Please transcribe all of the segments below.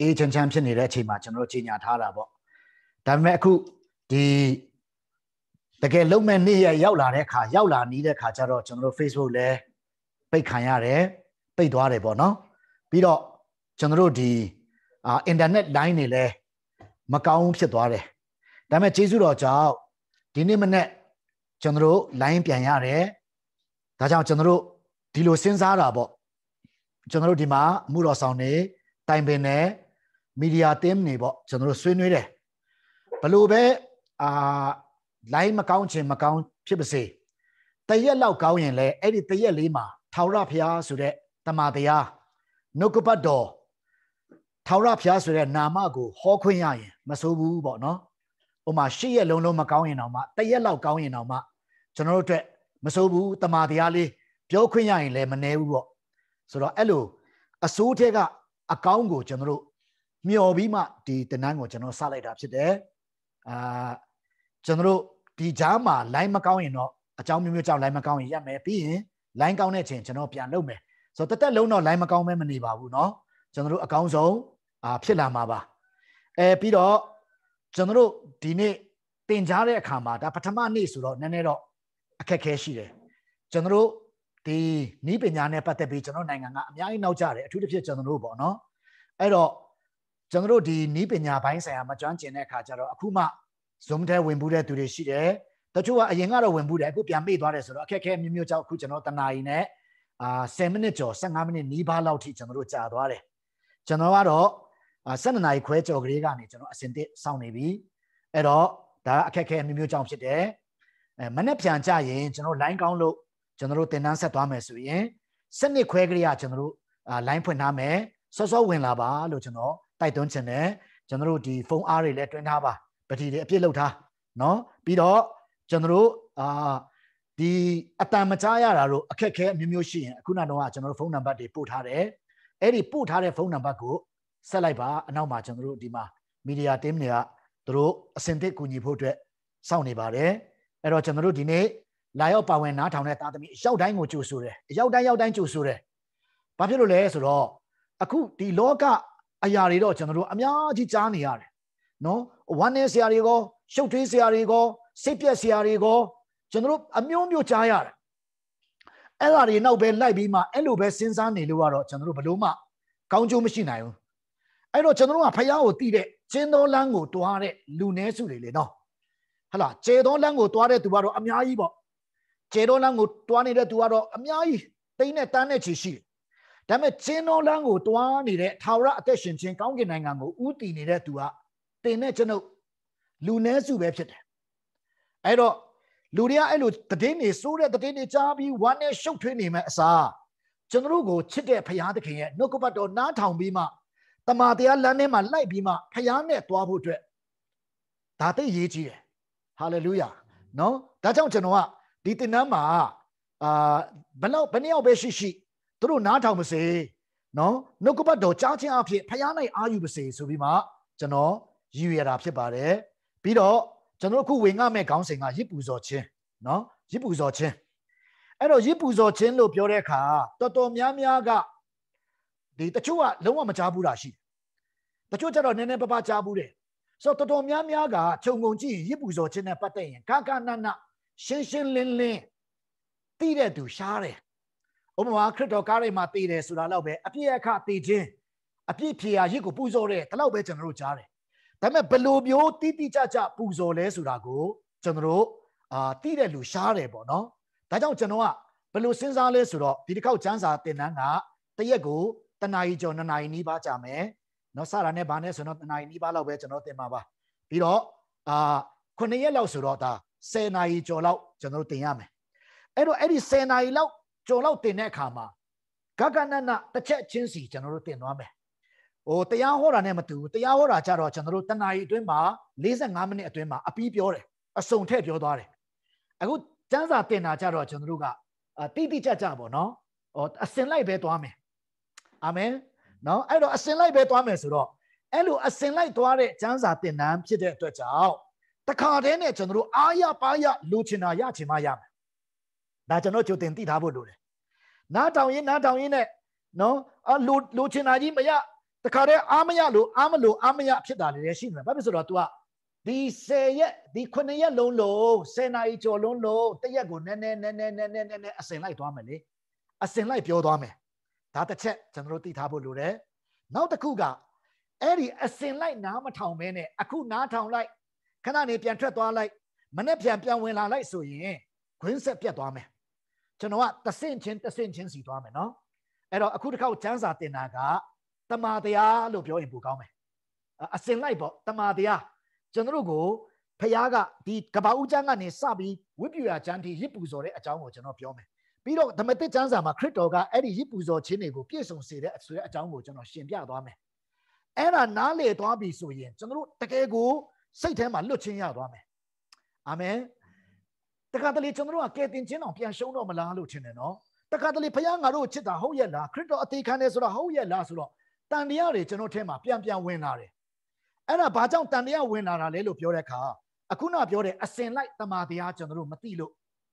အေးချမ်းချမ်းဖြစ်နေတဲ့အချိန်မှာကျွန်တော်တို့ကြီးညာထားတာပေါ့ဒါပေမဲ့အခုဒီတကယ်လုံမဲ့နေ့ရက်ရောက်လာတဲ့အခါရောက်လာနေတဲ့အခါကျတော့ကျွန်တော်တို့ Facebook လည်းပိတ်ခံရတယ်ပိတ်သွားတယ်ပေါ့နော်ပြီးတော့ကျွန်တော်တို့ဒီအာအင်တာနက်လိုင်းတွေလည်းမကောင်းဖြစ်သွားတယ်ဒါပေမဲ့ကျေးဇူးတော်ကြောင့်ဒီနေ့မနေ့ကျွန်တော်တို့ line ပြန်ရတယ်ဒါကြောင့်ကျွန်တော်တို့ဒီလိုစဉ်းစားတာပေါ့ကျွန်တော်တို့ဒီမှာအမှုတော်ဆောင်နေတိုင်ပင်နဲ့မီဒီယာ team နေပေါ့ကျွန်တော်တို့ဆွေးနွေးတယ်ဘလို့ပဲအာ line မကောင်းခြင်းမကောင်းဖြစ်ပါစေတရက်လောက်ကောင်းရင်လည်းအဲ့ဒီတရက်လေးမှာထာဝရဘုရားဆိုတဲ့တမန်တရားနှုတ်ကပတ်တော်ထာဝရဘုရားဆိုတဲ့နာမကိုဟောခွင့်ရရင် မဆိုးဘူးပေါ့နော်။ဥမာရှစ်ရက်လုံးလုံးမကောင်းရင်တောင်မှတရက်လောက်ကောင်းရင်တောင်မှကျွန်တော်တို့အတွက်မဆိုးဘူးတမာတရားလေးပြောခွင့်ရရင်လည်းမနှဲဘူးပေါ့။ဆိုတော့အဲ့လိုအစိုးထက်ကအကောင်းကိုကျွန်တော်တို့မျော်ပြီးမှဒီတနန်းကိုကျွန်တော်စလိုက်တာဖြစ်တယ်အာကျွန်တော်တို့ဒီကြားမှာ line မကောင်းရင်တော့အကြောင်းမျိုးမျိုးကြောင့် line မကောင်းရင်ရပ်မယ်ပြီးရင် line ကောင်းတဲ့အချိန်ကျွန်တော်ပြန်လုပ်မယ်ဆိုတော့တသက်လုံးတော့ line မကောင်းမဲမနေပါဘူးเนาะကျွန်တော်တို့အကောင်းဆုံးအာဖြစ်လာမှာပါအဲပြီးတော့ကျွန်တော်တို့ဒီနေ့တင်ကြားတဲ့အခါမှာဒါပထမနေ့ဆိုတော့နည်းနည်းတော့အခက်အခဲရှိတယ်ကျွန်တော်တို့ဒီနီးပညာနဲ့ပတ်သက်ပြီးကျွန်တော်နိုင်ငံကအများကြီးနောက်ကျတယ်အထူးသဖြင့်ကျွန်တော်တို့ပေါ့နော်အဲ့တော့ကျွန်တော်တို့ဒီနီးပညာပိုင်းဆိုင်ရာမကျွမ်းကျင်တဲ့အခါကျတော့အခုမှ Zoom ထဲဝင်ဘူးတဲ့သူတွေရှိတယ်။တချို့ကအရင်ကတော့ဝင်ဘူးတယ်အခုပြန်မေ့သွားတယ်ဆိုတော့အခက်အခဲမျိုးမျိုးကြောင့်အခုကျွန်တော်တနာရီနဲ့အာ10မိနစ်ကျော်15မိနစ်နီးပါးလောက်ထိကျွန်တော်တို့ကြာသွားတယ်။ကျွန်တော်ကတော့12နာရီခွဲကျော်ကလေးကနေကျွန်တော်အစင်တစ်စောင့်နေပြီ။အဲ့တော့ဒါကအခက်အခဲမျိုးမျိုးကြောင့်ဖြစ်တယ်။အဲမနေ့ပြန်ကြရင်ကျွန်တော် line ကောင်းလို့ကျွန်တော်တို့တင်တန်းဆက်သွားမယ်ဆိုရင်စနစ်ခွဲကလေးကကျွန်တော်တို့ line ဖွင့်ထားမယ်။စောစောဝင်လာပါလို့ကျွန်တော်တိုက်တွန်းခြင်းနဲ့ကျွန်တော်တို့ဒီဖုန်းအားတွေလည်းတွင်းထားပါဗတီတွေအပြည့်လောက်ထားเนาะပြီးတော့ကျွန်တော်တို့အာဒီအတန်မကြားရတာတို့အခက်ခဲအမျိုးမျိုးရှိရင်အခုနောက်တော့ကျွန်တော်တို့ဖုန်းနံပါတ်တွေပို့ထားတယ်အဲ့ဒီပို့ထားတဲ့ဖုန်းနံပါတ်ကိုဆက်လိုက်ပါအနောက်မှာကျွန်တော်တို့ဒီမှာမီဒီယာ team တွေကသူတို့အစင်တစ်ကူညီဖို့အတွက်စောင့်နေပါတယ်အဲ့တော့ကျွန်တော်တို့ဒီနေ့လာရောက်ပါဝင်နားထောင်တဲ့သားသမီးအရောက်တိုင်းကိုကြိုဆိုတယ်အရောက်တိုင်းရောက်တိုင်းကြိုဆိုတယ်ဘာဖြစ်လို့လဲဆိုတော့အခုဒီလောကအရာတွေတော့ကျွန်တော်တို့အများကြီးကြားနေရတယ်နော်ဝမ်းနည်းစရာတွေကောရှုပ်ထွေးစရာတွေကောစိတ်ပြက်စရာတွေကောကျွန်တော်တို့အမျိုးမျိုးကြားရတယ်အဲ့ဒါတွေနောက်ပဲလိုက်ပြီးမှအဲ့လိုပဲစဉ်းစားနေလို့ကတော့ကျွန်တော်တို့ဘလို့မှကောင်းကျိုးမရှိနိုင်ဘူးအဲ့တော့ကျွန်တော်တို့ကဖယားကိုတည်တဲ့ကျင်းသောလမ်းကိုတွားတဲ့လူနည်းစုတွေလေနော်ဟလာကျေသောလမ်းကိုတွားတဲ့သူကတော့အများကြီးပေါ့ကျေသောလမ်းကိုတွားနေတဲ့သူကတော့အများကြီးတိမ့်နဲ့တန်းနဲ့ချီရှိတယ်ဒါပေမဲ့ကျင်းတော်လမ်းကိုတွားနေတဲ့ထာဝရအသက်ရှင်ခြင်းကောင်းကင်နိုင်ငံကိုဥတည်နေတဲ့သူကတင်တဲ့ကျွန်ုပ်လူနည်းစုပဲဖြစ်တယ်။အဲ့တော့လူတွေကအဲ့လိုတည်င်းနေစိုးတဲ့တည်င်းနေကြားပြီးဝမ်းနဲ့ရှုပ်ထွေးနေမဲ့အစားကျွန်တော်တို့ကိုချစ်တဲ့ဖခင်သခင်ရဲ့နှုတ်ကပတ်တော်နားထောင်ပြီးမှတမာတရားလမ်းထဲမှာလိုက်ပြီးမှဖခင်နဲ့တွားဖို့အတွက်ဒါသိရေးကြီးတယ်။ဟာလေလုယာနော်ဒါကြောင့်ကျွန်တော်ကဒီတင်နန်းမှာအာဘယ်လောက်ဘယ်နှစ်ယောက်ပဲရှိရှိသူတို့နားထောင်ပါစေနော်နှုတ်ကပတ်တော်ကြားခြင်းအဖြစ်ဖျားနိုင်အာယူပါစေဆိုပြီးမှကျွန်တော်ရည်ရတာဖြစ်ပါတယ်ပြီးတော့ကျွန်တော်အခုဝင်ငှမဲ့ခေါင်းစဉ်ကရစ်ပူဇော်ခြင်းနော်ရစ်ပူဇော်ခြင်းအဲ့တော့ရစ်ပူဇော်ခြင်းလို့ပြောတဲ့အခါတော်တော်များများကဒီတချို့ကလုံးဝမကြားဘူးတာရှိတယ်တချို့ကျတော့နည်းနည်းပပကြားဘူးတယ်ဆိုတော့တော်တော်များများကခြုံငုံကြည့်ရစ်ပူဇော်ခြင်းနဲ့ပတ်သက်ရင်ကာကနနရှင်းရှင်းလင်းလင်းသိတဲ့သူရှားတယ်ဥပမာခရစ်တော်ကားရိတ်မှာတည်တယ်ဆိုတာတော့ပဲအပြည့်အခတည်ခြင်းအပြည့်ဖြေရာရစ်ကိုပူဇော်တယ်ဒါတော့ပဲကျွန်တော်တို့ကြားတယ်ဒါပေမဲ့ဘလို့မျိုးတိတိကျကျပူဇော်လဲဆိုတာကိုကျွန်တော်တို့အာတိတဲ့လူရှားတယ်ပေါ့နော်ဒါကြောင့်ကျွန်တော်ကဘလို့စဉ်းစားလဲဆိုတော့ဒီတစ်ခေါက်ကျမ်းစာသင်တန်းကတရက်ကိုတနာရီကျော်နှစ်နာရီနီးပါးကြာမယ်နော်စတာနဲ့ဗာနဲ့ဆိုတော့တနာရီနီးပါးလောက်ပဲကျွန်တော်သင်ပါပါပြီးတော့အာ9ရက်လောက်ဆိုတော့ဒါ10နာရီကျော်လောက်ကျွန်တော်တို့တင်ရမယ်အဲ့တော့အဲ့ဒီ10နာရီလောက်ကြော်လောက်တင်တဲ့အခါမှာဂဂနနတစ်ချက်ချင်းစီကျွန်တော်တို့တင်သွားမယ်။ဟိုတရားဟောတာနဲ့မတူဘူး။တရားဟောတာကြတော့ကျွန်တော်တို့တဏှာကြီးအတွင်းမှာ45မိနစ်အတွင်းမှာအပြီးပြောတယ်။အစုံထည့်ပြောသွားတယ်။အခုကျမ်းစာတင်တာကြတော့ကျွန်တော်တို့ကတိတိကျကျပေါ့နော်။ဟောအစင်လိုက်ပဲသွားမယ်။အာမင်။နော်အဲ့တော့အစင်လိုက်ပဲသွားမယ်ဆိုတော့အဲ့လိုအစင်လိုက်သွားတဲ့ကျမ်းစာတင်တန်းဖြစ်တဲ့အတွက်ကြောင့်တခါတည်းနဲ့ကျွန်တော်တို့အာရပါရလူချင်တာရချင်မှရမယ်။ဒါကျွန်တော်ကြိုတင်သိထားဖို့လိုတယ်နားထောင်ရင်နားထောင်ရင်နဲ့နော်အလိုလိုချင်တာကြီးမရတခါတည်းအာမရလို့အာမလို့အာမရဖြစ်တာလည်းရှိနေမှာဘာဖြစ်ဆိုတော့ तू ကဒီ10ရက်ဒီ9ရက်လုံးလုံး10နာရီကျော်လုံးလုံးတရက်ကိုနည်းနည်းနည်းနည်းနည်းနည်းနည်းနည်းအစင်လိုက်သွားမယ်လေအစင်လိုက်ပြောသွားမယ်ဒါတစ်ချက်ကျွန်တော်တို့သိထားဖို့လိုတယ်နောက်တစ်ခုကအဲ့ဒီအစင်လိုက်နားမထောင်ဘဲနဲ့အခုနားထောင်လိုက်ခဏနေပြန်ထွက်သွားလိုက်မနေ့ပြန်ပြန်ဝင်လာလိုက်ဆိုရင်ခွင်းဆက်ပြတ်သွားမယ်ကျွန်တော်ကတဆင့်ချင်းတဆင့်ချင်းစီသွားမယ်နော်အဲ့တော့အခုတစ်ခေါက်ကျမ်းစာတင်တာကတမာတရားလို့ပြောရင်ပိုကောင်းမယ်အစင်လိုက်ပေါ့တမာတရားကျွန်တော်တို့ကိုဖခင်ကဒီကပ္ပဦးကျမ်းကနေစပြီးဝိပုရာကျမ်းဒီရစ်ပူဇော်တဲ့အကြောင်းကိုကျွန်တော်ပြောမယ်ပြီးတော့ဓမ္မသစ်ကျမ်းစာမှာခရစ်တော်ကအဲ့ဒီရစ်ပူဇော်ခြင်းတွေကိုပြည့်စုံစေတဲ့အဆွေအကြောင်းကိုကျွန်တော်ရှင်းပြသွားမယ်အဲ့ဒါနားလေသွားပြီဆိုရင်ကျွန်တော်တို့တကယ်ကိုစိတ်ထဲမှာလွတ်ချင်းရသွားမယ်အာမင်တခါတလေကျွန်တော်တို့ကကဲတင်ခြင်းအောင်ပြန်ရှုံးတော့မလားလို့ထင်တယ်နော်တခါတလေဖခင်ငါတို့ချစ်တာဟုတ်ရဲ့လားခရစ်တော်အသေးခံတယ်ဆိုတာဟုတ်ရဲ့လားဆိုတော့တန်တရားတွေကျွန်တော်ထဲမှာပြန်ပြန်ဝင်လာတယ်အဲ့ဒါဘာကြောင့်တန်တရားဝင်လာတာလဲလို့ပြောတဲ့အခါအခုနပြောတဲ့အစင်လိုက်တမာတရားကျွန်တော်တို့မသိလို့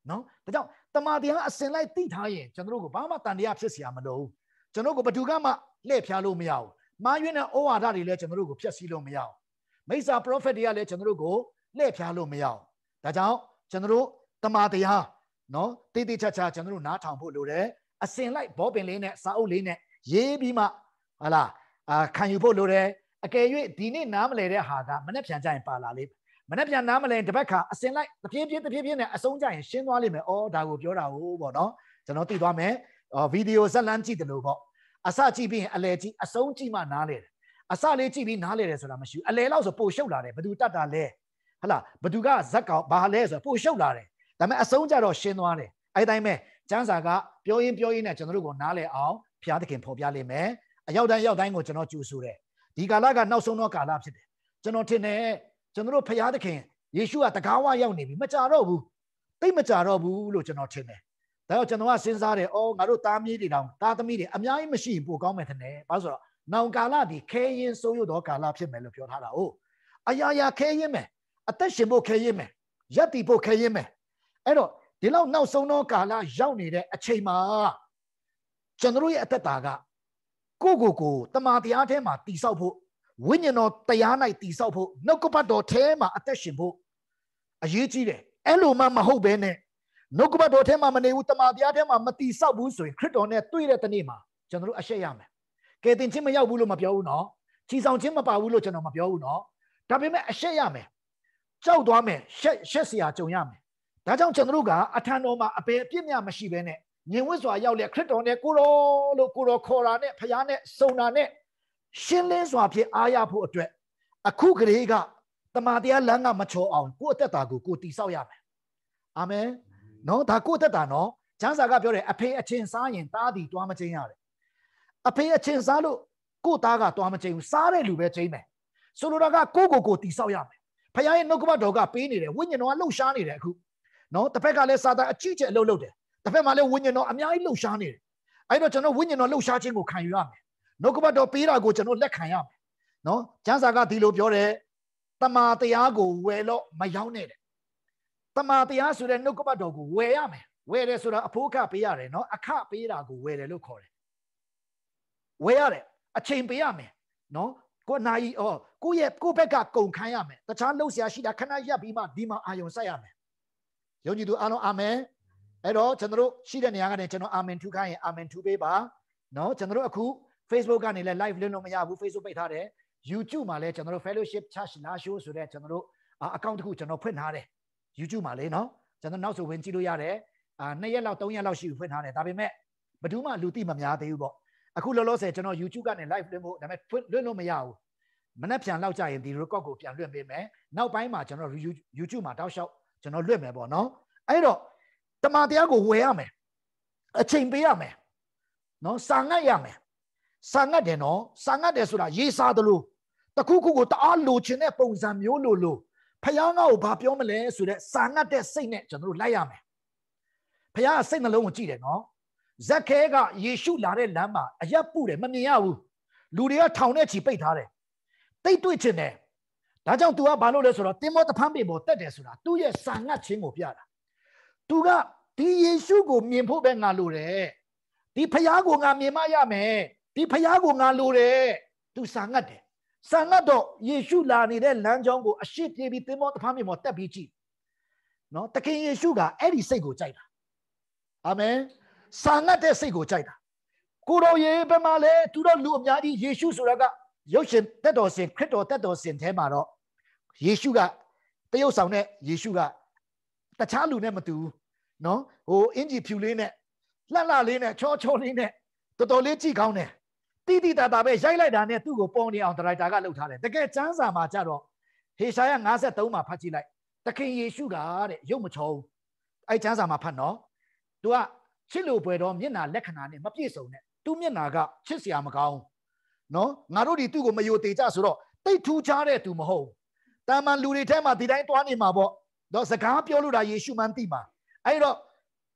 နော်ဒါကြောင့်တမာတရားအစင်လိုက်သိထားရင်ကျွန်တော်တို့ကိုဘာမှတန်တရားဖြစ်เสียမလို့ကျွန်တော်ကိုဘသူကမှလှည့်ဖျားလို့မရဘူးမာယွင်းတဲ့ဩဝါဒတွေလည်းကျွန်တော်တို့ကိုဖျက်ဆီးလို့မရဘူးမိစ္ဆာပရောဖက်တွေကလည်းကျွန်တော်တို့ကိုလှည့်ဖျားလို့မရဘူးဒါကြောင့်ကျွန်တော်တို့တမာတရားနော်တိတိချာချာကျွန်တော်တို့နားထောင်ဖို့လိုတယ်အစင်လိုက်ဘောပင်လေးနဲ့စာအုပ်လေးနဲ့ရေးပြီးမှဟာလာအာခံယူဖို့လိုတယ်အကယ်၍ဒီနေ့နားမလဲတဲ့ဟာကမနေ့ပြန်ကြရင်ပါလာလိမ့်မယ်မနေ့ပြန်နားမလဲတပတ်ခါအစင်လိုက်တပြေးပြေးတပြေးပြေးနဲ့အဆုံးကြရင်ရှင်းသွားလိမ့်မယ်အော်ဒါကိုပြောတာဟိုပေါ့နော်ကျွန်တော်သိသွားမယ်ဗီဒီယိုဇက်လန်းကြည့်တယ်လို့ပေါ့အစကြည့်ပြီးရင်အလဲကြည့်အဆုံးကြည့်မှနားလဲတယ်အစလေးကြည့်ပြီးနားလဲတယ်ဆိုတာမရှိဘူးအလဲလောက်ဆိုပို့ရှုပ်လာတယ်ဘသူတတ်တာလဲဟလာဘသူကဇက်ကောင်ဘာလဲဆိုပို့ရှုပ်လာတယ်ဒါပေမဲ့အဆုံးကြတော့ရှင်းသွားတယ်အဲ့တိုင်းပဲကျမ်းစာကပြောရင်းပြောရင်းနဲ့ကျွန်တော်တို့ကိုနားလည်အောင်ဘုရားသခင်ဖော်ပြလိမ့်မယ်အရောက်တိုင်းရောက်တိုင်းကိုကျွန်တော်ကြိုဆိုတယ်ဒီကာလကနောက်ဆုံးသောကာလဖြစ်တယ်ကျွန်တော်ထင်တယ်ကျွန်တော်တို့ဘုရားသခင်ယေရှုကတကားဝရောက်နေပြီမကြတော့ဘူးသိမကြတော့ဘူးလို့ကျွန်တော်ထင်တယ်ဒါကြောင့်ကျွန်တော်ကစဉ်းစားတယ်အော်ငါတို့သားမီးတွေတောင်သားသမီးတွေအများကြီးမရှိရင်ပိုကောင်းမယ်ထင်တယ်ဘာလို့ဆိုတော့နောင်ကာလဒီခဲရင်ဆိုးရသောကာလဖြစ်မယ်လို့ပြောထားတာ哦အရာရာခဲရင်မယ်အသက်ရှင်ဖို့ခဲရင်မယ်ရက်တည်ဖို့ခဲရင်မယ်အဲ့တော့ဒီလောက်နောက်ဆုံးသောကာလရောက်နေတဲ့အချိန်မှာကျွန်တော်ရဲ့အသက်တာကကိုကိုကိုတမာတရားထဲမှာတိဆောက်ဖို့ဝိညာဉ်တော်တရား၌တိဆောက်ဖို့နှုတ်ကပတ်တော်ထဲမှာအသက်ရှင်ဖို့အရေးကြီးတယ်အဲ့လိုမှမဟုတ်ဘဲနဲ့နှုတ်ကပတ်တော်ထဲမှာမနေဘူးတမာတရားထဲမှာမတိဆောက်ဘူးဆိုရင်ခရစ်တော်နဲ့တွေ့တဲ့တနေ့မှာကျွန်တော်တို့အရှက်ရမယ်ကယ်တင်ခြင်းမရောက်ဘူးလို့မပြောဘူးနော်ချီဆောင်ခြင်းမပါဘူးလို့ကျွန်တော်မပြောဘူးနော်ဒါပေမဲ့အရှက်ရမယ်ကြောက်သွားမယ်ရှက်ရှက်စရာကြုံရမယ်ဒါကြောင့်ကျွန်တော်တို့ကအထံတော်မှာအပေအပြစ်မြမရှိဘဲနဲ့ညင်ဝတ်စွာရောက်လေခရစ်တော်နဲ့ကိုရောလို့ကိုရောခေါ်တာနဲ့ဖခင်နဲ့စုံတာနဲ့ရှင်းလင်းစွာဖြင့်အားရဖို့အတွက်အခုကလေးကတမာတရားလမ်းကမချောအောင်ကိုယ့်အသက်တာကိုကိုတိဆောက်ရမယ်အာမင်နော်ဒါကိုယ့်အသက်တာနော်ကျမ်းစာကပြောတယ်အဖေအချင်းစားရင်တားသည်တွားမချင်းရတယ်အဖေအချင်းစားလို့ကို့သားကတွားမချင်းဘူးစားတဲ့လူပဲချင်းမယ်ဆိုလိုတာကကိုယ့်ကိုကိုတိဆောက်ရမယ်ဖခင်ရဲ့နှုတ်ကပတော်ကပေးနေတယ်ဝိညာဉ်တော်ကလှုပ်ရှားနေတယ်အခုနော်တစ်ဖက်ကလည်းစာတန်အကြည့်ကျက်အလုပ်လုပ်တယ်တစ်ဖက်မှာလည်းဝိညာဉ်တော်အများကြီးလှုပ်ရှားနေတယ်အဲ့တော့ကျွန်တော်ဝိညာဉ်တော်လှုပ်ရှားခြင်းကိုခံယူရမယ်နှုတ်ကပတ်တော်ပေးတာကိုကျွန်တော်လက်ခံရမယ်နော်ကျမ်းစာကဒီလိုပြောတယ်တမာတရားကိုဝယ်လို့မရောက်နဲ့တဲ့တမာတရားဆိုတဲ့နှုတ်ကပတ်တော်ကိုဝယ်ရမယ်ဝယ်တယ်ဆိုတာအဖို့အခပေးရတယ်နော်အခပေးတာကိုဝယ်တယ်လို့ခေါ်တယ်ဝယ်ရတယ်အချိန်ပေးရမယ်နော်ကိုနာယီဩကိုရဲ့ကိုဘက်ကကုန်ခန်းရမယ်တခြားလှုပ်ရှားရှိတာခဏရပ်ပြီးမှဒီမှာအာယုံဆက်ရမယ်ယုံကြည်သူအားလုံးအာမင်အဲ့တော့ကျွန်တော်တို့ရှိတဲ့နေရာကနေကျွန်တော်အာမင်ထူခိုင်းရင်အာမင်ထူပေးပါနော်ကျွန်တော်တို့အခု Facebook ကနေလည်း live လွှင့်လို့မရဘူး Facebook ပိတ်ထားတယ် YouTube မှာလည်းကျွန်တော်တို့ fellowship church လာရှိုးဆိုတဲ့ကျွန်တော်တို့ account တစ်ခုကျွန်တော်ဖွင့်ထားတယ် YouTube မှာလေနော်ကျွန်တော်နောက်ဆိုဝင်ကြည့်လို့ရတယ်အာနှစ်ရက်လောက်သုံးရက်လောက်ရှိပြီဖွင့်ထားတယ်ဒါပေမဲ့ဘယ်သူမှလူသိမများသေးဘူးပေါ့အခုလောလောဆယ်ကျွန်တော် YouTube ကနေ live လွှင့်ဖို့ဒါပေမဲ့လွှင့်လို့မရဘူးမနေ့ပြန်လောက်ကြရင်ဒီ record ကိုပြန်လွှင့်ပေးမယ်နောက်ပိုင်းမှာကျွန်တော် YouTube မှာတောက်လျှောက်ကျွန်တော်လွတ်မယ်ပေါ့နော်အဲ့တော့တမန်တရားကိုဝယ်ရမယ်အချိန်ပေးရမယ်နော်စာငတ်ရမယ်စာငတ်တယ်နော်စာငတ်တယ်ဆိုတာရေးစားသလိုတခုခုကိုတအားလိုချင်တဲ့ပုံစံမျိုးလိုလိုဖယားငါ့ကိုဘာပြောမလဲဆိုတဲ့စာငတ်တဲ့စိတ်နဲ့ကျွန်တော်တို့လိုက်ရမယ်ဖယားကစိတ်နှလုံးကိုကြည့်တယ်နော်ဇက်ခဲကယေရှုလာတဲ့လမ်းမှာအရက်ပုတယ်မမြင်ရဘူးလူတွေကထောင်ထဲချီပိတ်ထားတယ်တိတ်တွေ့ချင်တယ်ဒါကြောင့် तू ကဘာလို့လဲဆိုတော့တင်မောတဖန်ပေပေါ်တက်တယ်ဆိုတာသူ့ရဲ့စာငတ်ခြင်းကိုပြတာ तू ကဒီယေရှုကိုမြင်ဖို့ပဲငါလိုတယ်ဒီဖခင်ကိုငါမြင်မရမယ်ဒီဖခင်ကိုငါလိုတယ် तू စာငတ်တယ်စာငတ်တော့ယေရှုလာနေတဲ့လမ်းကြောင်းကိုအရှိပြေးပြီးတင်မောတဖန်ပေပေါ်တက်ပြီးကြည့်နော်တခင်ယေရှုကအဲ့ဒီစိတ်ကိုကြိုက်တာအာမင်စာငတ်တဲ့စိတ်ကိုကြိုက်တာကိုတော်ယေဘယ်မှာလဲသူတို့လူအများကြီးယေရှုဆိုတာကရုပ်ရှင်တက်တော်စင်ခရစ်တော်တက်တော်စင်ထဲမှာတော့ယေရှုကတရုတ်ဆောင်တဲ့ယေရှုကတခြားလူနဲ့မတူနော်ဟိုအင်ဂျီဖြူလေးနဲ့လှလှလေးနဲ့ချောချောလေးနဲ့တော်တော်လေးကြည့်ကောင်းတယ်တိတိတတာပဲရိုက်လိုက်တာနဲ့သူ့ကိုပုံနေအောင်ဒရိုက်တာကလှုပ်ထားတယ်တကယ်စမ်းစာမှာကြတော့ဟေရှာယ53မှာဖတ်ကြည့်လိုက်တခင်ယေရှုကတဲ့ရုပ်မချောဘူးအဲ့စမ်းစာမှာဖတ်နော်သူကချစ်လို့ပွေတော့မျက်နာလက္ခဏာနဲ့မပြည့်စုံနဲ့သူ့မျက်နာကချစ်စရာမကောင်းနော်ငါတို့ဒီသူ့ကိုမယိုသေးကြဆိုတော့တိတ်ထူးခြားတဲ့သူမဟုတ်တာမန်လူတွေထဲမှာဒီတိုင်းတွားနေမှာပေါ့တော့စကားပြောလို့ဒါယေရှုမှန်းသိမှာအဲ့တော့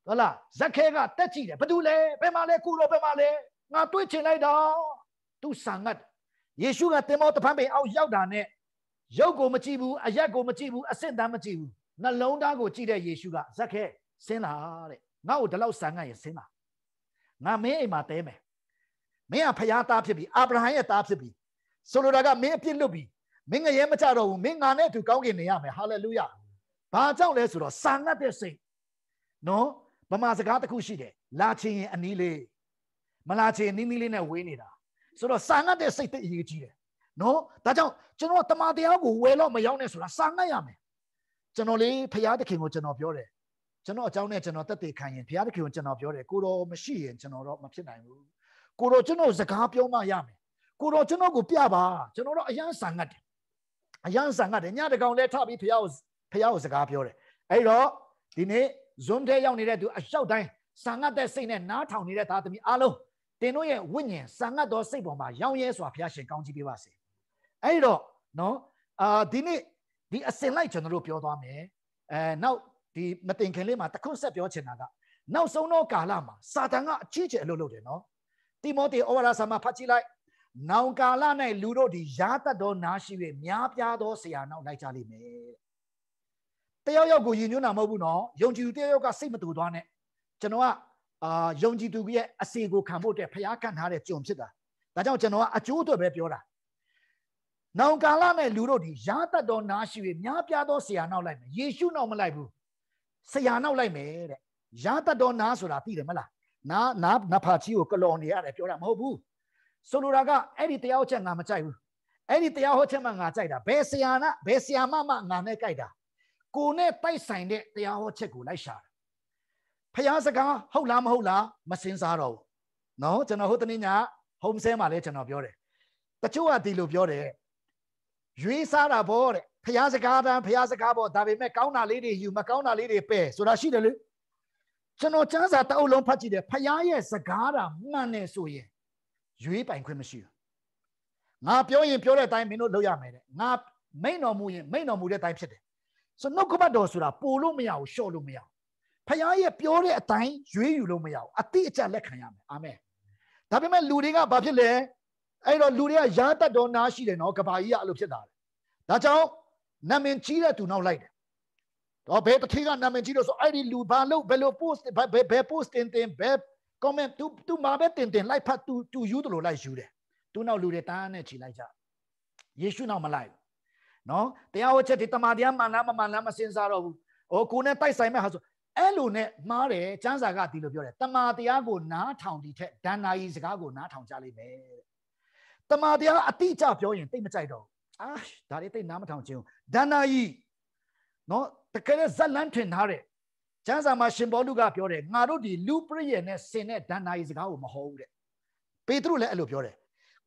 ဟုတ်လားဇက်ခဲကတက်ကြည့်တယ်ဘာတူလဲဘယ်မှာလဲကုရောဘယ်မှာလဲငါတွေးချင်လိုက်တော့သူဆန်ငတ်ယေရှုကတင်မောတဖန်ပင်အောက်ရောက်တာနဲ့ရုပ်ကိုမကြည့်ဘူးအရက်ကိုမကြည့်ဘူးအဆင့်တန်းမကြည့်ဘူးနှလုံးသားကိုကြည့်တဲ့ယေရှုကဇက်ခဲဆင်းလာတဲ့ငါ့ကိုဒီလောက်ဆန်ငတ်ရင်ဆင်းလာငါမင်းအိမ်မှာတဲမယ်မင်းကဖျားသားဖြစ်ပြီအာဗြဟံရဲ့သားဖြစ်ပြီဆိုလိုတာကမင်းအပြစ်လွတ်ပြီမင်းငရဲမကြတော့ဘူးမင်းငါနဲ့အတူကောင်းကင်နေရမယ်ဟာလေလုယာဘာကြောင့်လဲဆိုတော့စာငတ်တဲ့စိတ်နော်ဗမာစကားတစ်ခုရှိတယ်လာချင်ရင်အနီးလေးမလာချင်နီးနီးလေးနဲ့ဝေးနေတာဆိုတော့စာငတ်တဲ့စိတ်တအရေးကြီးတယ်နော်ဒါကြောင့်ကျွန်တော်တမန်တရားကိုဝယ်လို့မရောက်နဲ့ဆိုတာစာငတ်ရမယ်ကျွန်တော်လေးဖရာသခင်ကိုကျွန်တော်ပြောတယ်ကျွန်တော်အကြောင်းနဲ့ကျွန်တော်တက်တည်ခံရင်ဖရာသခင်ကိုကျွန်တော်ပြောတယ်ကိုတော်မရှိရင်ကျွန်တော်တော့မဖြစ်နိုင်ဘူးကိုတော်ကျွန်တော်စကားပြောမှရမယ်ကိုတော်ကျွန်တော်ကိုပြပါကျွန်တော်တော့အယမ်းစာငတ်တယ်အယံဆန်ကတယ်ညတကောင်လဲထပြီးဖះကိုဖះကိုစကားပြောတယ်အဲ့တော့ဒီနေ့ zoom ထဲရောက်နေတဲ့သူအလျှောက်တိုင်းဆန်ကတဲ့စိတ်နဲ့နားထောင်နေတဲ့သားသမီးအားလုံးတင်တို့ရဲ့ဝိညာဉ်ဆန်ကတော်စိတ်ပေါ်မှာရောင်ရဲစွာဖះရှင်ကောင်းကြီးပေးပါစေအဲ့တော့နော်အာဒီနေ့ဒီအစင်လိုက်ကျွန်တော်တို့ပြောသွားမယ်အဲနောက်ဒီမတင်ခင်လေးမှာတခွန်းဆက်ပြောချင်တာကနောက်ဆုံးတော့ကာလမှာစာတန်ကအကြီးကျယ်အလုပ်လုပ်တယ်နော်တိမောသေဩဝါဒစာမှာဖတ်ကြည့်လိုက်နောင်ကာလ၌လူတို့ဒီရာတတ်သောနားရှိ၍များပြားသောဆရာနောက်လိုက်ကြလိမ့်မယ်တယောက်ယောက်ကိုယဉ်ညွတ်တာမဟုတ်ဘူးနော်ယုံကြည်သူတယောက်ယောက်ကစိတ်မတူသွားနဲ့ကျွန်တော်ကအာယုံကြည်သူရဲ့အစီကိုခံဖို့အတွက်ဖျားကန်ထားတဲ့ကြုံဖြစ်တာဒါကြောင့်ကျွန်တော်ကအကျိုးအတွက်ပဲပြောတာနောင်ကာလနဲ့လူတို့ဒီရာတတ်တော်နားရှိပြီးများပြားသောဆရာနောက်လိုက်မယ်ယေရှုနောက်မလိုက်ဘူးဆရာနောက်လိုက်မယ်တဲ့ရာတတ်တော်နားဆိုတာသိတယ်မလားနားနားနဖာချီကိုကလော်နေရတယ်ပြောတာမဟုတ်ဘူးဆိုလိုတာကအဲ့ဒီတရားဟောချက်ငါမကြိုက်ဘူးအဲ့ဒီတရားဟောချက်မှငါကြိုက်တာဘယ်ဆရာနာဘယ်ဆရာမမှငါနဲ့ကြိုက်တာကိုနဲ့တိုက်ဆိုင်တဲ့တရားဟောချက်ကိုလိုက်ရှာတာဖျားစကားဟုတ်လားမဟုတ်လားမစင်စားတော့ဘူးနော်ကျွန်တော်ဟိုတနေ့ည home ဆဲမှာလဲကျွန်တော်ပြောတယ်တချို့ကဒီလိုပြောတယ်ရွေးစားတာဗောတဲ့ဖျားစကားတန်းဖျားစကားဗောဒါပေမဲ့ကောင်းတာလေးတွေယူမကောင်းတာလေးတွေပယ်ဆိုတာရှိတယ်လေကျွန်တော်စမ်းစာတအုပ်လုံးဖတ်ကြည့်တယ်ဖျားရဲ့စကားတာမှန်တယ်ဆိုရင်ရွေးပိုင်ခွင့်မရှိဘူးငါပြောရင်ပြောတဲ့အတိုင်းမင်းတို့လုပ်ရမယ်တဲ့ငါမိန်တော်မူရင်မိန်တော်မူတဲ့အတိုင်းဖြစ်တယ်ဆိုနှုတ်ကပတ်တော်ဆိုတာပို့လို့မရဘူးလျှော့လို့မရဘူးဖခင်ရဲ့ပြောတဲ့အတိုင်းရွေးယူလို့မရဘူးအတိအကျလက်ခံရမယ်အာမင်ဒါပေမဲ့လူတွေကဘာဖြစ်လဲအဲ့တော့လူတွေကရာတတ်တော်နားရှိတယ်နော်ကဘာကြီးကအဲ့လိုဖြစ်တာလေဒါကြောင့်နာမင်ကြီးတဲ့သူနောက်လိုက်တယ်တော့ဘယ်တစ်ခေတ်ကနာမည်ကြီးလို့ဆိုအဲ့ဒီလူဘာလို့ဘယ်လို post ဘယ်ဘယ် post တင်တင်ဘယ် comment तू तू မှာပဲတင်တင်လိုက်ဖတ် तू तू ယူတယ်လို့လိုက်ယူတယ် तू နောက်လူတွေတားနဲ့ခြိလိုက်ကြယေရှုနောက်မလိုက်နော်တရားဟောချက်တွေတမာတရားမှန်လားမမှန်လားမစင်စားတော့ဘူး။အော်ကိုနဲ့တိုက်ဆိုင်မဲ့ဟာဆိုအဲ့လိုနဲ့မှားတယ်ကျမ်းစာကဒီလိုပြောတယ်တမာတရားကိုနားထောင်ဒီထက်ဒဏ္ဍာရီစကားကိုနားထောင်ကြလိမ့်မယ်တဲ့။တမာတရားအတိအကျပြောရင်တိတ်မကြိုက်တော့ဘူး။အာဒါတွေတိတ်နားမထောင်ခြင်း။ဒဏ္ဍာရီနော်တကယ်ဇက်လန်းထင်ထားတဲ့ကျမ်းစာမှာရှင်ဘောလုကပြောတယ်ငါတို့ဒီလူပရိယေနဲ့ဆင်တဲ့ဒဏ္ဍာရီစကားကိုမဟုတ်ဘူးတဲ့ပေတရုလည်းအဲ့လိုပြောတယ်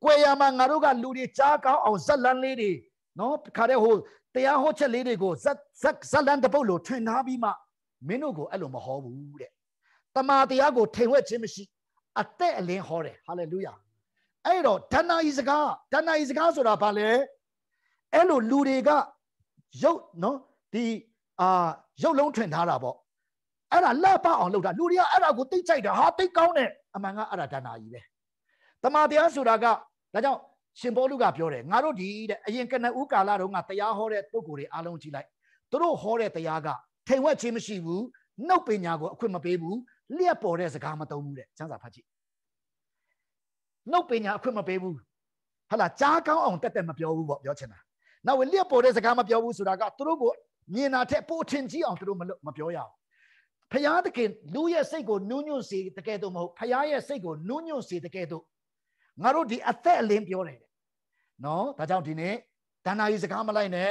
ကွယ်ရမှာငါတို့ကလူတွေကြားကောင်းအောင်ဇက်လန်းလေးတွေနော်ခါတဲ့ဟိုတရားဟောချက်လေးတွေကိုဇက်ဇက်ဇက်လန်းတပုတ်လို့ထင်ထားပြီးမှမင်းတို့ကိုအဲ့လိုမဟောဘူးတဲ့တမာတရားကိုထိန်ဝက်ခြင်းမရှိအသက်အလင်းဟောတယ်ဟာလေလုယာအဲ့တော့ဒဏ္ဍာရီစကားဒဏ္ဍာရီစကားဆိုတာဘာလဲအဲ့လိုလူတွေကရုပ်နော်ဒီအာရုပ်လုံးထွင်ထားတာပေါ့အဲ့ဒါလှပအောင်လုပ်တာလူတွေကအဲ့ဒါကိုသိကြိုက်တာဟာသိကောင်းတယ်အမှန်ကအဲ့ဒါဒါနာကြီးပဲတမန်တရားဆိုတာကဒါကြောင့်ရှင်ဘောလူကပြောတယ်ငါတို့ဒီတဲ့အရင်ကနဦးကာလတုန်းကတရားဟောတဲ့ပုံကိုယ်တွေအားလုံးကြည့်လိုက်သူတို့ဟောတဲ့တရားကထိန်ဝက်ခြင်းမရှိဘူးနှုတ်ပညာကိုအခွင့်မပေးဘူးလျှက်ပေါ်တဲ့စကားမသုံးဘူးတဲ့ကျမ်းစာဖတ်ကြည့်နှုတ်ပညာအခွင့်မပေးဘူးဟလာကြားကောင်းအောင်တက်တက်မပြောဘူးပေါ့ပြောချင်တာနောက်လျှက်ပေါ်တဲ့စကားမပြောဘူးဆိုတာကသူတို့ကိုမြင်တာထက်ပိုထင်ကြီးအောင်သူတို့မမပြောရအောင်ဖျားသခင်လူရဲ့စိတ်ကိုနူးညွတ်စေတကယ်တော့မဟုတ်ဖျားရဲ့စိတ်ကိုနူးညွတ်စေတကယ်တော့ငါတို့ဒီအသက်အလင်းပြောတယ်နော်ဒါကြောင့်ဒီနေ့တဏှာကြီးစကားမလိုက်နဲ့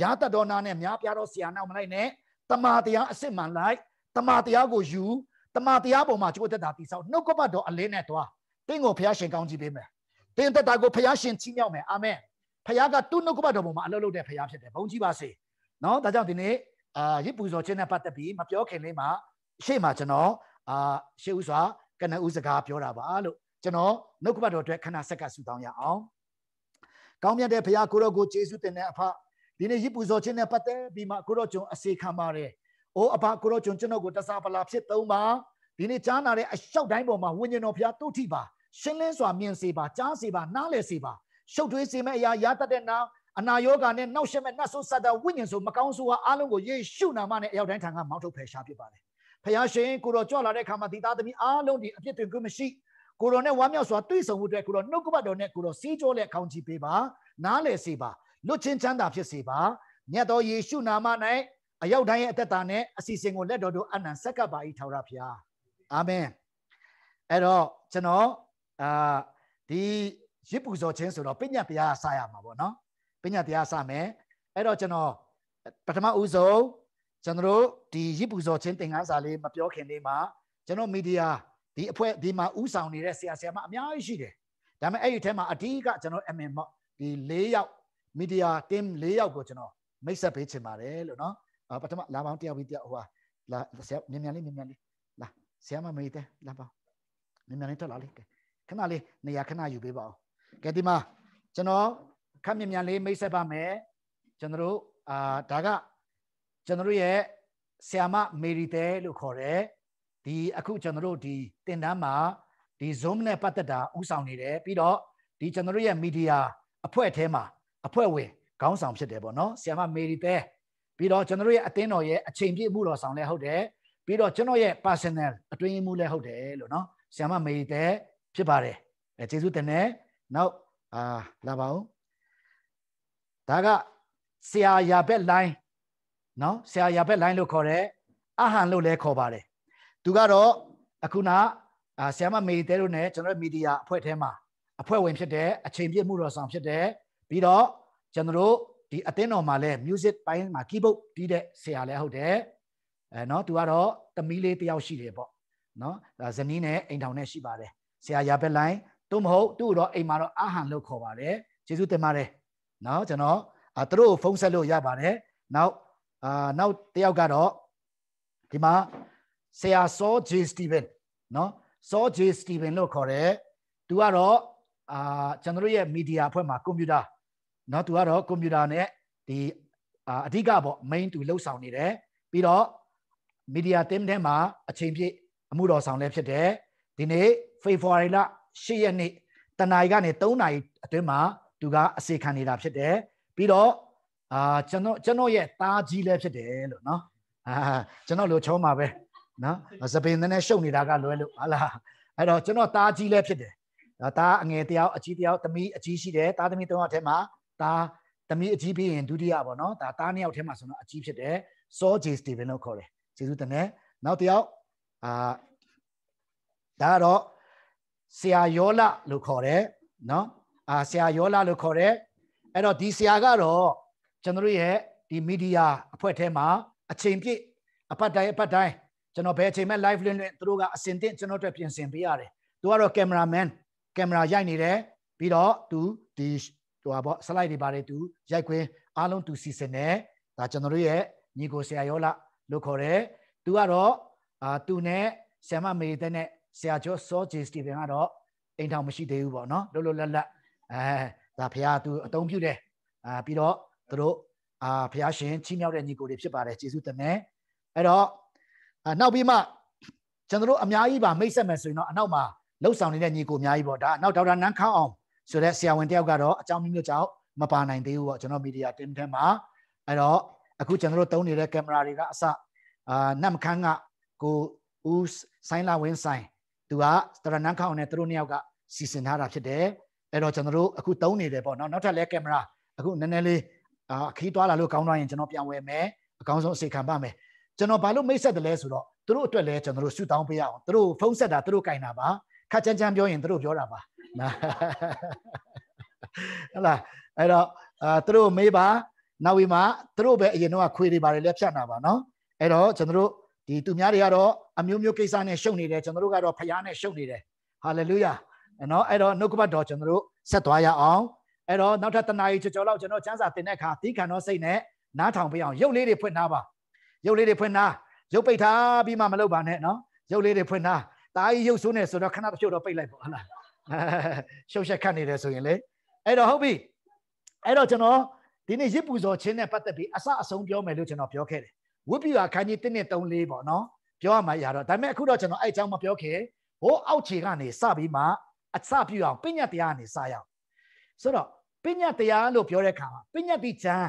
ရာတတော်နာနဲ့များပြားတော့ဆရာနောက်မလိုက်နဲ့တမာတရားအစ်စ်မှန်လိုက်တမာတရားကိုယူတမာတရားပေါ်မှာကျိုးသက်တာတိဆောက်နှုတ်ကပတ်တော်အလင်းနဲ့တွားတင်းကိုဖျားရှင်ကောင်းကြီးပေးမယ်တင်းသက်တာကိုဖျားရှင်ချီးမြှောက်မယ်အာမင်ဖျားကသူ့နှုတ်ကပတ်တော်ပေါ်မှာအလုပ်လုပ်တဲ့ဖျားဖြစ်တယ်ဘုန်းကြီးပါစေနော်ဒါကြောင့်ဒီနေ့အာရစ်ပူဇော်ခြင်းနဲ့ပတ်သက်ပြီးမပြောခင်လေးမှာရှေ့မှာကျွန်တော်အာရှေ့ဥစွာကနဦးစကားပြောတာပါလို့ကျွန်တော်နှုတ်ကပတ်တော်အတွက်ခဏဆက်ကဆူတောင်းရအောင်ကောင်းမြတ်တဲ့ဘုရားကိုရောကိုယေရှုတင်တဲ့အဖဒီနေ့ရစ်ပူဇော်ခြင်းနဲ့ပတ်သက်ပြီးမှကိုရောကျွန်အစီခံပါတယ်။အိုးအဖကိုရောကျွန်ကျွန်တော်ကိုတစားပလာဖြစ်သုံးပါဒီနေ့ကြားနာတဲ့အလျှောက်တိုင်းပေါ်မှာဝိညာဉ်တော်ဘုရားတို့ထိပါရှင်းလင်းစွာမြင်စေပါကြားစေပါနားလည်စေပါရှုပ်ထွေးစေမယ့်အရာရတတ်တဲ့နာအနာယောဂါနဲ့နှောက်ရှက်မဲ့နှတ်ဆိုးစတဲ့ဝိညာဉ်ဆိုမကောင်းဆိုးဟာအလုံးကိုယေရှုနာမနဲ့အရောက်တိုင်းထံကမောင်းထုတ်ဖယ်ရှားဖြစ်ပါတယ်။ဖခင်ရှင်ကိုတော်ကြွလာတဲ့အခါမှာဒီသားသမီးအလုံးဒီအပြစ်တင်ခွင့်မရှိကိုတော်နဲ့ဝမ်းမြောက်စွာတွေ့ဆုံမှုအတွက်ကိုတော်နှုတ်ကပတ်တော်နဲ့ကိုတော်စီးကြောလက်ခေါင်းချီပေးပါ။နားလည်စေပါ။လွတ်ချင်းချမ်းသာဖြစ်စေပါ။မြတ်တော်ယေရှုနာမ၌အရောက်တိုင်းရဲ့အသက်တာနဲ့အစီအစဉ်ကိုလက်တော်တို့အနံဆက်ကပ်ပါ၏ထာဝရဘုရား။အာမင်။အဲ့တော့ကျွန်တော်အာဒီရစ်ပူဇော်ခြင်းဆိုတော့ပညာပြရားဆာရမှာပေါ့နော်ပညာတရားစမယ်အဲ့တော့ကျွန်တော်ပထမဦးဆုံးကျွန်တော်တို့ဒီရစ်ပူဇော်ခြင်းသင်ခန်းစာလေးမပြောခင်လေးမှာကျွန်တော်မီဒီယာဒီအဖွဲ့ဒီမှာဥဆောင်နေတဲ့ဆရာဆရာမအများကြီးရှိတယ်ဒါပေမဲ့အဲ့ဒီထဲမှာအဓိကကျွန်တော်အမင်ဒီ၄ယောက်မီဒီယာ team ၄ယောက်ကိုကျွန်တော်မိတ်ဆက်ပေးချင်ပါတယ်လို့နော်ပထမလာပေါင်းတယောက်ပြီးတယောက်ဟိုဟာလာဆရာမြန်မြန်လေးမြန်မြန်လေးလာဆရာမမေးတယ်လာပေါင်းမြန်မြန်လေးထွက်လာလေးခဏလေးနေရာခဏယူပေးပါဦးကဲဒီမှာကျွန်တော်ခက်မြမြန်လေးမိတ်ဆက်ပါမယ်ကျွန်တော်တို့အာဒါကကျွန်တော်တို့ရဲ့ဆီယာမမေရီတဲလို့ခေါ်တယ်ဒီအခုကျွန်တော်တို့ဒီတင်တန်းမှာဒီ Zoom နဲ့ပတ်သက်တာဥဆောင်နေတယ်ပြီးတော့ဒီကျွန်တော်တို့ရဲ့မီဒီယာအဖွဲ့အထဲမှာအဖွဲ့ဝင်ခေါင်းဆောင်ဖြစ်တယ်ပေါ့နော်ဆီယာမမေရီတဲပြီးတော့ကျွန်တော်တို့ရဲ့အသင်းတော်ရဲ့အချိန်ပြည့်မှုတော်ဆောင်လည်းဟုတ်တယ်ပြီးတော့ကျွန်တော်ရဲ့ personal အတွင်းမှုလည်းဟုတ်တယ်လို့နော်ဆီယာမမေရီတဲဖြစ်ပါတယ်အဲကျေးဇူးတင်တယ်နောက်အာလာပါဦးဒါကဆရာယာဘက်လိုင်းနော်ဆရာယာဘက်လိုင်းလို့ခေါ်တယ်အဟန်လို့လည်းခေါ်ပါတယ်သူကတော့အခုနဆရာမမေတဲတို့ ਨੇ ကျွန်တော်မီဒီယာအဖွဲ့ထဲမှာအဖွဲ့ဝင်ဖြစ်တဲ့အချိန်ပြည့်မှုတော်ဆောင်ဖြစ်တယ်ပြီးတော့ကျွန်တော်တို့ဒီအသင်းတော်မှာလည်း music ပိုင်းမှာ keyboard တီးတဲ့ဆရာလည်းဟုတ်တယ်အဲနော်သူကတော့တမီးလေးတယောက်ရှိတယ်ပေါ့နော်ဇနီးနဲ့အိမ်ထောင်နဲ့ရှိပါတယ်ဆရာယာဘက်လိုင်းသို့မဟုတ်သူ့တော့အိမ်မှာတော့အာဟန်လို့ခေါ်ပါတယ်ယေရှုတင်ပါတယ်နော်ကျွန်တော်အာသူတို့ကိုဖုန်းဆက်လို့ရပါတယ်နောက်အာနောက်တယောက်ကတော့ဒီမှာဆရာစောဂျေစတီဗင်နော်စောဂျေစတီဗင်လို့ခေါ်တယ်သူကတော့အာကျွန်တော်ရဲ့မီဒီယာအဖွဲ့မှာကွန်ပျူတာနော်သူကတော့ကွန်ပျူတာနဲ့ဒီအာအဓိကပေါ့ main သူလှုပ်ဆောင်နေတယ်ပြီးတော့မီဒီယာ team ထဲမှာအချိန်ပြည့်အမှုတော်ဆောင်လည်းဖြစ်တယ်ဒီနေ့ February လ10ရက်နေ့တနင်္လာရီကနေ3နာရီအတွင်းမှာသူကအစေခံနေတာဖြစ်တယ်ပြီးတော့အာကျွန်တော်ကျွန်တော်ရဲ့သားကြီးလည်းဖြစ်တယ်လို့နော်အာကျွန်တော်လိုချုံးပါပဲနော်သပင်နဲ့ရှုပ်နေတာကလွဲလို့ဟာလားအဲ့တော့ကျွန်တော်သားကြီးလည်းဖြစ်တယ်ဒါအငယ်တယောက်အကြီးတယောက်သမီးအကြီးရှိတယ်သားသမီးသုံးယောက်ထဲမှာဒါသမီးအကြီးပြီးရင်ဒုတိယပေါ့နော်ဒါသားနှစ်ယောက်ထဲမှာဆိုတော့အကြီးဖြစ်တယ်စောဂျေစတီဗင်လို့ခေါ်တယ်ဂျေစုတနဲ့နောက်တစ်ယောက်အာဒါကတော့ဆရာယောလလို့ခေါ်တယ်နော်အာဆရာယောလာလို့ခေါ်တယ်အဲ့တော့ဒီဆရာကတော့ကျွန်တော်ရဲ့ဒီမီဒီယာအဖွဲ့ထဲမှာ အချိန်ပြည့်အပတ်တိုင်းအပတ်တိုင်းကျွန်တော်ဘယ်အချိန်မှ live လွှင့်လွှင့်သူတို့ကအစင်တင်ကျွန်တော်တို့ပြင်ဆင်ပေးရတယ်သူကတော့ cameraman ကင်မရာရိုက်နေတယ်ပြီးတော့သူဒီဟိုပါ slide တွေပါတယ်သူရိုက်ခွင်းအားလုံးသူစီစဉ်တယ်ဒါကျွန်တော်တို့ရဲ့ညီကိုဆရာယောလာလို့ခေါ်တယ်သူကတော့အာသူနဲ့ဆရာမမေတဲ့နဲ့ဆရာကျော်စောဂျေစတီဗင်ကတော့အိမ်ထောင်မရှိသေးဘူးပေါ့နော်လွတ်လွတ်လပ်လပ်အဲဒါဖခင်သူအသုံးပြုတယ်အာပြီးတော့သူတို့အာဖခင်ရှင်ချီးမြှောက်တဲ့ညီကိုတွေဖြစ်ပါတယ်ယေရှုတမန်အဲ့တော့နောက်ပြီးမှကျွန်တော်တို့အများကြီးပါမိတ်ဆက်မယ်ဆိုရင်တော့အနောက်မှာလှုပ်ဆောင်နေတဲ့ညီကိုအများကြီးပေါ့ဒါအနောက်ဒေါက်တာနန်းခေါင်းအောင်ဆိုတဲ့ဆရာဝန်တယောက်ကတော့အကြောင်းမျိုးမျိုးကြောင့်မပါနိုင်သေးဘူးပေါ့ကျွန်တော်မီဒီယာတင်ထဲမှာအဲ့တော့အခုကျွန်တော်တို့သုံးနေတဲ့ကင်မရာတွေကအစအာနမ်ခန်းကကိုဦးဆိုင်လာဝင်းဆိုင်သူကဒေါက်တာနန်းခေါင်းအောင်နဲ့သူတို့နှစ်ယောက်ကစီစဉ်ထားတာဖြစ်တယ်အဲ့တော့ကျွန်တော်တို့အခုသုံးနေတယ်ပေါ့နော်နောက်ထပ်လဲကင်မရာအခုနည်းနည်းလေးအခီးသွားလာလို့ကောင်းသွားရင်ကျွန်တော်ပြန်ဝယ်မယ်အကောင်းဆုံးအစီခံပါမယ်ကျွန်တော်ဘာလို့မိတ်ဆက်တယ်လဲဆိုတော့သူတို့အတွက်လဲကျွန်တော်တို့ရှူတောင်းပေးရအောင်သူတို့ဖုန်းဆက်တာသူတို့ကင်တာပါခက်ချမ်းချမ်းပြောရင်သူတို့ပြောတာပါဟုတ်လားအဲ့တော့အာသူတို့မေးပါနောက်ဝီမှာသူတို့ပဲအရင်တော့ခွေတွေပါတယ်လဲဖြတ်နာပါနော်အဲ့တော့ကျွန်တော်တို့ဒီသူများတွေကတော့အမျိုးမျိုးကိစ္စနဲ့ရှုပ်နေတယ်ကျွန်တော်တို့ကတော့ဖျားနဲ့ရှုပ်နေတယ်ဟာလေလုယာနော်အဲ့တော့နှုတ်ကပတ်တော်ကျွန်တော်တို့ဆက်သွားရအောင်အဲ့တော့နောက်ထပ်တနားရီကြော်ကြော်လောက်ကျွန်တော်စံစာတင်တဲ့အခါသီးခံသောစိတ်နဲ့နားထောင်ပြအောင်ရုပ်လေးတွေဖွင့်ထားပါရုပ်လေးတွေဖွင့်ထားရုပ်ပိတ်ထားပြီးမှမလုပ်ပါနဲ့နော်ရုပ်လေးတွေဖွင့်ထားตาကြီးရုပ်ဆိုးနေဆိုတော့ခဏတစ်ဖြုတ်တော့ပိတ်လိုက်ပေါ့ဟုတ်လားရှုပ်ရှက်ခတ်နေတယ်ဆိုရင်လေအဲ့တော့ဟုတ်ပြီအဲ့တော့ကျွန်တော်ဒီနေ့ရစ်ပူဇော်ခြင်းနဲ့ပတ်သက်ပြီးအစအဆုံးပြောမယ်လို့ကျွန်တော်ပြောခဲ့တယ်ဝိပ္ပယအခန်းကြီး1နဲ့3-4ပေါ့နော်ပြောရမှာရတော့ဒါပေမဲ့အခုတော့ကျွန်တော်အဲ့အကြောင်းမပြောခဲ့ဟိုအောက်ခြေကနေစပြီးမှအစပြုအောင်ပညာတရားကနေစရအောင်ဆိုတော့ပညာတရားလို့ပြောတဲ့အခါမှာပညာတိကျမ်း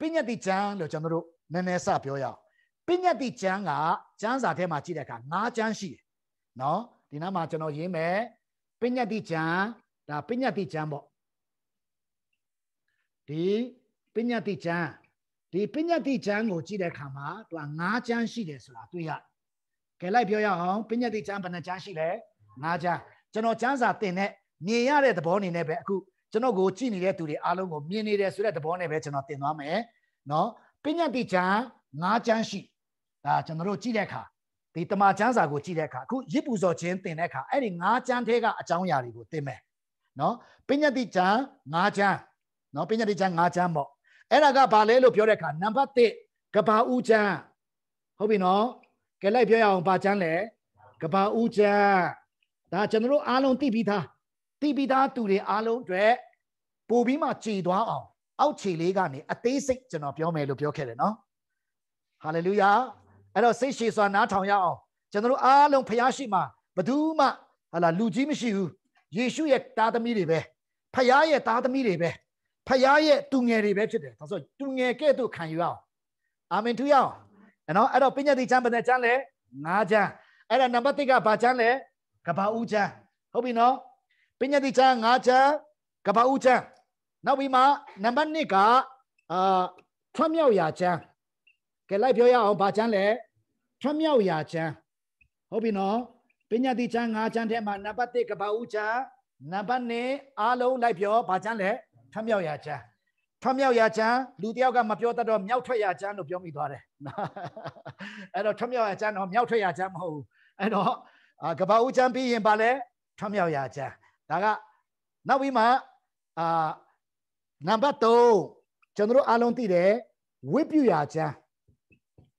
ပညာတိကျမ်းလို့ကျွန်တော်တို့နည်းနည်းစပြောရအောင်ပညာတိကျမ်းကကျမ်းစာထဲမှာကြည့်တဲ့အခါ၅ကျမ်းရှိတယ်နော်ဒီနားမှာကျွန်တော်ရေးမယ်ပညာတိကျမ်းဒါပညာတိကျမ်းပေါ့ဒီပညာတိကျမ်းဒီပညာတိကျမ်းကိုကြည့်တဲ့အခါမှာသူက၅ကျမ်းရှိတယ်ဆိုတာတွေ့ရတယ်။ကဲလိုက်ပြောရအောင်ပညာတိကျမ်းဘယ်နှကျမ်းရှိလဲ?၅ကျမ်း။ကျွန်တော်စံစာတင်တဲ့မြင်ရတဲ့သဘောအနေနဲ့ပဲအခုကျွန်တော်ကိုကြည့်နေတဲ့သူတွေအားလုံးကိုမြင်နေတယ်ဆိုတဲ့သဘောနဲ့ပဲကျွန်တော်တင်သွားမယ်နော်ပညာတိချံ၅ချမ်းရှိဒါကျွန်တော်တို့ကြည့်တဲ့အခါဒီတမချမ်းစာကိုကြည့်တဲ့အခါအခုရစ်ပူဇော်ခြင်းတင်တဲ့အခါအဲ့ဒီ၅ချမ်းထဲကအကြောင်းအရာတွေကိုတင်မယ်နော်ပညာတိချံ၅ချမ်းနော်ပညာတိချံ၅ချမ်းပေါ့အဲ့ဒါကဘာလဲလို့ပြောတဲ့အခါနံပါတ်၁ကဘာဦးချမ်းဟုတ်ပြီနော်ကဲလိုက်ပြောရအောင်ဘာချမ်းလဲကဘာဦးချမ်းဒါကျွန်တော်တို့အားလုံးသိပြီးသားသိပြီးသားသူတွေအားလုံးအတွက်ပို့ပြီးမှကြည်သွားအောင် အောက်ခြေလေးကနေအသေးစိတ်ကျွန်တော်ပြောမယ်လို့ပြောခဲ့တယ်နော်ဟာလေလုယာအဲ့တော့စိတ်ရှည်စွာနားထောင်ရအောင်ကျွန်တော်တို့အားလုံးဖျားရှိမှဘသူမှဟာလာလူကြီးမရှိဘူးယေရှုရဲ့သားသမီးတွေပဲဖျားရဲ့သားသမီးတွေပဲဖျားရဲ့သူငယ်တွေပဲဖြစ်တယ်ဒါဆိုသူငယ်ကဲ့သို့ခံယူအောင်အာမင်ထူရအောင်နော်အဲ့တော့ပညာတိချမ်းပဏ္ဏချမ်းလဲ၅ချမ်းအဲ့ဒါနံပါတ်၁ကဘာချမ်းလဲကဘာဦးချမ်းဟုတ်ပြီနော်ပညာတိချမ်း၅ချမ်းကဘာဦးချမ်းနောက်ပြီးမှနံပါတ်1ကအာထွတ်မြောက်ရာချမ်းကဲလိုက်ပြောရအောင်ဘာချမ်းလဲထွတ်မြောက်ရာချမ်းဟုတ်ပြီနော်ပညာတိချမ်း၅ချမ်းထဲမှာနံပါတ်1ကဘာဦးချမ်းနံပါတ်2အားလုံးလိုက်ပြောဘာချမ်းလဲထွတ်မြောက်ရာချမ်းထွတ်မြောက်ရာချမ်းလူတယောက်ကမပြောတတ်တော့မြောက်ထွက်ရာချမ်းလို့ပြောမိသွားတယ်အဲ့တော့ထွတ်မြောက်ရာချမ်းတော့မြောက်ထွက်ရာချမ်းမဟုတ်ဘူးအဲ့တော့အာကဘာဦးချမ်းပြီးရင်ပါလဲထွမြောက်ရာချမ်းဒါကနောက်ပြီးမှအာနံပါတ်3ကျွန်တော်တို့အားလုံးသိတယ်ဝိပုရာချမ်း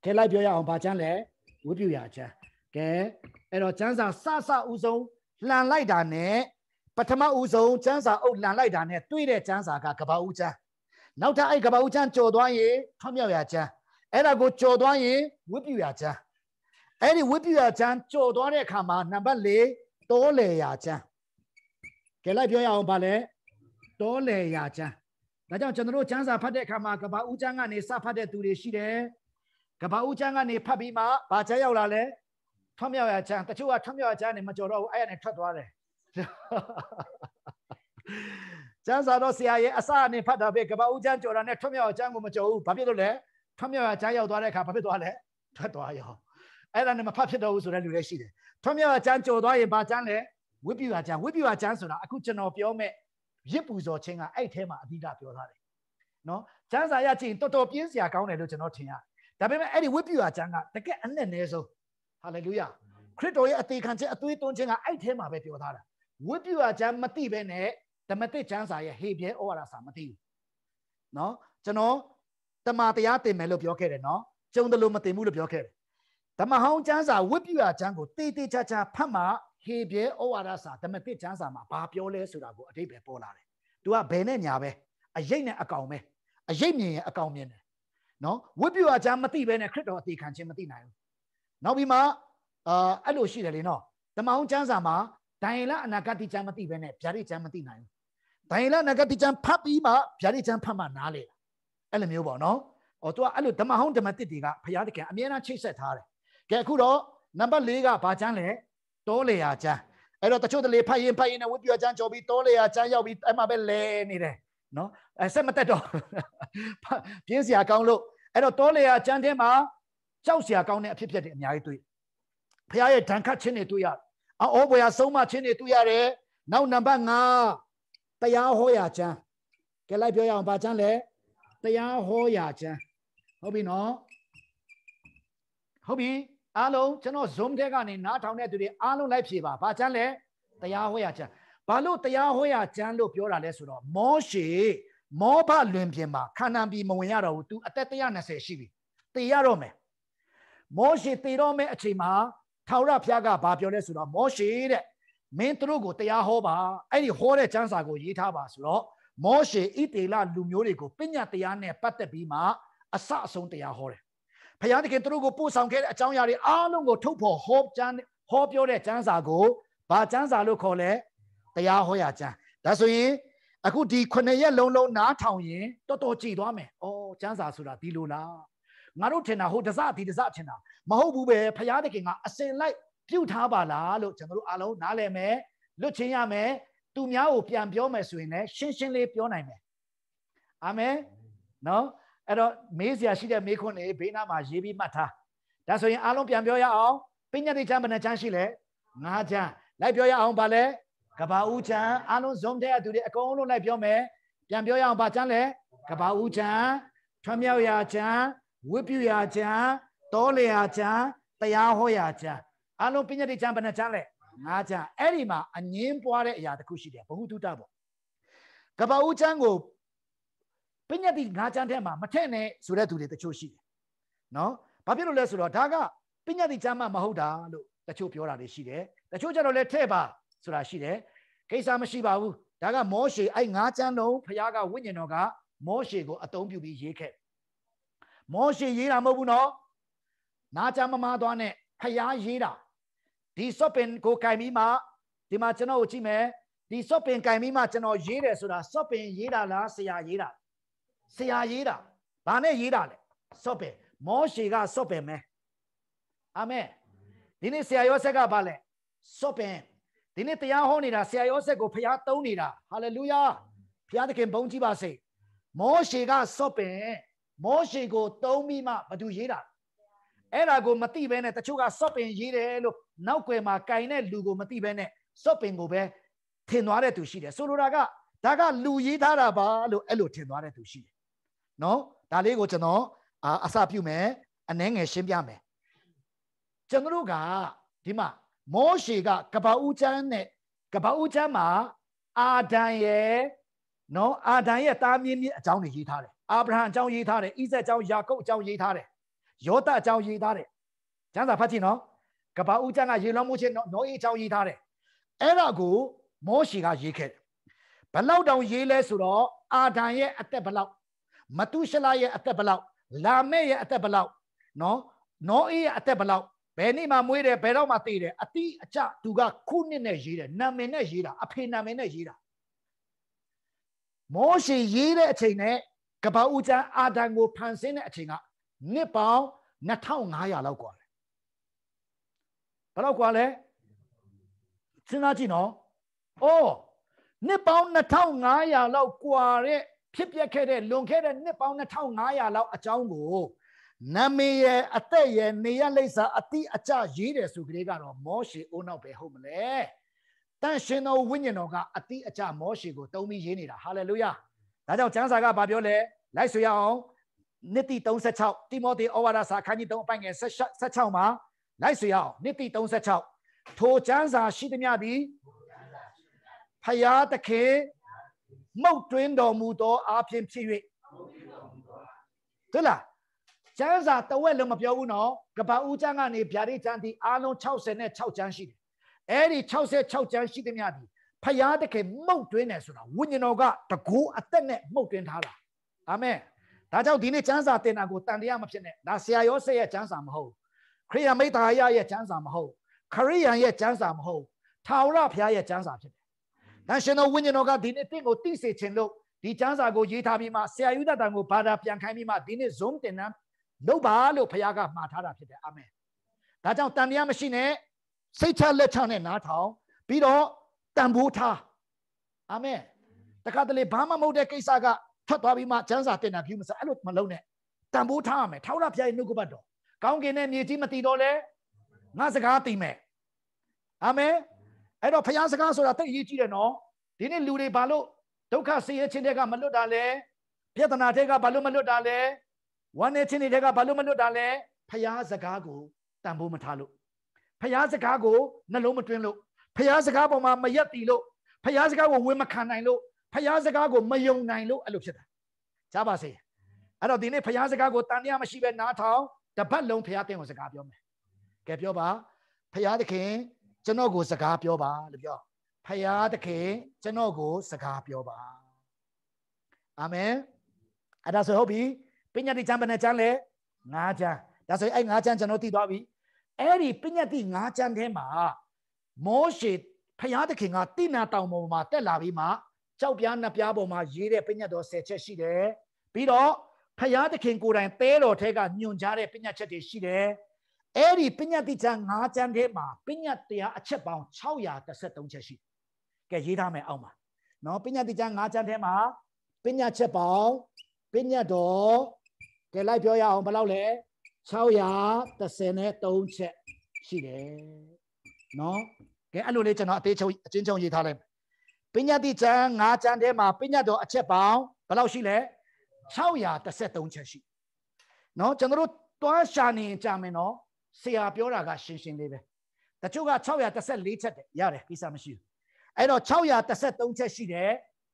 ခဲလိုက်ပြောရအောင်ဗာချမ်းလဲဝိပုရာချမ်းကဲအဲ့တော့ချမ်းစာစစဦးဆုံးလှန်လိုက်တာနဲ့ပထမဦးဆုံးချမ်းစာအုပ်လှန်လိုက်တာနဲ့တွေ့တဲ့ချမ်းစာကကဘာဦးချမ်းနောက်ထပ်အဲ့ကဘာဦးချမ်းကြော်သွားရင်ထွမြောက်ရာချမ်းအဲ့ဒါကိုကြော်သွားရင်ဝိပုရာချမ်းအဲ့ဒီဝိပ္ပယချမ်းကြော်သွားတဲ့အခါမှာနံပါတ်၄တောလေရာချမ်းကဲလိုက်ပြောရအောင်ဗာလဲတောလေရာချမ်းဒါကြောင့်ကျွန်တော်တို့ချမ်းစာဖတ်တဲ့အခါမှာကဘာဦးချမ်းကနေစဖတ်တဲ့သူတွေရှိတယ်ကဘာဦးချမ်းကနေဖတ်ပြီးမှဗာချမ်းရောက်လာလဲထွတ်မြောက်ရာချမ်းတချို့ကထွတ်မြောက်ရာချမ်းနေမကြော်တော့ဘူးအဲ့ရနေထွက်သွားတယ်ကျမ်းစာတော့ဆရာရဲ့အစအနေဖတ်တာပဲကပ္ပဦးကျမ်းကြော်တာနဲ့ထွတ်မြောက်အကျမ်းကိုမကြော်ဘူး။ဘာဖြစ်လို့လဲ?ထွတ်မြောက်အကျမ်းရောက်သွားတဲ့အခါဘာဖြစ်သွားလဲ?ထွက်သွားရော။အဲ့ဒါနဲ့မဖတ်ဖြစ်တော့ဘူးဆိုတဲ့လူလည်းရှိတယ်ထွန်းမြတ်အကျမ်းကြော်သွားရင်ဘာကျမ်းလဲဝိပ္ပယအကျမ်းဝိပ္ပယအကျမ်းဆိုတာအခုကျွန်တော်ပြောမဲ့ရစ်ပူဇော်ခြင်းကအဲ့ထဲမှာအဓိကပြောထားတယ်နော်ကျမ်းစာရကြည့်ရင်တော်တော်ပြင်းစရာကောင်းတယ်လို့ကျွန်တော်ထင်ရတယ်ဒါပေမဲ့အဲ့ဒီဝိပ္ပယအကျမ်းကတကယ်အနဲ့အနည်းဆုံးဟာလေလုယာခရစ်တော်ရဲ့အသေးခံခြင်းအသွေးသွင်းခြင်းကအဲ့ထဲမှာပဲပြောထားတာဝိပ္ပယအကျမ်းမသိဘဲနဲ့ဓမ္မသစ်ကျမ်းစာရဲ့ဟေပြဲဩဝါဒစာမသိဘူးနော်ကျွန်တော်တမာတရားတင်မယ်လို့ပြောခဲ့တယ်နော်ကျုံတယ်လို့မတင်ဘူးလို့ပြောခဲ့တယ်ဓမ္မဟောင်းကျမ်းစာဝိပ္ပယကျမ်းကိုတေးတေးချာချာဖတ်မှဟေပြဲဩဝါဒစာဓမ္မသစ်ကျမ်းစာမှာဘာပြောလဲဆိုတာကိုအတိတ်ပဲပေါ်လာတယ်။ तू ကဘယ်နဲ့ညာပဲအရိတ်နဲ့အကောင်ပဲအရိတ်မြင်ရင်အကောင်မြင်တယ်နော်ဝိပ္ပယကျမ်းမသိပဲနဲ့ခရစ်တော်အသေးခံခြင်းမသိနိုင်ဘူး။နောက်ပြီးမှအာအဲ့လိုရှိတယ်လေနော်ဓမ္မဟောင်းကျမ်းစာမှာဒိုင်လအနာဂတိကျမ်းမသိပဲနဲ့ဗျာဒိကျမ်းမသိနိုင်ဘူး။ဒိုင်လအနာဂတိကျမ်းဖတ်ပြီးမှဗျာဒိကျမ်းဖတ်မှနားလေတာ။အဲ့လိုမျိုးပေါ့နော်။ဟော तू ကအဲ့လိုဓမ္မဟောင်းဓမ္မသစ်တွေကဘုရားသခင်အမြဲတမ်းချိတ်ဆက်ထားတယ်ကဲအခုတော့နံပါတ်၄ကဘာချမ်းလဲတောလေယာချမ်းအဲ့တော့တချို့တလေဖတ်ရင်ဖတ်ရင်နဲ့ဝိပ္ပယချမ်းကျော်ပြီးတောလေယာချမ်းရောက်ပြီးအဲ့မှာပဲလဲနေတယ်နော်အဲဆက်မတက်တော့ပြင်းစရာကောင်းလို့အဲ့တော့တောလေယာချမ်းထဲမှာကြောက်စရာကောင်းတဲ့အဖြစ်အပျက်တွေအများကြီးတွေ့ဖခင်ရဲ့ဒဏ်ခတ်ခြင်းတွေတွေ့ရတယ်အောဘွေဟာဆုံးမခြင်းတွေတွေ့ရတယ်နောက်နံပါတ်5တရားဟောရာချမ်းကဲလိုက်ပြောရအောင်ဗာချမ်းလဲတရားဟောရာချမ်းဟုတ်ပြီနော်ဟုတ်ပြီအားလုံးကျွန်တော် Zoom ထဲကနေနားထောင်တဲ့သူတွေအားလုံးလိုက်ဖြေပါဘာချမ်းလဲတရားဟောရချမ်းဘာလို့တရားဟောရချမ်းလို့ပြောတာလဲဆိုတော့မောရှေမောဘလွင်ပြင်မှာခါနန်ပြည်မဝင်ရတော့ဘူး तू အသက်120ရှိပြီတေရတော့မယ်မောရှေတေတော့မယ်အချိန်မှာထာဝရဘုရားကဘာပြောလဲဆိုတော့မောရှေတဲ့မင်းတို့ကိုတရားဟောပါအဲ့ဒီဟောတဲ့ကျမ်းစာကိုရေးထားပါဆိုတော့မောရှေဣတေလလူမျိုးတွေကိုပညာတရားနဲ့ပတ်သက်ပြီးမှအစအဆုံးတရားဟောတယ်ဖခင်တခင်သူတို့ကိုပို့ဆောင်ခဲ့တဲ့အကြောင်းအရာတွေအားလုံးကိုထုတ်ဖော်ဟောကျမ်းဟောပြောတဲ့ကျမ်းစာကိုဘာကျမ်းစာလို့ခေါ်လဲတရားဟောရာကျမ်းဒါဆိုရင်အခုဒီ9ရက်လုံးလုံးနားထောင်ရင်တော်တော်ကြည်သွားမယ်။အော်ကျမ်းစာဆိုတာဒီလိုလား။ငါတို့ထင်တာဟိုတစဒီတစထင်တာမဟုတ်ဘူးပဲဖရားတခင်ကအစင်လိုက်ပြုတ်ထားပါလားလို့ကျွန်တော်တို့အားလုံးနားလည်မယ်လွတ်ချင်းရမယ်သူများကိုပြန်ပြောမယ်ဆိုရင်လည်းရှင်းရှင်းလေးပြောနိုင်မယ်။အာမင်။နော်အဲ့တော့မေးစရာရှိတဲ့မေးခွန်းတွေဘေးနားမှာရေးပြီးမှတ်ထားဒါဆိုရင်အားလုံးပြန်ပြောရအောင်ပညာတိချမ်းဘယ်နှချမ်းရှိလဲ၅ချမ်းလိုက်ပြောရအောင်ပါလဲကဘာဦးချမ်းအားလုံးဇုံတဲ့အတူတွေအကုန်လုံးလိုက်ပြောမယ်ပြန်ပြောရအောင်ပါချမ်းလဲကဘာဦးချမ်းထွမြောက်ရာချမ်းဝိပုရာချမ်းတောလျာချမ်းတရားဟောရာချမ်းအားလုံးပညာတိချမ်းဘယ်နှချမ်းလဲ၅ချမ်းအဲ့ဒီမှာအငင်းပွားတဲ့အရာတစ်ခုရှိတယ်ဘ ഹു တုတ္တပေါ့ကဘာဦးချမ်းကိုပညတ်တိငါးချမ်းထဲမှာမထည့်နဲ့ဆိုတဲ့သူတွေတချို့ရှိတယ်နော်ဘာဖြစ်လို့လဲဆိုတော့ဒါကပညတ်တိချမ်းမမဟုတ်တာလို့တချို့ပြောတာတွေရှိတယ်တချို့ကျတော့လဲထည့်ပါဆိုတာရှိတယ်ကိစ္စမရှိပါဘူးဒါကမောရှေအဲ့ငါးချမ်းလုံးဖခင်ကဝိညာဉ်တော်ကမောရှေကိုအသုံးပြုပြီးရေးခဲ့မောရှေရေးတာမဟုတ်ဘူးနော်နာချမ်းမမသွားနဲ့ဖခင်ရေးတာဒီစော့ပင်ကိုကင်ပြီးမှဒီမှာကျွန်တော်ကိုကြည့်မယ်ဒီစော့ပင်ကင်ပြီးမှကျွန်တော်ရေးတယ်ဆိုတာစော့ပင်ရေးတာလားဆရာရေးတာလားဆရာရေးတာဘာနဲ့ရေးတာလဲဆော့ပယ်မောရှေကဆော့ပယ်မဲအာမင်ဒီနေ့ဆရာယောဆက်ကဘာလဲဆော့ပယ်ဒီနေ့တရားဟောနေတာဆရာယောဆက်ကိုဖျားသုံးနေတာဟာလေလုယာဖျားသခင်ဘုန်းကြီးပါစေမောရှေကဆော့ပယ်မောရှေကိုသုံးပြီးမှဘသူရေးတာအဲ့ဒါကိုမသိဘဲနဲ့တချို့ကဆော့ပင်ရေးတယ်လို့နောက်ွယ်မှာကင်တဲ့လူကိုမသိဘဲနဲ့ဆော့ပင်ကိုပဲထင်သွားတဲ့သူရှိတယ်ဆိုလိုတာကဒါကလူရေးထားတာပါလို့အဲ့လိုထင်သွားတဲ့သူရှိတယ်နော်ဒါလေးကိုကျွန်တော်အစပြုမယ်အနှဲငယ်ရှင်းပြမယ်ကျွန်တော်တို့ကဒီမှာမောရှေကကပ္ပဦးချမ်းနဲ့ကပ္ပဦးချမ်းမှာအာဒံရဲ့နော်အာဒံရဲ့တားမြင့်မြင့်အကြောင်းတွေရေးထားတယ်အာဗြဟံအကြောင်းရေးထားတယ်ဣဇက် အကြောင်းယာကုပ်အကြောင်းရေးထားတယ်ယောသအကြောင်းရေးထားတယ်ကျမ်းစာဖတ်ကြည့်နော်ကပ္ပဦးချမ်းကရေလွှမ်းမှုချင်းနော်အေးအကြောင်းရေးထားတယ်အဲ့ဒါကိုမောရှေကရေးခဲ့တယ်ဘလောက်တောင်ရေးလဲဆိုတော့အာဒံရဲ့အသက်ဘလောက်မတုရှလရဲ့အသက်ဘလောက်လာမဲရဲ့အသက်ဘလောက်နော်နောအေးရဲ့အသက်ဘလောက်ဘယ်နေ့မှမွေးတယ်ဘယ်တော့မှသေတယ်အတိအကျသူကခုနှစ်နဲ့ရေးတယ်နာမည်နဲ့ရေးတာအဖေနာမည်နဲ့ရေးတာမောရှေရေးတဲ့အချိန်နဲ့ကပ္ပဦးကျမ်းအာဒံကိုဖန်ဆင်းတဲ့အချိန်ကနှစ်ပေါင်း2500လောက်กว่าတယ်ဘယ်လောက်กว่าလဲစဉ်းစားကြည့်နော်အိုးနှစ်ပေါင်း2500လောက်กว่าတဲ့ဖြစ်ပျက်ခဲ့တဲ့လွန်ခဲ့တဲ့နှစ်ပေါင်း2500လောက်အကြောင်းကိုနာမည်ရဲ့အသက်ရဲ့နေရလိမ့်စာအတိအကျရေးတယ်ဆိုကြတဲ့ကတော့မောရှေဦးနောက်ပဲဟုတ်မလဲတန်ရှင်တော်ဝိညာဉ်တော်ကအတိအကျမောရှေကိုတုံးပြီးရေးနေတာဟာလေလုယာဒါကြောင့်ကျမ်းစာကဘာပြောလဲလိုက်ဆိုရအောင်နိတိ36တိမောသေဩဝါဒစာခန်းကြီး3အပိုင်းငယ်16မှာလိုက်ဆိုရအောင်နိတိ36ထိုကျမ်းစာရှိသည်များသည်ဖယားသခင်မှုတ်တွင်းတော်မူသောအားဖြင့်ဖြစ်၍သလားကျမ်းစာတဝက်လုံးမပြောဘူးနော်ကပဦးကျမ်းကနေဗျာဒိကျမ်းဒီအားလုံး66ကျမ်းရှိတယ်အဲ့ဒီ66ကျမ်းရှိသမျှဒီဖယားတခင်မှုတ်တွင်းတယ်ဆိုတာဝိညာဉ်တော်ကတကူအသက်နဲ့မှုတ်တွင်းထားတာအာမင်ဒါကြောင့်ဒီနေ့ကျမ်းစာတင်တာကိုတန်တရားမဖြစ်နဲ့ဒါဆရာယောဆက်ရဲ့ကျမ်းစာမဟုတ်ခရိယမိတ်သားရရဲ့ကျမ်းစာမဟုတ်ခရိယန်ရဲ့ကျမ်းစာမဟုတ်ထာဝရဘုရားရဲ့ကျမ်းစာဖြစ်တယ် National ဝိညာဉ်တော်ကဒီနေ့တင့်ကိုတိစေခြင်းလို့ဒီကျမ်းစာကိုရေးထားပြီးမှဆရာယူဒတန်ကိုဘာသာပြန်ခိုင်းပြီးမှဒီနေ့ Zoom တင်နန်းလုပ်ပါလို့ဘုရားကမှာထားတာဖြစ်တယ်အာမင်။ဒါကြောင့်တန်တရားမရှိနဲ့စိတ်ချလက်ချနဲ့နားထောင်ပြီးတော့တန်ဖိုးထားအာမင်။တခါတလေဘာမှမဟုတ်တဲ့ကိစ္စကထွက်သွားပြီးမှကျမ်းစာတင်တာပြုမစအဲ့လိုမလုပ်နဲ့တန်ဖိုးထားရမယ်။ထောက်ရပြရဲ့နှုတ်ကပတ်တော်။ကောင်းကင်နဲ့မြေကြီးမတည်တော့လဲငါစကားတည်မယ်။အာမင်။အဲ့တော့ဖျားစကားဆိုတာတိတ်ရေးကြည့်တယ်နော်ဒီနေ့လူတွေဘာလို့ဒုက္ခဆင်းရဲခြင်းတွေကမလွတ်တာလဲပြဿနာတွေကဘာလို့မလွတ်တာလဲဝမ်းနည်းခြင်းတွေကဘာလို့မလွတ်တာလဲဖျားစကားကိုတန်ဖိုးမထားလို့ဖျားစကားကိုနှလုံးမတွင်းလို့ဖျားစကားပေါ်မှာမရက်တီလို့ဖျားစကားကိုဝင်မခံနိုင်လို့ဖျားစကားကိုမယုံနိုင်လို့အဲ့လိုဖြစ်တာကြားပါစေအဲ့တော့ဒီနေ့ဖျားစကားကိုတန်တရားမရှိပဲနားထောင်တပတ်လုံးဖျားသင်ကိုစကားပြောမယ်ကဲပြောပါဖျားသခင်ကျွန်တော်ကိုစကားပြောပါလို့ပြောဖယားသခင်ကျွန်တော်ကိုစကားပြောပါအာမင်အဲ့ဒါဆိုဟုတ်ပြီပညာတိချမ်းဘယ်နှချမ်းလဲ၅ချမ်းဒါဆိုရင်အဲ့၅ချမ်းကျွန်တော်သိသွားပြီအဲ့ဒီပညာတိ၅ချမ်းထဲမှာမောရှေဖယားသခင်ကတိနာတောင်ပေါ်မှာတက်လာပြီးမှကြောက်ပြားနှစ်ပြားပေါ်မှာရေးတဲ့ပညာတော်၁၀ချက်ရှိတယ်ပြီးတော့ဖယားသခင်ကိုယ်တိုင်သဲတော်ထဲကညွန်ကြားတဲ့ပညာချက်တွေရှိတယ်အဲ့ဒီပညာတိချံ၅ချမ်းထဲမှာပညာတရားအချက်ပေါင်း633ချက်ရှိကဲရေးထားမယ်အောက်မှာနော်ပညာတိချံ၅ချမ်းထဲမှာပညာချက်ပေါင်းပညာတော်ကဲလိုက်ပြောရအောင်ဘယ်လောက်လဲ633ချက်ရှိတယ်နော်ကဲအဲ့လိုလေးကျွန်တော်အသေးချုံအချင်းချုံရေးထားလိုက်ပညာတိချံ၅ချမ်းထဲမှာပညာတော်အချက်ပေါင်းဘယ်လောက်ရှိလဲ633ချက်ရှိနော်ကျွန်တော်တို့တွားရှာနေကြမယ်နော်ဆရာပြောတာကရှင်းရှင်းလေးပဲတချို့က614ချက်တယ်ရတယ်ကိစ္စမရှိဘူးအဲ့တော့613ချက်ရှိတယ်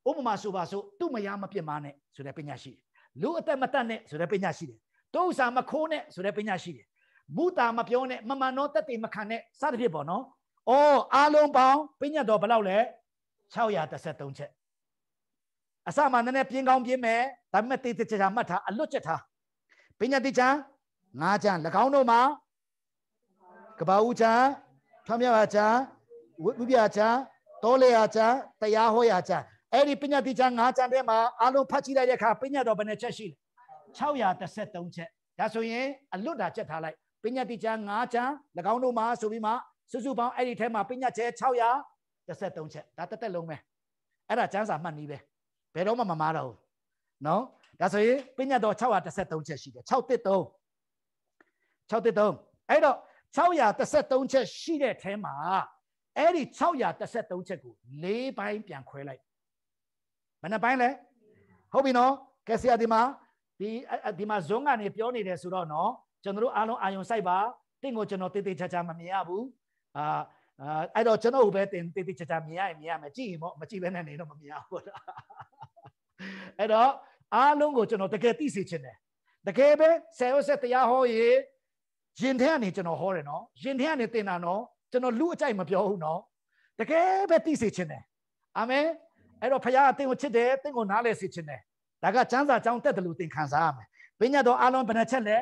ဥပမာဆိုပါစို့သူ့မယားမပြစ်မနဲ့ဆိုတဲ့ပညာရှိတယ်လူအသက်မတတ်နဲ့ဆိုတဲ့ပညာရှိတယ်သူ့ဥစ္စာမခိုးနဲ့ဆိုတဲ့ပညာရှိတယ်မူတာမပြောနဲ့မမှန်တော့တက်တေမခံနဲ့စသဖြင့်ပေါ့နော်အော်အာလုံးပေါင်းပညာတော်ဘယ်လောက်လဲ613ချက်အစမှနည်းနည်းပြင်းကောင်းပြင်းမယ်ဒါပေမဲ့တေးတေးချာချာမှတ်ထားအလွတ်ချက်ထားပညာတိချာငါးချမ်း၎င်းတို့မှာကဘာဦးချာထွမ်းမြောက်ရာချာဝိပယချာတောလေရာချာတရားဟောရာချာအဲ့ဒီပညာတိချာ၅ချာထဲမှာအလုံးဖတ်ကြည့်လိုက်တဲ့အခါပညာတော်ဘယ်နှချက်ရှိလဲ633ချက်ဒါဆိုရင်အလွတ်တာချက်ထားလိုက်ပညာတိချာ၅ချာ၎င်းတို့မှာဆိုပြီးမှစုစုပေါင်းအဲ့ဒီထဲမှာပညာချက်633ချက်ဒါတက်တက်လုံးပဲအဲ့ဒါကျမ်းစာမှတ်နည်းပဲဘယ်တော့မှမမားတော့ဘူးနော်ဒါဆိုရင်ပညာတော်633ချက်ရှိတယ်633 633အဲ့တော့633ချက်ရှိတဲ့ထဲမှာအဲ့ဒီ633ချက်ကို၄ပိုင်းပြန်ခွဲလိုက်ဘယ်နှပိုင်းလဲဟုတ်ပြီနော်ကက်ဆီယာဒီမှာဒီဒီမှာဇွန်ကနေပြောနေတယ်ဆိုတော့နော်ကျွန်တော်တို့အားလုံးအာယုံစိုက်ပါတင့်ကိုကျွန်တော်တေးသေးချာချာမမြင်ရဘူးအာအဲ့တော့ကျွန်တော်ကိုပဲတင်တေးသေးချာချာမြင်ရရင်မြင်ရမယ်ကြည့်ရင်ပေါ့မကြည့်ဘဲနဲ့နေတော့မမြင်ရဘူးလားအဲ့တော့အားလုံးကိုကျွန်တော်တကယ်သိစေချင်တယ်တကယ်ပဲဆယ်ရက်ဆက်တရားဟောရေးယင်ထဲကနေကျွန်တော်ဟောတယ်နော်ယင်ထဲကနေသင်တာနော်ကျွန်တော်လူအကြိုက်မပြောဘူးနော်တကယ်ပဲသိစေခြင်းတယ်အာမင်အဲ့တော့ဖခင်အသင်ကိုချစ်တယ်သင်ကိုနားလည်စေခြင်းတယ်ဒါကစံစာကြောင်းတက်တယ်လို့သင်ခံစားရမယ်ပညာတော်အလုံးဘယ်နှချက်လဲ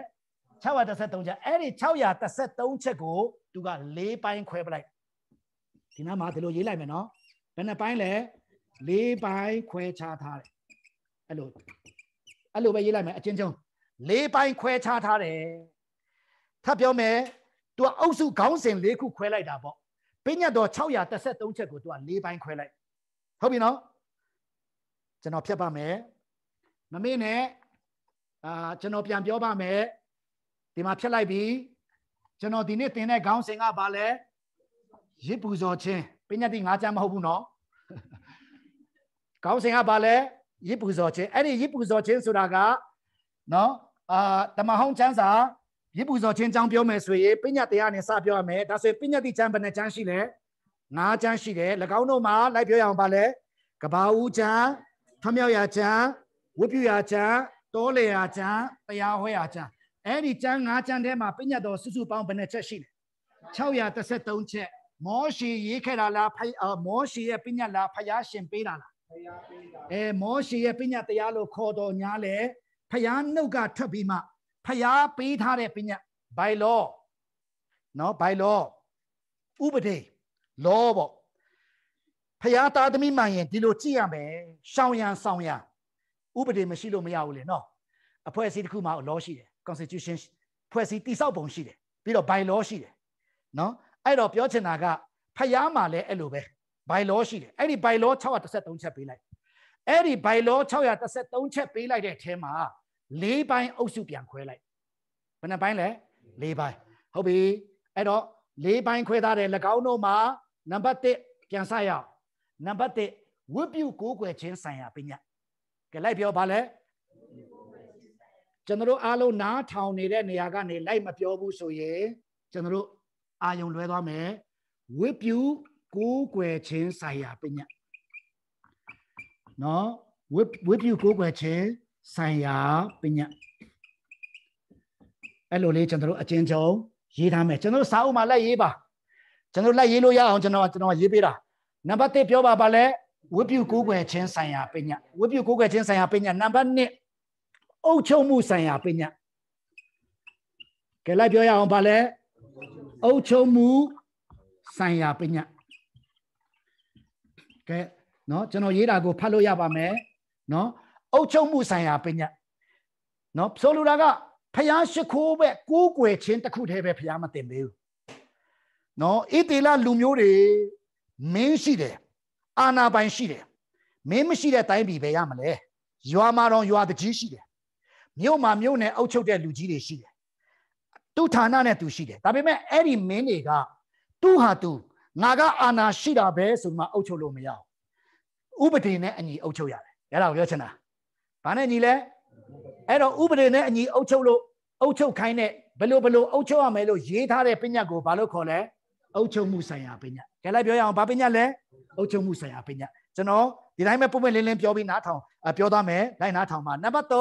633ချက်အဲ့ဒီ633ချက်ကိုသူက၄ပိုင်းခွဲပလိုက်ဒီနားမှာဒီလိုရေးလိုက်မယ်နော်ဘယ်နှပိုင်းလဲ၄ပိုင်းခွဲခြားထားတယ်အဲ့လိုအဲ့လိုပဲရေးလိုက်မယ်အချင်းချင်း၄ပိုင်းခွဲခြားထားတယ်ထပ်ပြောမယ်။ तू အုပ်စုခေါင်းစဉ်၄ခုခွဲလိုက်တာပေါ့။ပညတ်တော်633ချက်ကို तू က၄ပိုင်းခွဲလိုက်။ဟုတ်ပြီနော်။ကျွန်တော်ဖြတ်ပါမယ်။မမေ့နဲ့။အာကျွန်တော်ပြန်ပြောပါမယ်။ဒီမှာဖြတ်လိုက်ပြီ။ကျွန်တော်ဒီနေ့သင်တဲ့ခေါင်းစဉ်ကဘာလဲ။ရစ်ပူဇော်ခြင်းပညတ်တိ၅ချမ်းမဟုတ်ဘူးနော်။ခေါင်းစဉ်ကဘာလဲ။ရစ်ပူဇော်ခြင်းအဲ့ဒီရစ်ပူဇော်ခြင်းဆိုတာကနော်အာတမဟောင်းချမ်းစာရစ်ပူဇော်ခြင်းအကြောင်းပြောမယ်ဆိုရင်ပညာတရားနဲ့စပြောရမယ်ဒါဆိုရင်ပညာတိချမ်းဘယ်နှချမ်းရှိလဲငါးချမ်းရှိတယ်၎င်းတို့မှာလိုက်ပြောရအောင်ပါလဲကဘာဦးချမ်းထမြောက်ရာချမ်းဝိပုရာချမ်းတောလေရာချမ်းတရားဟွဲရာချမ်းအဲ့ဒီချမ်းငါးချမ်းထဲမှာပညာတော်စုစုပေါင်းဘယ်နှချက်ရှိလဲ633ချက်မောရှိရေးခဲ့တာလားမောရှိရဲ့ပညာလားဖယားရှင်ပေးတာလားအဲမောရှိရဲ့ပညာတရားလို့ခေါ်တော်ညာလေဖယားနှုတ်ကထွက်ပြီးမှဖျားပေးထားတဲ့ပညာ by law နော် by law ဥပဒေ law ပေါ့ဖျားသားသမီးမှန်ရင်ဒီလိုကြည့်ရမယ်ရှောင်ရန်ဆောင်ရန်ဥပဒေမရှိလို့မရဘူးလေနော်အဖွဲ့အစည်းတစ်ခုမှာ law ရှိတယ် constitution ဖွဲ့စည်းတိစောက်ပုံရှိတယ်ပြီးတော့ by law ရှိတယ်နော်အဲ့တော့ပြောချင်တာကဖျားမှာလည်းအဲ့လိုပဲ by law ရှိတယ်အဲ့ဒီ by law 613ချက်ပေးလိုက်အဲ့ဒီ by law 613ချက်ပေးလိုက်တဲ့အထဲမှာ၄ပိုင်းအုပ်စုပြန်ခွဲလိုက်ဘယ်နှပိုင်းလဲ၄ပိုင်းဟုတ်ပြီအဲ့တော့၄ပိုင်းခွဲထားတယ်၎င်းတို့မှာနံပါတ်1ပြန်ဆက်ရအောင်နံပါတ်1ဝိပုကိုးကွယ်ခြင်းဆိုင်ရာပညာကဲလိုက်ပြောပါလဲကျွန်တော်တို့အားလုံးနားထောင်နေတဲ့နေရာကနေလိုက်မပြောဘူးဆိုရင်ကျွန်တော်တို့အာယုံလွဲသွားမယ်ဝိပုကိုးကွယ်ခြင်းဆိုင်ရာပညာနော်ဝိပုကိုးကွယ်ခြင်းဆိုင်ရာပညာအဲ့လိုလေးကျွန်တော်တို့အချင်းချင်းရေးထားမယ်ကျွန်တော်စာအုပ်မှာလက်ရေးပါကျွန်တော်လက်ရေးလို့ရအောင်ကျွန်တော်ကျွန်တော်ရေးပေးတာနံပါတ်1ပြောပါပါလဲဝိပုကိုးကွယ်ခြင်းဆိုင်ရာပညာဝိပုကိုးကွယ်ခြင်းဆိုင်ရာပညာနံပါတ်2အုပ်ချုပ်မှုဆိုင်ရာပညာကဲလိုက်ပြောရအောင်ပါလဲအုပ်ချုပ်မှုဆိုင်ရာပညာကဲเนาะကျွန်တော်ရေးတာကိုဖတ်လို့ရပါမယ်เนาะအုပ်ချုပ်မှုဆိုင်ရာပညာနော်ဆိုလိုတာကဖျားရှိခိုးပဲကိုးကွယ်ခြင်းတစ်ခုတည်းပဲဖျားမတင်သေးဘူးနော်ဣတိလလူမျိုးတွေမင်းရှိတယ်အာနာပိုင်ရှိတယ်မင်းမရှိတဲ့တိုင်းပြည်ပဲရမလဲရွာမှာတော့ရွာတကြီးရှိတယ်မြို့မှာမြို့နယ်အုပ်ချုပ်တဲ့လူကြီးတွေရှိတယ်သူ့ဌာနနဲ့သူရှိတယ်ဒါပေမဲ့အဲ့ဒီမင်းတွေကသူ့ဟာသူငါကအာနာရှိတာပဲဆိုမှအုပ်ချုပ်လို့မရဘူးဥပဒေနဲ့အညီအုပ်ချုပ်ရတယ်အဲ့ဒါကိုပြောချင်တာဘာနဲ့ညီလဲအဲ့တော့ဥပဒေနဲ့အညီအုပ်ချုပ်လို့အုပ်ချုပ်ခိုင်းတဲ့ဘယ်လိုဘယ်လိုအုပ်ချုပ်ရမယ်လို့ရေးထားတဲ့ပညာကိုဘာလို့ခေါ်လဲအုပ်ချုပ်မှုဆိုင်ရာပညာကြလိုက်ပြောရအောင်ဘာပညာလဲအုပ်ချုပ်မှုဆိုင်ရာပညာကျွန်တော်ဒီတိုင်းပဲပုံပွင့်လင်းလင်းပြောပြီးနားထောင်ပြောသားမယ်လိုက်နားထောင်ပါနံပါတ်3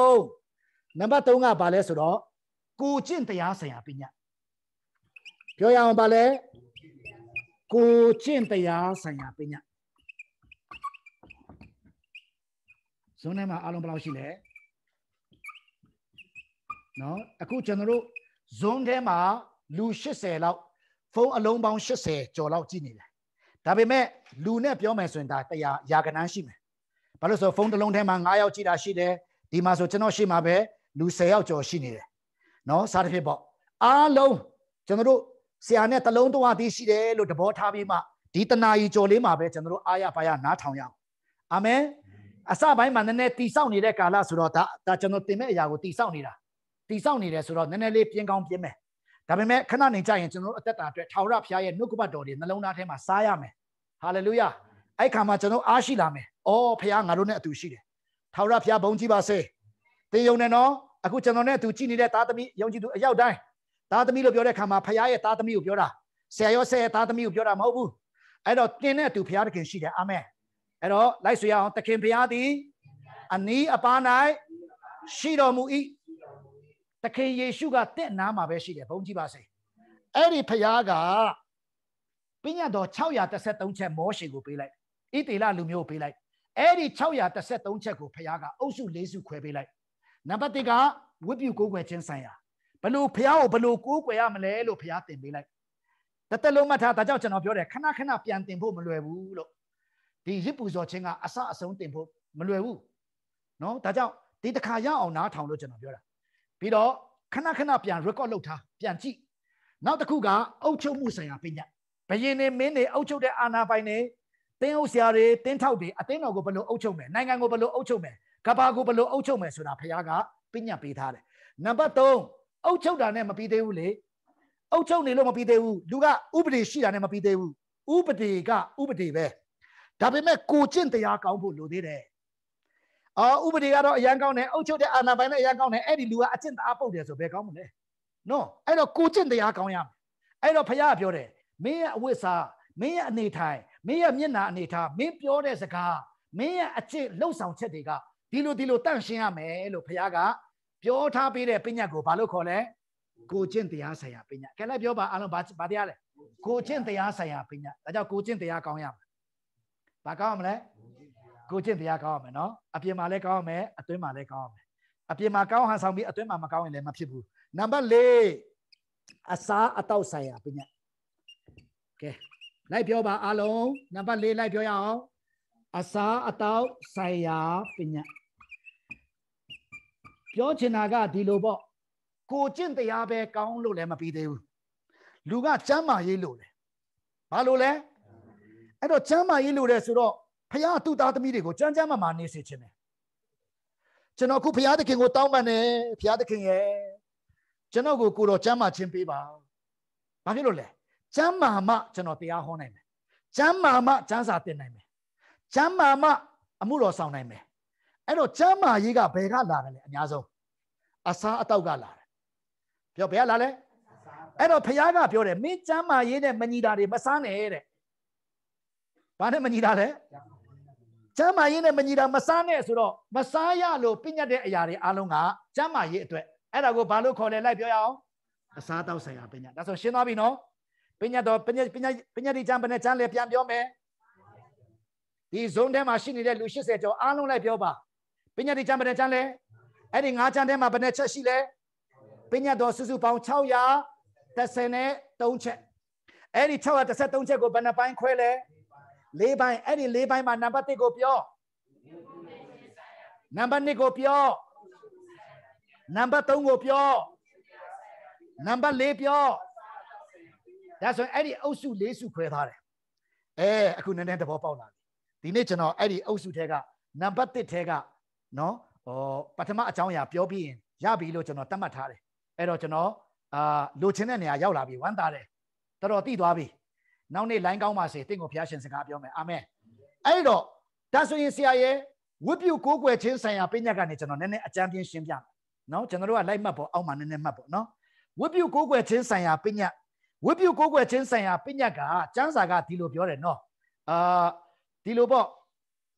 နံပါတ်3ကဘာလဲဆိုတော့ကိုကျင့်တရားဆိုင်ရာပညာပြောရအောင်ပါလဲကိုကျင့်တရားဆိုင်ရာပညာဇွန်းထဲမှာအလုံးဘယ်လောက်ရှိလဲနော်အခုကျွန်တော်တို့ဇွန်းထဲမှာလူ80လောက်ဖုန်းအလုံးပေါင်း80ကျော်လောက်ကြည့်နေတယ်ဒါပေမဲ့လူနဲ့ပြောမယ်ဆိုရင်ဒါ100ရာကနန်းရှိမယ်ဘာလို့ဆိုဖုန်းတစ်လုံးထဲမှာ9ယောက်ကြည့်တာရှိတယ်ဒီမှာဆိုကျွန်တော်ရှိမှာပဲလူ10ယောက်ကျော်ရှိနေတယ်နော်စားတစ်ဖြစ်ပေါ့အားလုံးကျွန်တော်တို့ဆရာနဲ့တလုံးတဝသေးရှိတယ်လို့သဘောထားပြီးမှဒီတနာကြီးကျော်လေးမှာပဲကျွန်တော်တို့အားရပါရနားထောင်ရအောင်အာမင်အစပိုင်းမှာနည်းနည်းတိဆောက်နေတဲ့ကာလဆိုတော့ဒါဒါကျွန်တော်တင်မဲ့အရာကိုတိဆောက်နေတာတိဆောက်နေတယ်ဆိုတော့နည်းနည်းလေးပြင်းကောင်းပြင်းမယ်ဒါပေမဲ့ခဏနေကြရင်ကျွန်တော်တို့အသက်တာအတွက်ထာဝရဘုရားရဲ့နှုတ်ကပတ်တော်တွေနှလုံးသားထဲမှာစားရမယ်ဟာလေလုယာအဲ့ခါမှာကျွန်တော်အားရှိလာမယ်အော်ဘုရားငါတို့နဲ့အတူရှိတယ်ထာဝရဘုရားဘုန်းကြီးပါစေသင်ယုံတယ်နော်အခုကျွန်တော်နဲ့အတူကြည်နေတဲ့သားသမီးယုံကြည်သူအရောက်တိုင်းသားသမီးလို့ပြောတဲ့ခါမှာဘုရားရဲ့သားသမီးကိုပြောတာဆရာရောဆရာရဲ့သားသမီးကိုပြောတာမဟုတ်ဘူးအဲ့တော့တင်တဲ့အတူဘုရားသခင်ရှိတယ်အာမင်အဲ့တော့လိုက်ဆွေရအောင်သခင်ဘုရားသည်အနီးအပါး၌ရှိတော်မူ၏သခင်ယေရှုကတင့်နာမှာပဲရှိတယ်ဘုန်းကြီးပါစေအဲ့ဒီဘုရားကပညတ်တော်633ချက်မောရှေကိုပေးလိုက်ဣတေလလူမျိုးကိုပေးလိုက်အဲ့ဒီ633ချက်ကိုဘုရားကအုပ်စု၄စုခွဲပေးလိုက်နံပါတ်1ကဝိပုကိုးကွယ်ခြင်းဆိုင်ရာဘလို့ဘုရားကိုဘလို့ကိုးကွယ်ရမလဲလို့ဘုရားတင်ပေးလိုက်တသက်လုံးမှတ်ထားဒါကြောင့်ကျွန်တော်ပြောတယ်ခဏခဏပြန်တင်ဖို့မလွယ်ဘူးလို့ဒီရစ်ပူဇော်ခြင်းကအစအဆုံးတင်ဖို့မလွယ်ဘူးနော်ဒါကြောင့်ဒီတစ်ခါရအောင်နားထောင်လို့ကျွန်တော်ပြောတာပြီးတော့ခဏခဏပြန် record လုပ်ထားပြန်ကြည့်နောက်တစ်ခုကအုပ်ချုပ်မှုဆိုင်ရာပညာဘယင်းနေမင်းနေအုပ်ချုပ်တဲ့အာဏာပိုင်နေတင်းအုပ်ဆရာတွေတင်းထောက်တွေအတင်းတော်ကိုဘယ်လိုအုပ်ချုပ်မယ်နိုင်ငံကိုဘယ်လိုအုပ်ချုပ်မယ်ကဘာကိုဘယ်လိုအုပ်ချုပ်မယ်ဆိုတာဖခင်ကပညာပေးထားတယ်နံပါတ်3အုပ်ချုပ်တာနဲ့မပြီးသေးဘူးလေအုပ်ချုပ်နေလို့မပြီးသေးဘူးလူကဥပဒေရှိတာနဲ့မပြီးသေးဘူးဥပဒေကဥပဒေပဲဒါပေမဲ့ကိုကျင့်တရားကောင်းဖို့လိုသေးတယ်အော်ဥပဒေကတော့အရန်ကောင်းတယ်အုပ်ချုပ်တဲ့အာဏာပိုင်လည်းအရန်ကောင်းတယ်အဲ့ဒီလူကအကျင့်တရားပုတ်တယ်ဆိုဘယ်ကောင်းမလဲနော်အဲ့တော့ကိုကျင့်တရားကောင်းရမယ်အဲ့တော့ဖခင်ကပြောတယ်မင်းရဲ့အဝိဇ္ဇာမင်းရဲ့အနေထိုင်မင်းရဲ့မျက်နှာအနေထားမင်းပြောတဲ့စကားမင်းရဲ့အကျင့်လှုပ်ဆောင်ချက်တွေကဒီလိုဒီလိုတန့်ရှင်းရမယ်လို့ဖခင်ကပြောထားပေးတဲ့ပညာကိုဘာလို့ခေါ်လဲကိုကျင့်တရားဆိုင်ရာပညာကဲလိုက်ပြောပါအားလုံးဘာဘာတရားလဲကိုကျင့်တရားဆိုင်ရာပညာဒါကြောင့်ကိုကျင့်တရားကောင်းရမယ်ဘာကောင်းအောင်လဲကိုကျင့်တရားကောင်းအောင်မယ်နော်အပြင်မှာလည်းကောင်းအောင်မယ်အတွင်းမှာလည်းကောင်းအောင်မယ်အပြင်မှာကောင်းဟန်ဆောင်ပြီးအတွင်းမှာမကောင်းရင်လည်းမဖြစ်ဘူးနံပါတ်၄အစာအတောက်ဆိုင်ရာပညာကဲလိုက်ပြောပါအားလုံးနံပါတ်၄လိုက်ပြောရအောင်အစာအတောက်ဆိုင်ရာပညာပြောချင်တာကဒီလိုပေါ့ကိုကျင့်တရားပဲကောင်းလို့လည်းမပြီးသေးဘူးလူကစမ်းမာရေးလို့လေဘာလို့လဲအဲ့တော့ကျမ်းမာရေးလိုတယ်ဆိုတော့ဖခင်သူ့သားသမီးတွေကိုကျမ်းကျမ်းမာမာနေစေခြင်းတယ်ကျွန်တော်ခုဖခင်သခင်ကိုတောင်းပန်တယ်ဖခင်သခင်ရဲ့ကျွန်တော်ကိုကိုတော်ကျမ်းမာခြင်းပေးပါဘာဖြစ်လို့လဲကျမ်းမာမှကျွန်တော်တရားဟောနိုင်မယ်ကျမ်းမာမှကျမ်းစာသင်နိုင်မယ်ကျမ်းမာမှအမှုတော်ဆောင်နိုင်မယ်အဲ့တော့ကျမ်းမာရေးကဘယ်ကလာတယ်လဲအများဆုံးအစာအတောက်ကလာတယ်ပြောဘယ်ကလာလဲအဲ့တော့ဖခင်ကပြောတယ်မင်းကျမ်းမာရေးနဲ့မညီတာတွေမစားနဲ့တဲ့ဘာနဲ့မညီတာလဲကျမ်းမာရေးနဲ့မညီတာမစားနဲ့ဆိုတော့မစားရလို့ပြညတ်တဲ့အရာတွေအလုံးကကျမ်းမာရေးအတွက်အဲ့ဒါကိုဘာလို့ခေါ်လဲလိုက်ပြောရအောင်အစားတောက်ဆိုင်ရာပြညတ်ဒါဆိုရှင်းသွားပြီနော်ပြညတ်တော့ပြညတ်ပြညတ်ပြညတ်ဒီကျမ်းဘယ်နဲ့ကျမ်းလဲပြန်ပြောမယ်ဒီဇုံထဲမှာရှိနေတဲ့လူ80ကျော်အားလုံးလိုက်ပြောပါပညာတိကျမ်းဘယ်နှကျမ်းလဲအဲ့ဒီ၅ကျမ်းထဲမှာဘယ်နှချက်ရှိလဲပညာတော်စုစုပေါင်း633ချက်အဲ့ဒီ633ချက်ကိုဘယ်နှပိုင်းခွဲလဲ၄ပိုင်းအဲ့ဒီ၄ပိုင်းမှာနံပါတ်၁ကိုပြောနံပါတ်2ကိုပြောနံပါတ်3ကိုပြောနံပါတ်4ပြောဒါဆိုရင်အဲ့ဒီအုပ်စု၄စုခွဲထားတယ်အဲအခုနည်းနည်းသဘောပေါက်လာပြီဒီနေ့ကျွန်တော်အဲ့ဒီအုပ်စုထဲကနံပါတ်1ထဲကနော်ဟောပထမအကြောင်းအရာပြောပြီးရင်ရပြီလို့ကျွန်တော် သတ်မှတ်ထားတယ်အဲ့တော့ကျွန်တော်အာလိုချင်တဲ့နေရာရောက်လာပြီဝမ်းသာတယ်တော်တော်သိသွားပြီနောက်နေ့လိုင်းကောင်းပါစေတင့်ကိုဘုရားရှင်စကားပြောမယ်အာမင်အဲ့တော့ဒါဆိုရင်ဆရာရဲ့ဝိပုကိုးကွယ်ခြင်းဆိုင်ရာပညာကနေကျွန်တော်နည်းနည်းအကြံပြင်းရှင်းပြမယ်နော်ကျွန်တော်တို့ကလိုက်မှတ်ပေါ့အောက်မှာနည်းနည်းမှတ်ပေါ့နော်ဝိပုကိုးကွယ်ခြင်းဆိုင်ရာပညာဝိပုကိုးကွယ်ခြင်းဆိုင်ရာပညာကကျမ်းစာကဒီလိုပြောတယ်နော်အာဒီလိုပေါ့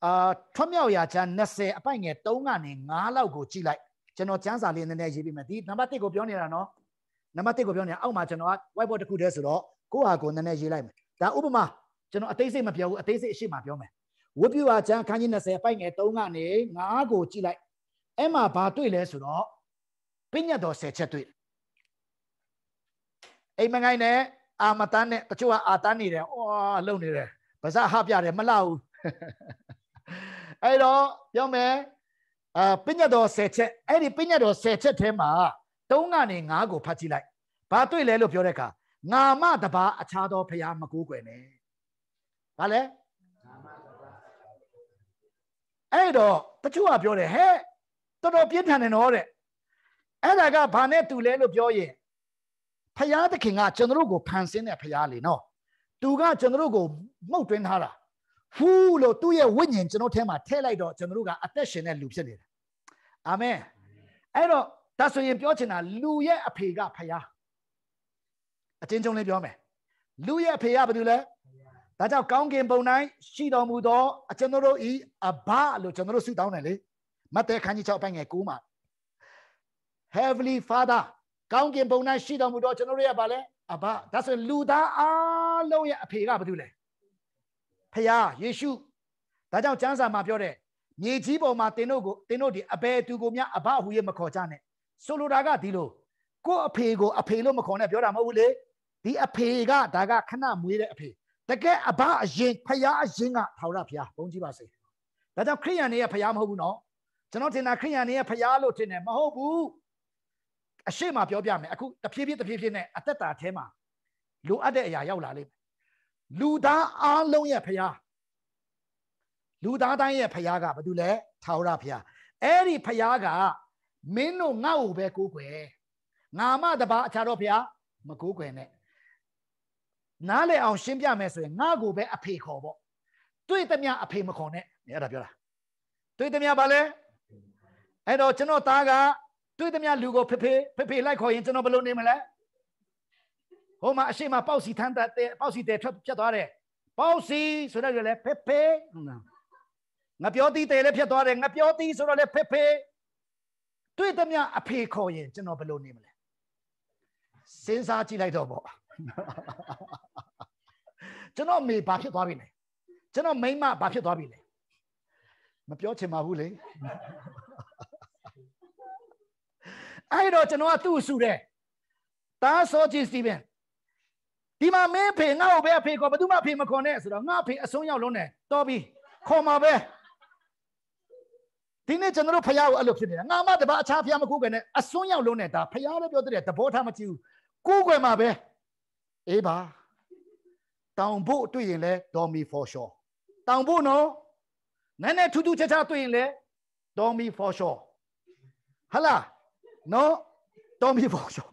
အာထွမြောက်ရာချမ်း20အပိုင်ငယ်3ကနေ9လောက်ကိုကြည့်လိုက်ကျွန်တော်ကျမ်းစာလေးနည်းနည်းရေးပြီးမယ်ဒီနံပါတ်1ကိုပြောနေတာနော်နံပါတ်1ကိုပြောနေတာအောက်မှာကျွန်တော်က whiteboard တစ်ခုတည်းဆိုတော့ကိုယ့်ဟာကိုနည်းနည်းရေးလိုက်မယ်ဒါဥပမာကျွန်တော်အသေးစိတ်မပြောဘူးအသေးစိတ်အရှိမပြောမယ်ဝိပုဟာကျမ်းခန်းကြီး20ပိုက်ငယ်3ကနေ9ကိုကြည့်လိုက်အဲ့မှာဘာတွေ့လဲဆိုတော့ပညတ်တော်10ချက်တွေ့အိမ်မငိုင်းနဲ့အာမတန်းနဲ့တချို့ကအာတန်းနေတယ်အော်လုံနေတယ်ပါဇာဟပြတယ်မလောက်ဘူးအဲ့တော့ပြောမယ်အာပညတ်တော်10ချက်အဲ့ဒီပညတ်တော်10ချက်ထဲမှာ3ကနေ9ကိုဖတ်ကြည့်လိုက်ဘာတွေ့လဲလို့ပြောတဲ့အခါငါမတပါအခြားသောဖရားမကိုးကွယ်နဲ့။ဘာလဲ။အဲ့တော့တချို့ကပြောတယ်ဟဲ့တော်တော်ပြင်းထန်တယ်နော်တဲ့။အဲ့ဒါကဘာနဲ့တူလဲလို့ပြောရင်ဖရားသခင်ကကျွန်တော်တို့ကိုဖန်ဆင်းတဲ့ဖရားလေနော်။သူကကျွန်တော်တို့ကိုမှုတ်တွင်းထားတာ။ဟူးလို့သူ့ရဲ့ဝိညာဉ်ကျွန်တော်ထဲမှာထည့်လိုက်တော့ကျွန်တော်တို့ကအသက်ရှင်တဲ့လူဖြစ်နေတာ။အာမင်။အဲ့တော့ဒါဆိုရင် ပြောချင်တာလူရဲ့အဖေကဖရားအချင်းချင်းလေးပြောမယ်လူရဲ့အဖေကဘာလို့လဲဒါကြောင့်ကောင်းကင်ဘုံတိုင်းရှိတော်မူသောအကျွန်တော်တို့ဤအဘလို့ကျွန်တော်တို့ဆုတောင်းတယ်လေမဿဲခန်းကြီး6အပိုင်းငယ်9မှာ Heavenly Father ကောင်းကင်ဘုံတိုင်းရှိတော်မူသောကျွန်တော်တို့ရဲ့ဘာလဲအဘဒါဆိုလူသားအလုံးရဲ့အဖေကဘာလို့လဲဖခင်ယေရှုဒါကြောင့်ကျမ်းစာမှာပြောတဲ့မြေကြီးပေါ်မှာတင်တို့ကိုတင်တို့ဒီအဘယ်သူကိုများအဘဟူရဲ့မခေါ်ကြနဲ့ဆိုလိုတာကဒီလိုကို့အဖေကိုအဖေလို့မခေါ်နဲ့ပြောတာမဟုတ်ဘူးလေဒီအဖေကဒါကခဏမွေးတဲ့အဖေတကယ်အဘအရင်ဖယားအရင်ကထာဝရဖယားဘုန်းကြီးပါစေဒါကြောင့်ခရိယန်တွေကဖယားမဟုတ်ဘူးနော်ကျွန်တော်ထင်တာခရိယန်တွေကဖယားလို့ထင်တယ်မဟုတ်ဘူးအရှိမပြောပြမယ်အခုတဖြည်းဖြည်းတဖြည်းဖြည်းနဲ့အသက်တာအဲမှာလိုအပ်တဲ့အရာရောက်လာလိမ့်မယ်လူသားအားလုံးရဲ့ဖယားလူသားတိုင်းရဲ့ဖယားကဘာတူလဲထာဝရဖယားအဲ့ဒီဖယားကမင်းတို့ငါ့ကိုပဲကိုးကွယ်ငါမတပါအခြားတော့ဖယားမကိုးကွယ်နဲ့နားလည်အောင်ရှင်းပြမယ်ဆိုရင်ငါ့ကိုပဲအဖေခေါ်ပေါ့တွေ့သမျှအဖေမခေါ်နဲ့အဲ့ဒါပြောတာတွေ့သမျှဘာလဲအဲ့တော့ကျွန်တော်သားကတွေ့သမျှလူကိုဖေဖေဖေဖေလိုက်ခေါ်ရင်ကျွန်တော်ဘယ်လိုနေမလဲဟိုမှာအရှိမပေါက်စီထမ်းတဲ့ပေါက်စီတဲ့ထွက်ဖြတ်သွားတယ်ပေါက်စီဆိုတော့လည်းဖေဖေငါပြောသီးတယ်လည်းဖြတ်သွားတယ်ငါပြောသီးဆိုတော့လည်းဖေဖေတွေ့သမျှအဖေခေါ်ရင်ကျွန်တော်ဘယ်လိုနေမလဲစဉ်းစားကြည့်လိုက်တော့ပေါ့ကျွန်တော်မေဘာဖြစ်သွားပြီလဲကျွန်တော်မိမဘာဖြစ်သွားပြီလဲမပြောချင်ပါဘူးလေအဲ့တော့ကျွန်တော်ကသူ့အဆူတယ်တားစောချီစတီဗန်ဒီမှာမင်းဖေငါ့ကိုပဲဖေခေါ်ဘယ်သူမှဖေမခေါ်နဲ့ဆိုတော့ငါဖေအဆုံးရောက်လုံးတယ်တော်ပြီခေါ်မှာပဲဒီနေ့ကျွန်တော်တို့ဖရားကိုအဲ့လိုဖြစ်နေတာငါမတပါအခြားဖရားမကူးကွယ်နဲ့အစွန်းရောက်လုံးနဲ့ဒါဖရားလည်းပြောတဲ့တဘောထားမကြည့်ဘူးကိုးကွယ်မှာပဲအေးပါတောင်ဖို့တွေ့ရင်လဲဒေါ်မီ for sure တောင်ဖို့နော်နည်းနည်းထူးထူးခြားခြားတွေ့ရင်လဲဒေါ်မီ for sure ဟလာနော်ဒေါ်မီ for sure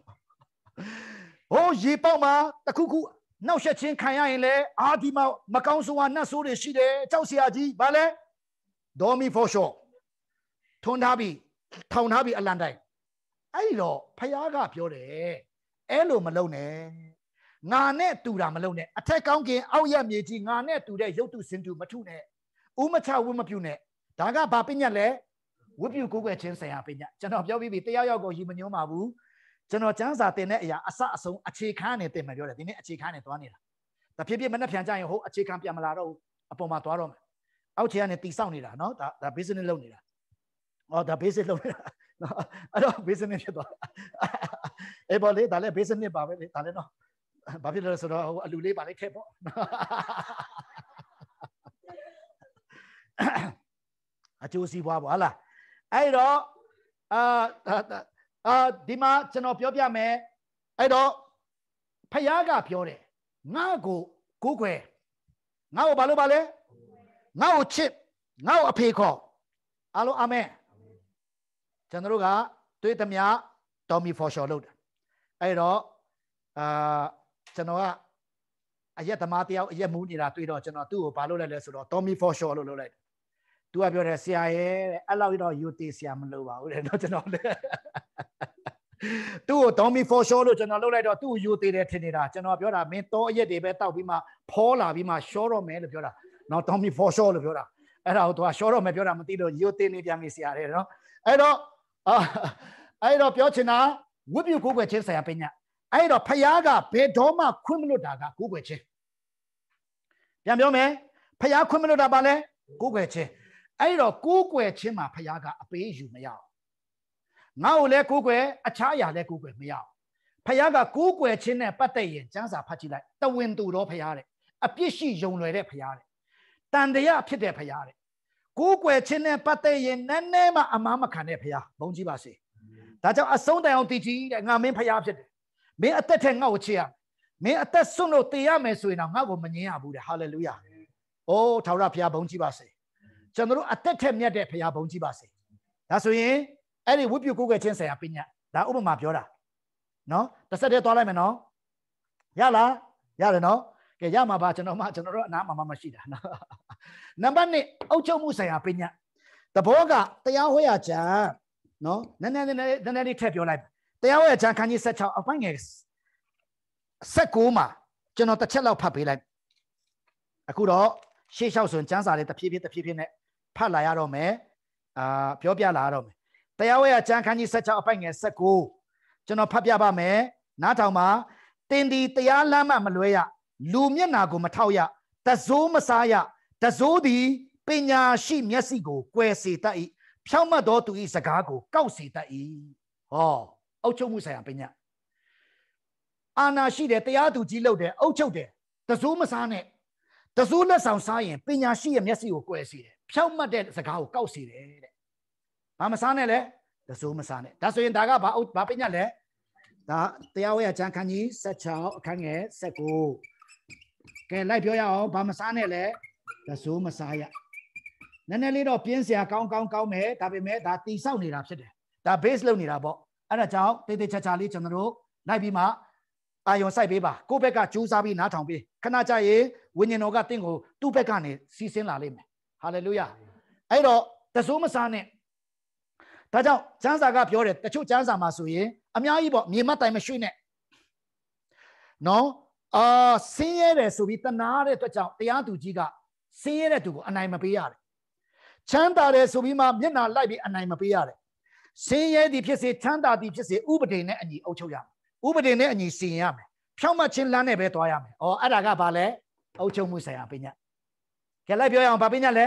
ဟိုရေပေါက်မှာတခုခုနောက်ဆက်ချင်းခံရရင်လဲအာဒီမမကောင်းဆိုးဝါးနှက်ဆိုးတွေရှိတယ်ကြောက်စရာကြီးဗာလဲဒေါ်မီ for sure ထွန်းထားပြီးထောင်ထားပြီးအလန်တိုင်းအဲ့ဒီတော့ဖယားကပြောတယ်အဲ့လိုမလုပ်နဲ့ငါနဲ့တူတာမလုပ်နဲ့အထက်ကောင်းကင်အောက်ရမြေကြီးငါနဲ့တူတဲ့ရုပ်တုစင်တူမထုနဲ့ဥမချဝတ်မပြုနဲ့ဒါကဘာပညာလဲဝတ်ပြုကိုယ်ွယ်ချင်းဆိုင်ရာပညာကျွန်တော်ပြောပြီးပြီတယောက်ယောက်ကိုရီမညွှန်းပါဘူးကျွန်တော်စံစာတင်တဲ့အရာအစအဆုံးအခြေခံနဲ့တင်မယ်ပြောတယ်ဒီနေ့အခြေခံနဲ့သွားနေတာဒါဖြစ်ဖြစ်မနှက်ဖြန်ကြရင်ဟုတ်အခြေခံပြန်မလာတော့ဘူးအပေါ်မှာသွားတော့မယ်အောက်ခြေကနေတီဆောက်နေတာနော်ဒါဒါ business လုပ်နေတာဟောဒါ basic လုပ်နေတာနော်အဲ့တော့ business ဖြစ်သွားအေးပေါ်လေဒါလည်း business ပါပဲလေဒါလည်းနော်ဘာဖြစ်လဲဆိုတော့ဟိုအလူလေးပါလေးထည့်ပေါ့အကျိုးစီးပွားပေါ့ဟာလားအဲ့တော့အာအာဒီမှာကျွန်တော်ပြောပြမယ်အဲ့တော့ဖယားကပြောတယ်ငါ့ကိုကိုးကွယ်ငါ့ကိုဘာလို့ပါလဲငါ့ကိုချစ်ငါ့ကိုအဖေခေါ်အားလုံးအာမင်ကျွန်တော်တို့ကတွေ့သမျှတော်မီဖော်ရှော်လုပ်တယ်အဲ့တော့အာကျွန်တော်ကအရက်သမားတယောက်အရက်မူးနေတာတွေ့တော့ကျွန်တော်သူ့ကိုဘာလို့လဲလဲဆိုတော့ Tommy Forshaw လို့လုပ်လိုက်တယ်။ "तू ကပြောတယ်ဆရာရဲ့အဲ့လောက်တော့ယူသေးဆရာမလို့ပါဘူးတဲ့။တော့ကျွန်တော်လည်းသူ့ကို Tommy Forshaw လို့ကျွန်တော်လုပ်လိုက်တော့သူ့ကိုယူသေးတယ်ထင်နေတာကျွန်တော်ပြောတာမင်းတော့အရက်တွေပဲတောက်ပြီးမှဖောလာပြီးမှ short တော့မယ်လို့ပြောတာ။နော် Tommy Forshaw လို့ပြောတာ။အဲ့ဒါကို तू က short တော့မယ်ပြောတာမသိလို့ယူသေးနေပြန်ပြီဆရာတဲ့နော်။အဲ့တော့အဲ့တော့ပြောချင်တာဝိပုကိုယ်ွယ်ချင်းဆရာပညာ။အဲ့တော့ဖယားကဘယ်တော့မှခွင့်မလွတ်တာကကိုးကွယ်ခြင်းပြန်ပြောမယ်ဖယားခွင့်မလွတ်တာပါလဲကိုးကွယ်ခြင်းအဲ့တော့ကိုးကွယ်ခြင်းမှာဖယားကအပေးယူမရအောင်ငါ့ကိုလည်းကိုးကွယ်အခြားအရာလည်းကိုးကွယ်မရအောင်ဖယားကကိုးကွယ်ခြင်းနဲ့ပတ်သက်ရင်ကျမ်းစာဖတ်ကြည့်လိုက်တဝင်းတူတော့ဖယားတဲ့အပြစ်ရှိယုံလွယ်တဲ့ဖယားတဲ့တန်တရားဖြစ်တဲ့ဖယားတဲ့ကိုးကွယ်ခြင်းနဲ့ပတ်သက်ရင်နည်းနည်းမှအမားမခံတဲ့ဖယားဘုန်းကြီးပါစေဒါကြောင့်အဆုံးတိုင်အောင်တည်ကြည်တဲ့ငါမင်းဖယားဖြစ်တယ်မင်းအသက်ထက်ငါ့ကိုချစ်ရမင်းအသက်စွန့်လို့တည်ရမယ်ဆိုရင်တော့ငါ့ကိုမငြင်းရဘူးတဲ့ဟာလေလုယာ။အိုးထာဝရဘုရားဘုန်းကြီးပါစေ။ကျွန်တော်တို့အသက်ထက်မြတ်တဲ့ဘုရားဘုန်းကြီးပါစေ။ဒါဆိုရင်အဲ့ဒီဝိပုကိုယ်ကချင်းဆရာပညာဒါဥပမာပြောတာ။နော်တစ်ဆက်တည်းသွားလိုက်မယ်နော်။ရလားရတယ်နော်။ကဲရမှာပါကျွန်တော်မှကျွန်တော်တို့အနာမှာမှမရှိတာနော်။နံပါတ်1အုပ်ချုပ်မှုဆရာပညာ။တဘောကတရားဟောရကြံနော်။နည်းနည်းနည်းနည်းနည်းထည့်ပြောလိုက်ပါတရားဝဲချမ်းခန်းကြီး16အပိုင်းငယ်19မှာကျွန်တော်တစ်ချက်လောက်ဖတ်ပေးလိုက်အခုတော့ရှေ့လျှောက်ဆိုရင်ကျမ်းစာလေးတစ်ဖြည်းဖြည်းတစ်ဖြည်းဖြည်းနဲ့ဖတ်လာရတော့မယ်အာပြောပြလာရတော့မယ်တရားဝဲချမ်းခန်းကြီး16အပိုင်းငယ်19ကျွန်တော်ဖတ်ပြပါမယ်နားထောင်ပါတင်ဒီတရားလမ်းမှမလွဲရလူမျက်နာကိုမထောက်ရတဆိုးမစားရတဆိုးသည်ပညာရှိမျက်စိကိုကွယ်စေတတ်၏ဖြောင့်မတ်သောသူ၏စကားကိုကောက်စေတတ်၏ဟောအုပ်ချုပ်မှုဆိုင်ရာပညာအာနာရှိတယ်တရားသူကြီးလုပ်တယ်အုပ်ချုပ်တယ်တစိုးမစားနဲ့တစိုးလက်ဆောင်စားရင်ပညာရှိရဲ့မျက်စိကိုကွယ်စေတယ်ဖြောက်မှတ်တဲ့စကားကိုကောက်စေတယ်တဲ့ဘာမစားနဲ့လဲတစိုးမစားနဲ့ဒါဆိုရင်ဒါကဘာဘာပညာလဲဒါတရားဝဲရချမ်းခန်းကြီး16အခန်းငယ်19ကဲလိုက်ပြောရအောင်ဘာမစားနဲ့လဲတစိုးမစားရနည်းနည်းလေးတော့ပြင်းစရာကောင်းကောင်းကောင်းမယ်ဒါပေမဲ့ဒါတီဆောက်နေတာဖြစ်တယ်ဒါ base လုပ်နေတာပေါ့အဲ့ဒါကြောင့်တိတ်တိတ်ချာချာလေးကျွန်တော်တို့လိုက်ပြီးမှအာယုံစိုက်ပေးပါကိုယ့်ဘက်ကကြိုးစားပြီးနားထောင်ပေးခဏကြာရင်ဝိညာဉ်တော်ကတင့်ကိုသူ့ဘက်ကနေစီစဉ်လာလိမ့်မယ်ဟာလေလုယာအဲ့တော့တဆိုးမစားနဲ့ဒါကြောင့်ကျမ်းစာကပြောတယ်တချို့ကျမ်းစာမှာဆိုရင်အများကြီးပေါ့မြေမတိုင်မရွှေ့နဲ့နော်အာဆင်းရဲတယ်ဆိုပြီးတနာတဲ့အတွက်ကြောင့်တရားသူကြီးကဆင်းရဲတဲ့သူကိုအနိုင်မပေးရတယ်ချမ်းသာတယ်ဆိုပြီးမှမျက်နှာလိုက်ပြီးအနိုင်မပေးရတယ်ဆင်းရဲသည်ဖြစ်စေချမ်းသာသည်ဖြစ်စေဥပဒေနဲ့အညီအုပ်ချုပ်ရမယ်ဥပဒေနဲ့အညီစီရင်ရမယ်ဖြောင့်မတ်ခြင်းလမ်းနဲ့ပဲသွားရမယ်အော်အဲ့ဒါကဘာလဲအုပ်ချုပ်မှုဆိုင်ရာပညာကြလိုက်ပြောရအောင်ဘာပညာလဲ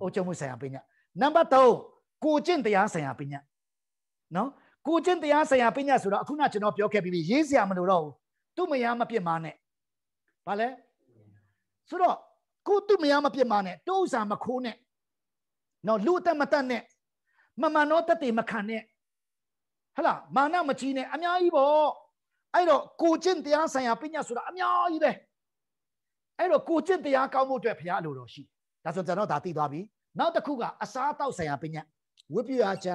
အုပ်ချုပ်မှုဆိုင်ရာပညာနံပါတ်3ကိုကျင့်တရားဆိုင်ရာပညာနော်ကိုကျင့်တရားဆိုင်ရာပညာဆိုတော့အခုနကျွန်တော်ပြောခဲ့ပြီးရေးစရာမလိုတော့ဘူးသူ့မယားမပြစ်မနဲ့ဘာလဲဆိုတော့ကိုသူ့မယားမပြစ်မနဲ့တိုးဥစားမခိုးနဲ့နော်လူအသက်မတတ်နဲ့မမှန်တော့တသက်မခံနဲ့ဟလားမာနမကြီးနဲ့အများကြီးပေါ့အဲ့တော့ကိုကျင့်တရားဆိုင်ရာပညာဆိုတာအများကြီးပဲအဲ့တော့ကိုကျင့်တရားကောင်းဖို့အတွက်ဘုရားအလိုတော်ရှိဒါဆိုကျွန်တော်ဒါသိသွားပြီနောက်တစ်ခုကအစားအသောက်ဆိုင်ရာပညာဝိပ္ပယချံ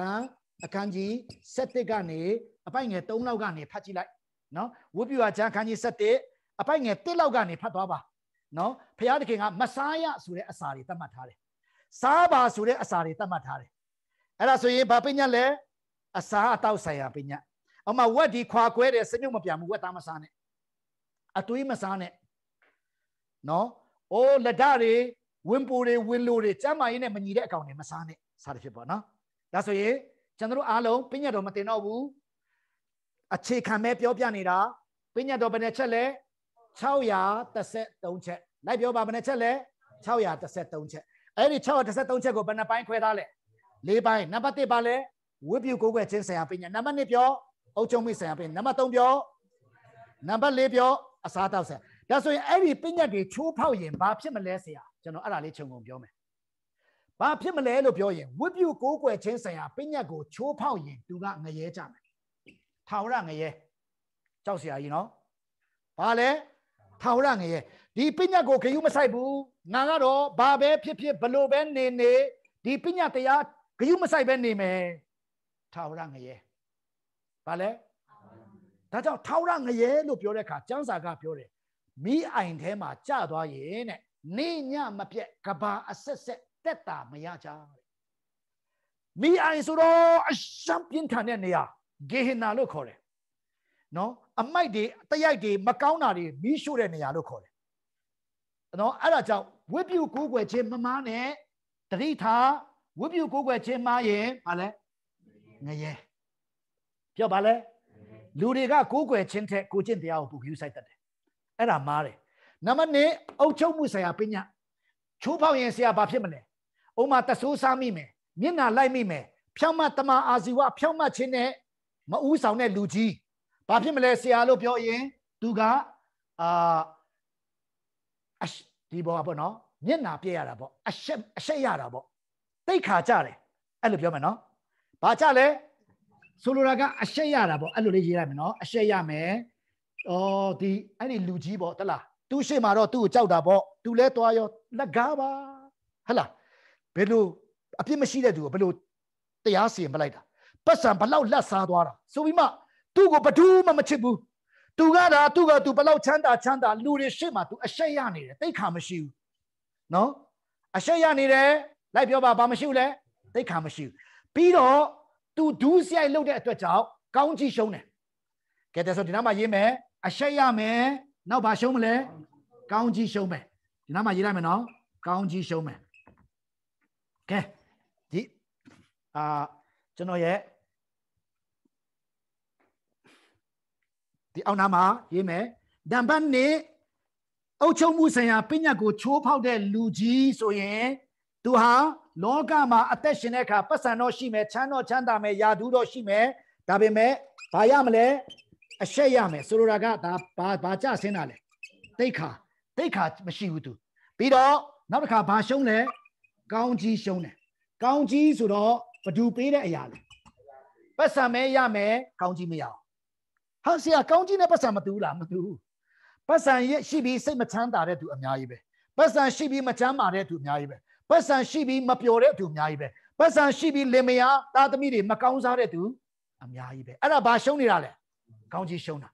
အခန်းကြီး7ကနေအပိုင်ငယ်3လောက်ကနေဖတ်ကြည့်လိုက်နော်ဝိပ္ပယချံအခန်းကြီး7အပိုင်ငယ်1လောက်ကနေဖတ်သွားပါနော်ဘုရားသခင်ကမစားရဆိုတဲ့အစာတွေသတ်မှတ်ထားတယ်စားပါဆိုတဲ့အစာတွေသတ်မှတ်ထားတယ်အဲ့ဒါဆိုရင်ဘာပညာလဲအစာအတောက်ဆိုင်ရာပညာအမဝက်ဒီခွာခွဲတယ်စမြုပ်မပြဘူးဝက်သားမစားနဲ့အသွေးမစားနဲ့နော်အိုးလက်ဓာတွေဝင်ပူတွေဝင်လိုတွေကျမ်းမာရေးနဲ့မညီတဲ့အကောင်တွေမစားနဲ့စားတယ်ဖြစ်ပေါ့နော်ဒါဆိုရင်ကျွန်တော်တို့အားလုံးပညာတော်မတင်တော့ဘူးအခြေခံပဲပြောပြနေတာပညာတော်ဘယ်နှချက်လဲ633ချက်လိုက်ပြောပါဘယ်နှချက်လဲ633ချက်အဲ့ဒီ633ချက်ကိုဘယ်နှပိုင်းခွဲထားလဲ၄ပိုင်းနံပါတ်၁ပါလဲဝိပယုကိုယ်ွယ်ချင်းဆရာပညာနံပါတ်၂ပြောအုပ်ချုပ်မိဆရာပညာနံပါတ်၃ပြောနံပါတ်၄ပြောအစားတောက်ဆရာဒါဆိုရင်အဲ့ဒီပညာတွေချိုးဖောက်ရင်ဘာဖြစ်မလဲဆရာကျွန်တော်အဲ့ဒါလေးခြုံငုံပြောမယ်ဘာဖြစ်မလဲလို့ပြောရင်ဝိပယုကိုယ်ွယ်ချင်းဆရာပညာကိုချိုးဖောက်ရင်သူကငရဲကြမယ်ထာဝရငရဲကြောက်ဆရာကြီးနော်ဘာလဲထာဝရငရဲဒီပညာကိုဂယုမဆိုင်ဘူးငါကတော့ဘာပဲဖြစ်ဖြစ်ဘလို့ပဲနေနေဒီပညာတရားဂယုမဆိုင်ပဲနေမယ်ထာဝရငရဲဘာလဲဒါကြောင့်ထာဝရငရဲလို့ပြောတဲ့အခါကျမ်းစာကပြောတယ်မိအိုင်ထဲမှာကြသွားရင်တဲ့နေညမပြတ်ကဘာအဆက်ဆက်တက်တာမရကြတဲ့မိအိုင်ဆိုတော့အရှမ်းပြင်းထန်တဲ့နေရာဂေဟနာလို့ခေါ်တယ်နော်အမိုက်တွေတရိုက်တွေမကောင်းတာတွေမီးရှို့တဲ့နေရာလို့ခေါ်တယ်နော်အဲ့ဒါကြောင့်ဝိပုကူးကွယ်ခြင်းမမားနဲ့တတိထာဝိပုကိုးကွယ်ခြင်းမှားရင်ဘာလဲငရဲပြောပါလဲလူတွေကကိုးကွယ်ခြင်းထက်ကိုကျင့်တရားကိုပူယူဆိုင်တတ်တယ်အဲ့ဒါမားတယ်နံပါတ်1အုပ်ချုပ်မှုဆိုင်ရာပညာချိုးဖောက်ရင်ဆရာဘာဖြစ်မလဲဥမာတဆိုးစားမိမယ်မျက်နာလိုက်မိမယ်ဖြောင့်မတ်တမအာဇီဝဖြောင့်မတ်ခြင်းနဲ့မဥဆောင်တဲ့လူကြီးဘာဖြစ်မလဲဆရာလို့ပြောရင်သူကအာဒီဘောပေါ့နော်မျက်နာပြည့်ရတာပေါ့အရှက်အရှက်ရတာပေါ့တိတ်ခါကြတယ်အဲ့လိုပြောမယ်နော်ဘာကြလဲဆိုလိုတာကအရှက်ရတာပေါ့အဲ့လိုလေးရေးရမယ်နော်အရှက်ရမယ်ဩဒီအဲ့ဒီလူကြီးပေါ့တလားသူရှိမှတော့သူ့ကိုကြောက်တာပေါ့သူလဲသွားရောလက်ကားပါဟဟလားဘယ်လိုအပြစ်မရှိတဲ့သူကိုဘယ်လိုတရားစီရင်ပလိုက်တာပတ်စံဘလောက်လက်စားသွားတာဆိုပြီးမှသူ့ကိုဘသူမှမချစ်ဘူးသူကဒါသူ့ကသူဘလောက်ချမ်းသာချမ်းသာလူတွေရှေ့မှာသူအရှက်ရနေတယ်တိတ်ခါမရှိဘူးနော်အရှက်ရနေတယ်လိုက်ပြောပါဘာမရှိဘူးလဲသိက္ခာမရှိဘူးပြီးတော့သူဒူးဆိုင်လုပ်တဲ့အတွက်ကြောင့်ကောင်းကြီးရှုံးတယ်ကဲဒါဆိုဒီနားမှာရေးမယ်အရှက်ရမယ်နောက်ဘာရှုံးမလဲကောင်းကြီးရှုံးမယ်ဒီနားမှာရေးလိုက်မယ်နော်ကောင်းကြီးရှုံးမယ်ကဲဒီအာကျွန်တော်ရဲ့ဒီအောက်နားမှာရေးမယ်နံပါတ်1အုတ်ချုပ်မှုဆိုင်ရာပညာကိုချိုးဖောက်တဲ့လူကြီးဆိုရင်သူဟာလောကမှာအသက်ရှင်တဲ့အခါပတ်စံတော့ရှိမယ်ချမ်းတော့ချမ်းသာမယ်ယာတူးတော့ရှိမယ်ဒါပေမဲ့ဘာရမလဲအရှက်ရမယ်ဆိုလိုတာကဒါဘာဘာကြဆင်းတာလဲတိတ်ခါတိတ်ခါမရှိဘူးသူပြီးတော့နောက်တစ်ခါဘာရှုံးလဲကောင်းကြီးရှုံးတယ်ကောင်းကြီးဆိုတော့ဘဒူပေးတဲ့အရာလဲပတ်စံမဲရမယ်ကောင်းကြီးမရအောင်ဟာဆရာကောင်းကြီးနဲ့ပတ်စံမတူလားမတူပတ်စံရရှိပြီးစိတ်မချမ်းသာတဲ့သူအများကြီးပဲပတ်စံရှိပြီးမချမ်းသာတဲ့သူအများကြီးပဲပတ်စံရှိပြီးမပျော်တဲ့သူအများကြီးပဲပတ်စံရှိပြီးလင်မယားသားသမီးတွေမကောင်းစားတဲ့သူအများကြီးပဲအဲ့ဒါဘာရှုံးနေတာလဲကောင်းကြီးရှုံးတာ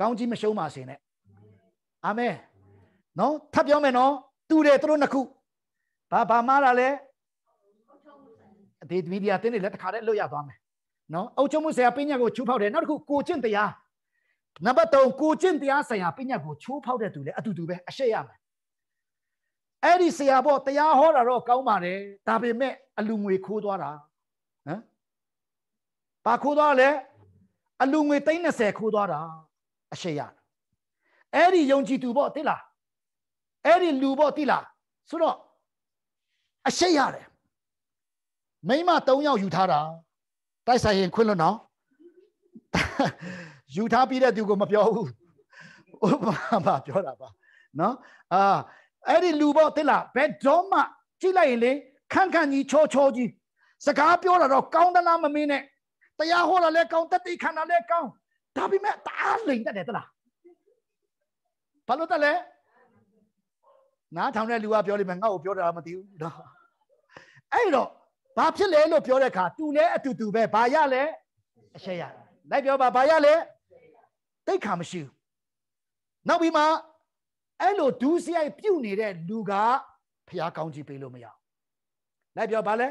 ကောင်းကြီးမရှုံးပါစေနဲ့အာမင်နော်ထပ်ပြောမယ်နော်တူတယ်သူတို့နှစ်ခုဘာဘာမှားတာလဲဒီမီဒီယာတင်းတွေလက်တခါတည်းလွတ်ရသွားမယ်နော်အုပ်ချုပ်မှုဆရာပညာကိုချိုးဖောက်တယ်နောက်တစ်ခုကိုကျင့်တရားနံပါတ်3ကိုကျင့်တရားဆရာပညာကိုချိုးဖောက်တဲ့သူလည်းအတူတူပဲအရှက်ရမယ်အဲ့ဒီဆရာပေါ့တရားဟောတာတော့ကောင်းပါတယ်ဒါပေမဲ့အလူငွေခိုးသွားတာဟမ်ဘာခိုးသွားလဲအလူငွေ30ခိုးသွားတာအရှေ့ရအဲ့ဒီယုံကြည်သူပေါ့တိလားအဲ့ဒီလူပေါ့တိလားဆိုတော့အရှေ့ရတယ်မိမ3ယောက်ယူထားတာတိုက်ဆိုင်ရင်ခွင့်လွတ်နော်ယူထားပြီးတဲ့သူကိုမပြောဘူးဥပမာပါပြောတာပါနော်အာအဲ့ဒီလူပေါ့တိလားဘယ်တော့မှကြည့်လိုက်ရင်လေခန့်ခန့်ကြီးချောချောကြီးစကားပြောတာတော့ကောင်းတလားမမင်းနဲ့တရားဟောတာလည်းကောင်းတတိခန္ဓာလည်းကောင်းဒါပေမဲ့တအားလိန်တတ်တယ်တလားဘာလို့တတ်လဲနားထောင်တဲ့လူကပြောလိမ့်မယ်ငါ့ကိုပြောတာမသိဘူးတော့အဲ့တော့ဘာဖြစ်လဲလို့ပြောတဲ့အခါတူလဲအတူတူပဲဘာရလဲအရှက်ရလိုက်ပြောပါဘာရလဲတိတ်ခါမရှိဘူးနောက်ပြီးမှအဲ့လိုဒူးစရိုက်ပြုတ်နေတဲ့လူကဖျားကောင်းကြီးပေးလို့မရလိုက်ပြောပါလဲ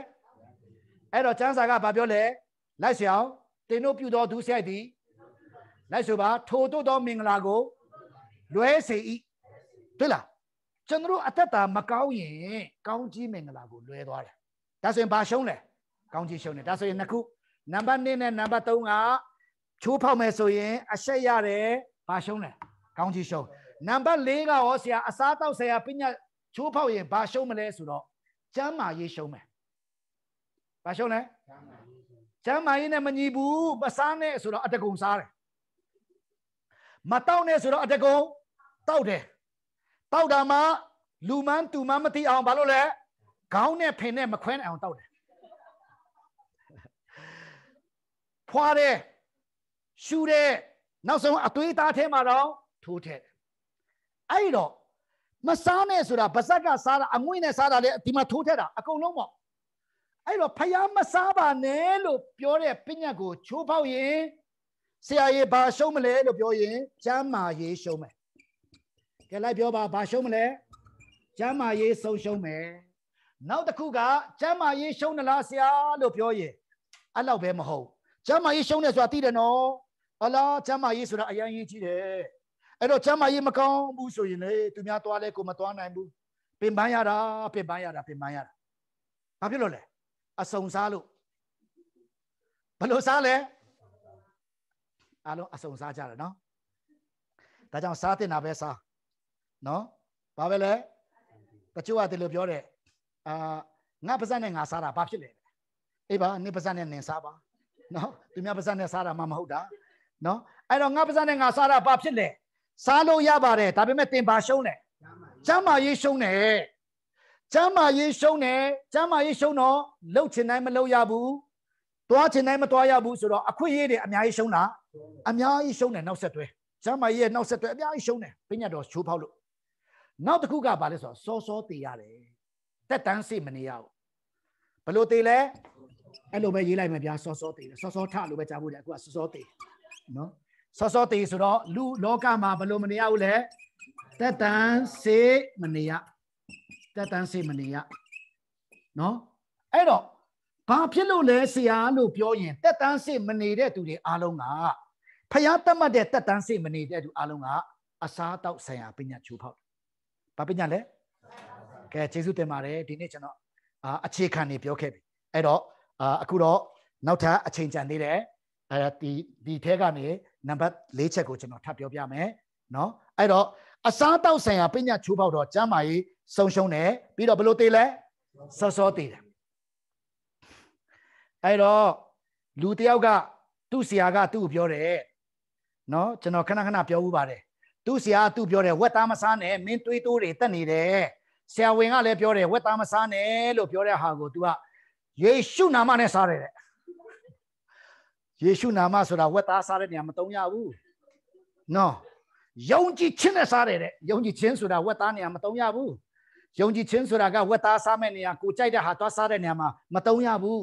အဲ့တော့ကျမ်းစာကဘာပြောလဲလိုက်ရှောင်းတင်တို့ပြုတ်တော်ဒူးစရိုက်သည်လိုက်ဆိုပါထိုတို့သောမင်္ဂလာကိုလွဲစေ၏တွေ့လားကျွန်တော်အသက်တာမကောင်းရင်ကောင်းကြီးမင်္ဂလာကိုလွဲသွားတယ်ဒါဆိုရင်ဘာရှုံးလဲကောင်းကြီးရှုံးတယ်ဒါဆိုရင်နှစ်ခုနံပါတ်1နဲ့နံပါတ်3ကချိုးဖောက်မယ်ဆိုရင်အဆက်ရတယ်ဘာရှုံးလဲကောင်းကြီးရှုံးနံပါတ်၄ကရောဆရာအစားတောက်ဆရာပညာချိုးဖောက်ရင်ဘာရှုံးမလဲဆိုတော့ကျမ်းမာရေးရှုံးမယ်ဘာရှုံးလဲကျမ်းမာရေးနဲ့မညီဘူးမစားနဲ့ဆိုတော့အတကုံစားတယ်မတောက်နဲ့ဆိုတော့အတကုံတောက်တယ်တောက်တာမှလူမန်းသူမန်းမသိအောင်ဘာလို့လဲခေါင်းနဲ့ဖင်နဲ့မခွဲနိုင်အောင်တောက်တယ်ဖွာတယ်ရှူတယ်နောက်ဆုံးအသွေးသားထဲမှာတော့ထိုးထည့်အဲ့တော့မစားနဲ့ဆိုတာဗဇက်ကစားတာအငွေ့နဲ့စားတာလေဒီမှာထိုးထက်တာအကုန်လုံးပေါ့အဲ့တော့ဖယားမစားပါနဲ့လို့ပြောတဲ့ပညာကိုချိုးဖောက်ရင်ဆရာကြီးဘာရှုံးမလဲလို့ပြောရင်ကျမ်းမာရေးရှုံးမယ်ကဲလိုက်ပြောပါဘာရှုံးမလဲကျမ်းမာရေးဆုံးရှုံးမယ်နောက်တစ်ခုကကျမ်းမာရေးရှုံးသလားဆရာလို့ပြောရင်အဲ့လောက်ပဲမဟုတ်ကျမ်းမာရေးရှုံးတယ်ဆိုတာသိတယ်နော်အလားကျမ်းမာရေးဆိုတာအရင်ရေးကြည့်တယ်အဲ့တော့ကျမ်းမာရေးမကောင်းဘူးဆိုရင်လေသူများသွားလဲကိုမသွားနိုင်ဘူးပင်ပန်းရတာပင်ပန်းရတာပင်ပန်းရတာဘာဖြစ်လို့လဲအစုံစားလို့ဘလို့စားလဲအလုံးအစုံစားကြတယ်နော်ဒါကြောင့်စားတင်တာပဲစားနော်ဘာပဲလဲတချို့ကဒီလိုပြောတယ်အာငါပါဇက်နဲ့ငါစားတာဘာဖြစ်လဲအေးပါနေပါဇက်နဲ့နင်စားပါနော်သူများပါဇက်နဲ့စားတာမှမဟုတ်တာနော်အဲ့တော့ငါပါဇက်နဲ့ငါစားတာဘာဖြစ်လဲစားလို့ရပါတယ်ဒါပေမဲ့သင်ပါရှုံးတယ်ကျမ်းမာရေးရှုံးတယ်ကျမ်းမာရေးရှုံးတယ်ကျမ်းမာရေးရှုံးတော့လှုပ်ချင်တိုင်းမလှုပ်ရဘူးသွားချင်တိုင်းမသွားရဘူးဆိုတော့အခွင့်အရေးတွေအများကြီးရှုံးတာအများကြီးရှုံးတယ်နောက်ဆက်တွဲကျမ်းမာရေးရဲ့နောက်ဆက်တွဲအများကြီးရှုံးတယ်ပညာတော်ချိုးဖောက်လို့နောက်တစ်ခုကဘာလဲဆိုတော့စောစောတည်ရတယ်တက်တန်းစိမနေရဘူးဘလို့တည်လဲအဲ့လိုပဲရေးလိုက်မယ်ဗျာစောစောတည်တယ်စောစောထလို့ပဲကြားဖို့ကြအခုကစောစောတည်နော်စောစောတေဆိုတော့လူလောကမှာဘလို့မနေရဘူးလဲတက်တန်စေမနေရတက်တန်စေမနေရနော်အဲ့တော့ဘာဖြစ်လို့လဲဆရာလို့ပြောရင်တက်တန်စေမနေတဲ့သူတွေအားလုံးကဖျားတတ်မှတ်တဲ့တက်တန်စေမနေတဲ့သူအားလုံးကအစားတောက်ဆိုင်ရာပညာချိုးဖောက်ဘာပညာလဲကဲကျေးဇူးတင်ပါတယ်ဒီနေ့ကျွန်တော်အခြေခံနေပြောခဲ့ပြီအဲ့တော့အခုတော့နောက်ထပ်အချိန်ကြံသေးတယ်အဲဒါဒီဒီထဲကနေနံပါတ်၄ချက်ကိုကျွန်တော်ထပ်ပြောပြမယ်နော်အဲ့တော့အစားတောက်ဆိုင်ရာပညာချိုးပေါက်တော့ကျမ်းမာရေးဆုံရှုံတယ်ပြီးတော့ဘလို့သေးလဲစောစောသေးတယ်အဲ့တော့လူတယောက်ကသူ့ဆရာကသူ့ကိုပြောတယ်နော်ကျွန်တော်ခဏခဏပြောဦးပါတယ်သူ့ဆရာကသူ့ပြောတယ်ဝက်သားမစားနဲ့မင်းတွေးတိုးတွေတက်နေတယ်ဆရာဝန်ကလည်းပြောတယ်ဝက်သားမစားနဲ့လို့ပြောတဲ့ဟာကို तू ကယေရှုနာမနဲ့စားတယ်ယေရှုနာမဆိုတာဝက်သားစားတဲ့နေရာမတုံးရဘူးနော်ယုံကြည်ခြင်းနဲ့စားတယ်တဲ့ယုံကြည်ခြင်းဆိုတာဝက်သားနေရာမတုံးရဘူးယုံကြည်ခြင်းဆိုတာကဝက်သားစားမဲ့နေရာကိုကြိုက်တဲ့ဟာသွားစားတဲ့နေရာမှာမတုံးရဘူး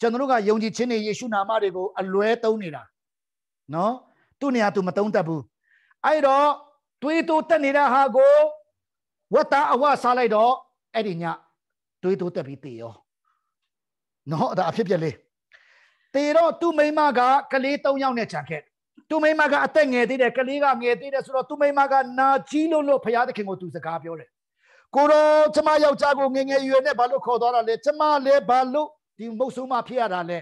ကျွန်တော်တို့ကယုံကြည်ခြင်းနဲ့ယေရှုနာမတွေကိုအလွဲတုံးနေတာနော်သူ့နေရာသူမတုံးတတ်ဘူးအဲ့တော့တွေးတိုးတက်နေတဲ့ဟာကိုဝက်သားအဝစားလိုက်တော့အဲ့ဒီညတွေးတိုးတက်ပြီးတည်ရောနော်ဒါအဖြစ်ပြက်လေးသေတော့သူ့မိမကကလေး၃ယောက်နဲ့ခြံခဲ့သူ့မိမကအသက်ငယ်သေးတယ်ကလေးကငယ်သေးတယ်ဆိုတော့သူ့မိမကနာကြီးလို့လို့ဖရာသခင်ကိုသူစကားပြောတယ်ကိုတော့ကျမယောက်ျားကိုငငယ်ရွယ်နဲ့ဘာလို့ခေါ်သွားတာလဲကျမလည်းဘာလို့ဒီမုတ်ဆိုးမဖြစ်ရတာလဲ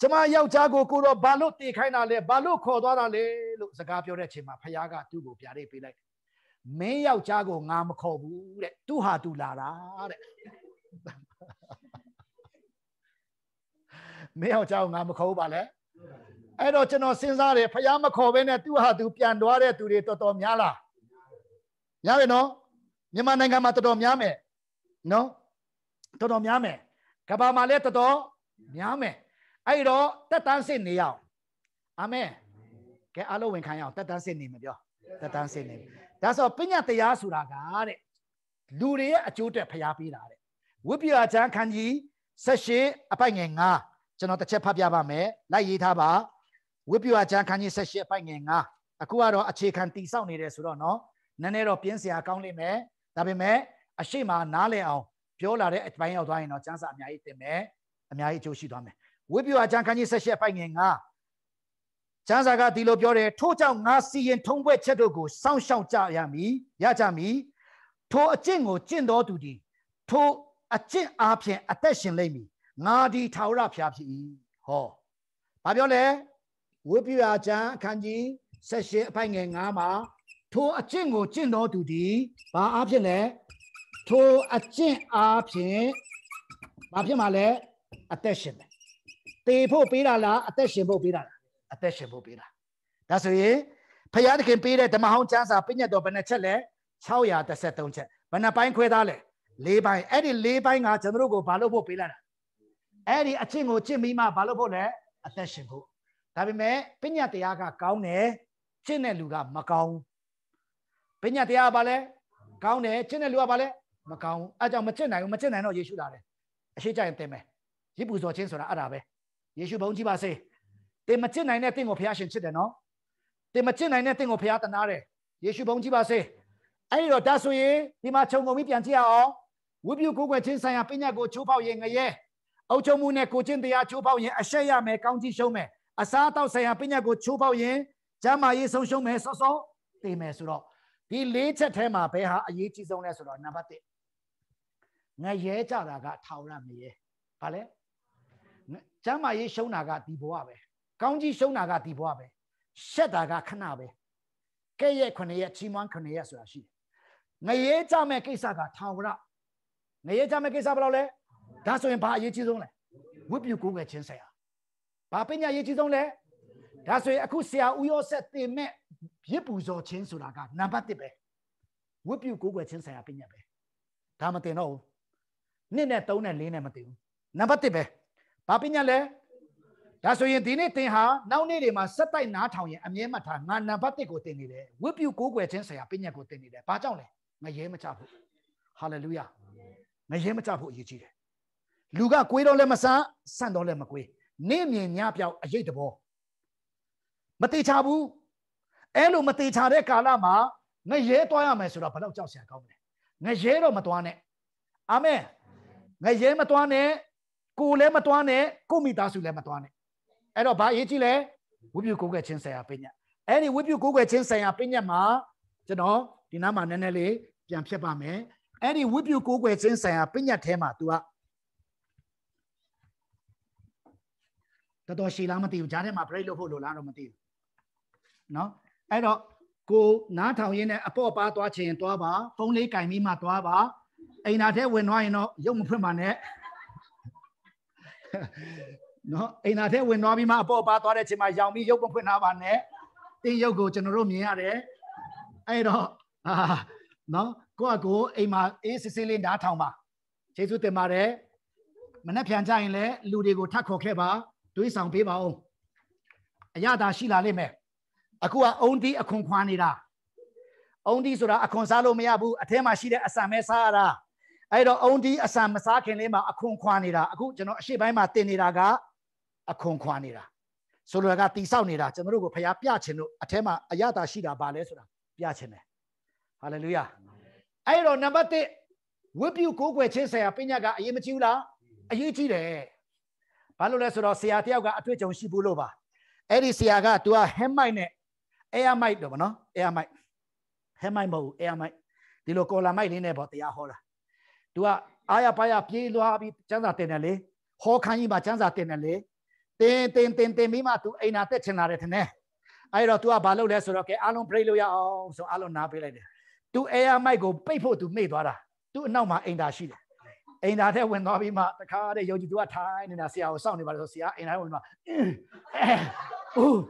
ကျမယောက်ျားကိုကိုတော့ဘာလို့တေခိုင်းတာလဲဘာလို့ခေါ်သွားတာလဲလို့စကားပြောတဲ့အချိန်မှာဖခင်ကသူ့ကိုပြားရိတ်ပေးလိုက်မင်းယောက်ျားကိုငါမခေါ်ဘူးတဲ့သူဟာသူလာတာတဲ့မင်းယောက်ျားကိုငါမခေါ်ဘူးပါလဲအဲ့တော့ကျွန်တော်စဉ်းစားတယ်ဖះမခေါ်ဘဲနဲ့သူ့ဟာသူပြန်သွားတဲ့သူတွေတော်တော်များလားများပြီနော်မြန်မာနိုင်ငံမှာတော်တော်များမယ်နော်တော်တော်များမယ်ကဘာမှာလည်းတော်တော်များမယ်အဲ့တော့တက်တန်းစစ်နေရအောင်အာမင်ကဲအလုံးဝင်ခံရအောင်တက်တန်းစစ်နေမပြောတက်တန်းစစ်နေဒါဆိုပညာတရားဆိုတာကတဲ့လူတွေရဲ့အကျိုးတက်ဖျားပေးတာတဲ့ဝိပ္ပယချမ်းခန်းကြီး၁၈အပိုက်ငယ်9ကျွန်တော်တစ်ချက်ဖတ်ပြပါမယ်လိုက်ရေးထားပါဝိပယအကျမ်းခန်းကြီး78ပိုက်ငယ်9အခုကတော့အခြေခံတိဆောက်နေတယ်ဆိုတော့နော်နည်းနည်းတော့ပြင်းစရာကောင်းလိမ့်မယ်ဒါပေမဲ့အရှိမနားလည်အောင်ပြောလာတဲ့အပိုင်းရောက်သွားရင်တော့ကျမ်းစာအများကြီးတင်မယ်အများကြီးအကျိုးရှိသွားမယ်ဝိပယအကျမ်းခန်းကြီး78ပိုက်ငယ်9ကျမ်းစာကဒီလိုပြောတယ်ထို့ကြောင့်ငါစီရင်ထုံးပွဲချက်တို့ကိုစောင့်ရှောက်ကြရမည်ရကြမည်ထိုအကျင့်ကိုကျင့်တော်သူသည်ထိုအကျင့်အားဖြင့်အသက်ရှင်လိမ့်မည်ငါဒီထာဝရဘုရားဖြစ်၏ဟောဘာပြောလဲဝိပ္ပယကျမ်းအခန်းကြီး16အပိုင်ငယ်9မှာထိုအကျင့်ကိုကျင့်တော်သူသည်ဘာအဖြစ်လဲထိုအကျင့်အဖြစ်ဘာဖြစ်မှာလဲအသက်ရှင်တယ်တေဖို့ပေးတာလားအသက်ရှင်ဖို့ပေးတာလားအသက်ရှင်ဖို့ပေးတာဒါဆိုရင်ဖယားသခင်ပေးတဲ့ဓမ္မဟောင်းကျမ်းစာပြညတ်တော်ဘယ်နှချက်လဲ633ချက်ဘယ်နှပိုင်းခွဲသားလဲ၄ပိုင်းအဲ့ဒီ၄ပိုင်းကကျွန်တော်တို့ကိုဘာလို့ဖို့ပေးလိုက်တာအဲ့ဒီအကျင့်ကိုကျင့်ပြီးမှဘာလို့ဖို့လဲအသက်ရှင်ဖို့ဒါပေမဲ့ပညာတရားကကောင်းတယ်ကျင့်တဲ့လူကမကောင်းပညာတရားကဘာလဲကောင်းတယ်ကျင့်တဲ့လူကဘာလဲမကောင်းအဲကြောင့်မကျင့်နိုင်ဘူးမကျင့်နိုင်တော့ယေရှုလာတယ်အရှိကြရင်တင်မယ်ရစ်ပူဇော်ခြင်းဆိုတာအဲ့ဒါပဲယေရှုဘုန်းကြီးပါစေတင်မကျင့်နိုင်တဲ့တင့်ကိုဘုရားရှင်ချစ်တယ်နော်တင်မကျင့်နိုင်တဲ့တင့်ကိုဘုရားတနာတယ်ယေရှုဘုန်းကြီးပါစေအဲ့ဒီတော့ဒါဆိုရင်ဒီမှာခြုံငုံပြီးပြန်ကြည့်ရအောင်ဝိပုယကိုယ်ွယ်ချင်းဆိုင်ရာပညာကိုချိုးဖောက်ရင်ငရဲအုပ်ချုပ်မှုနဲ့ကိုချင်းတရားချိုးဖောက်ရင်အရှက်ရမယ်ကောင်းကြီးရှုံးမယ်အစားအသောက်ဆိုင်ရာပညာကိုချိုးဖောက်ရင်ကျမ်းမာရေးဆုံးရှုံးမယ်ဆော့ဆော့သိမယ်ဆိုတော့ဒီလေးချက်ထဲမှာဘယ်ဟာအရေးကြီးဆုံးလဲဆိုတော့နံပါတ်1ငရဲကြတာကထောင်ရမရဲဘာလဲကျမ်းမာရေးရှုံးတာကဒီဘဝပဲကောင်းကြီးရှုံးတာကဒီဘဝပဲရှက်တာကခဏပဲကဲ့ရဲ့ခုနှစ်ရက်ချီးမွမ်းခုနှစ်ရက်ဆိုတာရှိတယ်ငရဲကြမဲ့ကိစ္စကထောင်ရငရဲကြမဲ့ကိစ္စဘယ်လိုလဲဒါဆိုရင်ဘာအရေးကြီးဆုံးလဲဝိပုကိုယ်ကချင်းဆရာဘာပညာရေးကြီးဆုံးလဲဒါဆိုရင်အခုဆရာဦးရောဆက်တင်မဲ့ရစ်ပူဇော်ခြင်းဆိုတာကနံပါတ်1ပဲဝိပုကိုယ်ကချင်းဆရာပညာပဲဒါမတင်တော့ဘူးနှစ်နဲ့သုံးနဲ့လေးနဲ့မတင်ဘူးနံပါတ်1ပဲဘာပညာလဲဒါဆိုရင်ဒီနေ့တင်ဟာနောက်နေ့တွေမှာစက်တိုက်နားထောင်ရင်အမြဲမထားငါနံပါတ်1ကိုတင်နေတယ်ဝိပုကိုယ်ကွယ်ချင်းဆရာပညာကိုတင်နေတယ်ဘာကြောင့်လဲငရဲမချဖို့ဟာလေလုယာငရဲမချဖို့အရေးကြီးတယ်လူကကွေးတော့လည်းမဆန်းဆန့်တော့လည်းမကွေးနေမြင်ညပြောက်အရေးတဘောမသေးချဘူးအဲ့လိုမသေးချတဲ့ကာလမှာငရဲသွားရမယ်ဆိုတော့ဘယ်တော့ကြောက်စရာကောင်းမလဲငရဲတော့မသွားနဲ့အာမင်ငရဲမသွားနဲ့ကိုလည်းမသွားနဲ့ကိုမိသားစုလည်းမသွားနဲ့အဲ့တော့ဘာအရေးကြီးလဲဝိပုကိုယ်ကချင်းဆရာပညာအဲ့ဒီဝိပုကိုယ်ကချင်းဆရာပညာမှာကျွန်တော်ဒီနားမှာနည်းနည်းလေးပြန်ဖြတ်ပါမယ်အဲ့ဒီဝိပုကိုယ်ကချင်းဆရာပညာထဲမှာ तू ကတော်တော်ရှည်လားမသိဘူးဂျားထဲမှာ break လုပ်ဖို့လိုလားတော့မသိဘူးเนาะအဲ့တော့ကိုနားထောင်ရင်းနဲ့အပေါ့ပါသွားချင်သွားပါဖုန်းလေးကင်ပြီးမှသွားပါအိမ်သာထဲဝင်သွားရင်တော့ရုပ်မဖွင့်ပါနဲ့နော်အိမ်သာထဲဝင်သွားပြီးမှအပေါ့ပါသွားတဲ့ချိန်မှာရောင်ပြီးရုပ်မဖွင့်ထားပါနဲ့တင်းရုပ်ကိုကျွန်တော်တို့မြင်ရတယ်အဲ့တော့ဟာနော်ကိုယ့်အကိုအိမ်မှာအေးစစ်စစ်လေးနားထောင်ပါယေရှုတင်ပါတယ်မနေ့ပြန်ကြရင်လည်းလူတွေကိုထပ်ခေါ်ခဲ့ပါတွေးဆောင်ပေးပါဦးအရသာရှိလာလိမ့်မယ်အခုကအုံတီးအခွန်ခွာနေတာအုံတီးဆိုတာအခွန်စားလို့မရဘူးအထဲမှာရှိတဲ့အဆံပဲစားရတာအဲ့တော့အုံတီးအဆံမစားခင်လေးမှာအခွန်ခွာနေတာအခုကျွန်တော်အရှိပိုင်းမှာတင်နေတာကအခွန်ခွာနေတာဆိုလိုတာကတိဆောက်နေတာကျွန်တော်တို့ကိုဖရားပြချင်လို့အထဲမှာအရသာရှိတာဘာလဲဆိုတာပြချင်တယ်ဟာလေလုယာအဲ့တော့နံပါတ်1ဝိပုကိုးကွယ်ခြင်းဆိုင်ရာပညာကအရေးမကြီးဘူးလားအရေးကြီးတယ်ဘာလို့လဲဆိုတော့ဆရာတယောက်ကအတွေ့အကြုံရှိဘူးလို့ပါအဲ့ဒီဆရာက तू က hemite နဲ့ airmite တော့ဗောနော် airmite hemite မဟုတ်ဘူး airmite ဒီလို colormite လေးနဲ့ဗောတရားဟောတာ तू ကအားရပါရပြေးလွှားပြီးစံစာတင်တယ်လေဟောခန်းကြီးမှာစံစာတင်တယ်လေတင်တင်တင်တင်ပြီးမှ तू အိမ်နာတက်ချင်တာတဲ့ထင်တယ်အဲ့တော့ तू ကဘာလုပ်လဲဆိုတော့ကဲအားလုံး break လုပ်ရအောင်ဆိုအားလုံးနားပေးလိုက်တယ် तू airmite ကိုပိတ်ဖို့ तू မေ့သွားတာ तू အနောက်မှာအိမ်သာရှိတယ်အိမ်သားထဲဝင်သွားပြီးမှတခါတည်းယုံကြည်သူကထိုင်နေတာဆရာကိုစောင့်နေပါလို့ဆရာအိမ်သားဝင်မှာဦး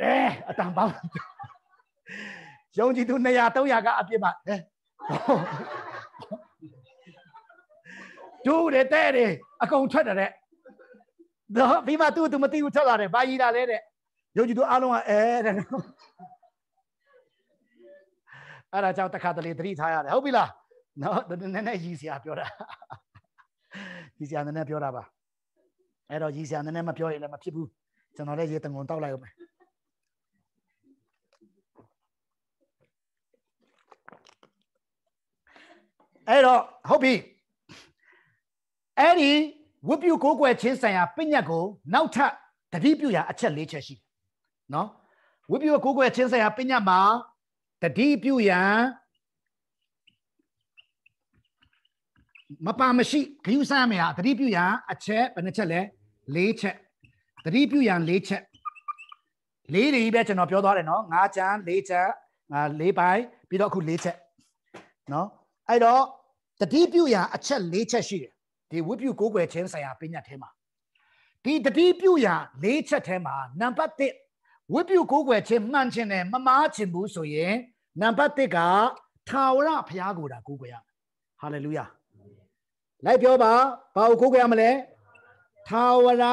တဲအတန်ပေါင်းယုံကြည်သူ200 300ကအပြစ်မှာဟဲ့ဒူးတယ်တဲ့တယ်အကုန်ထွက်တယ်တဲ့တော့ပြီးမှသူ့သူမသိဘူးထွက်လာတယ်ဘာကြီးတာလဲတဲ့ယုံကြည်သူအားလုံးကအဲတဲ့အဲ့ဒါကြောင့်တခါတလေသတိထားရတယ်ဟုတ်ပြီလားနော်နည်းနည်းရည်စရာ ပြောတာရီဆရာနည်းနည်းပြောတာပါအဲ့တော့ရီဆရာနည်းနည်းမပြောရင်လည်းမဖြစ်ဘူးကျွန်တော်လည်းရေတံငုံတောက်လိုက်အောင်မယ်အဲ့တော့ဟုတ်ပြီအဲ့ဒီဝိပုကိုကိုယ်ချင်းဆိုင်ရာပညတ်ကိုနောက်ထပ်တတိပြုရာအချက်၄ချက်ရှိတယ်နော်ဝိပုကိုကိုယ်ချင်းဆိုင်ရာပညတ်မှာတတိပြုရန်မပါမရှိဂယုဆိုင်မရသတိပြုရန်အချက်ဘယ်နှချက်လဲ၄ချက်သတိပြုရန်၄ချက်လေးတွေပဲကျွန်တော်ပြောသွားတယ်နော်၅ချမ်း၄ချက်၄ပိုင်းပြီးတော့အခု၄ချက်နော်အဲ့တော့တတိပြုရန်အချက်၄ချက်ရှိတယ်ဒီဝိပုကိုးကွယ်ခြင်းဆိုင်ရာပညာထဲမှာဒီတတိပြုရန်၄ချက်ထဲမှာနံပါတ်၁ဝိပုကိုးကွယ်ခြင်းမှန်ခြင်းနဲ့မမားခြင်းဘူးဆိုရင်နံပါတ်၁ကထာဝရဘုရားကိုယ်တာကိုးကွယ်ရမယ်ဟာလေလုယာလိုက်ပြောပါဘာကိုကိုးကွယ်ရမလဲထာဝရ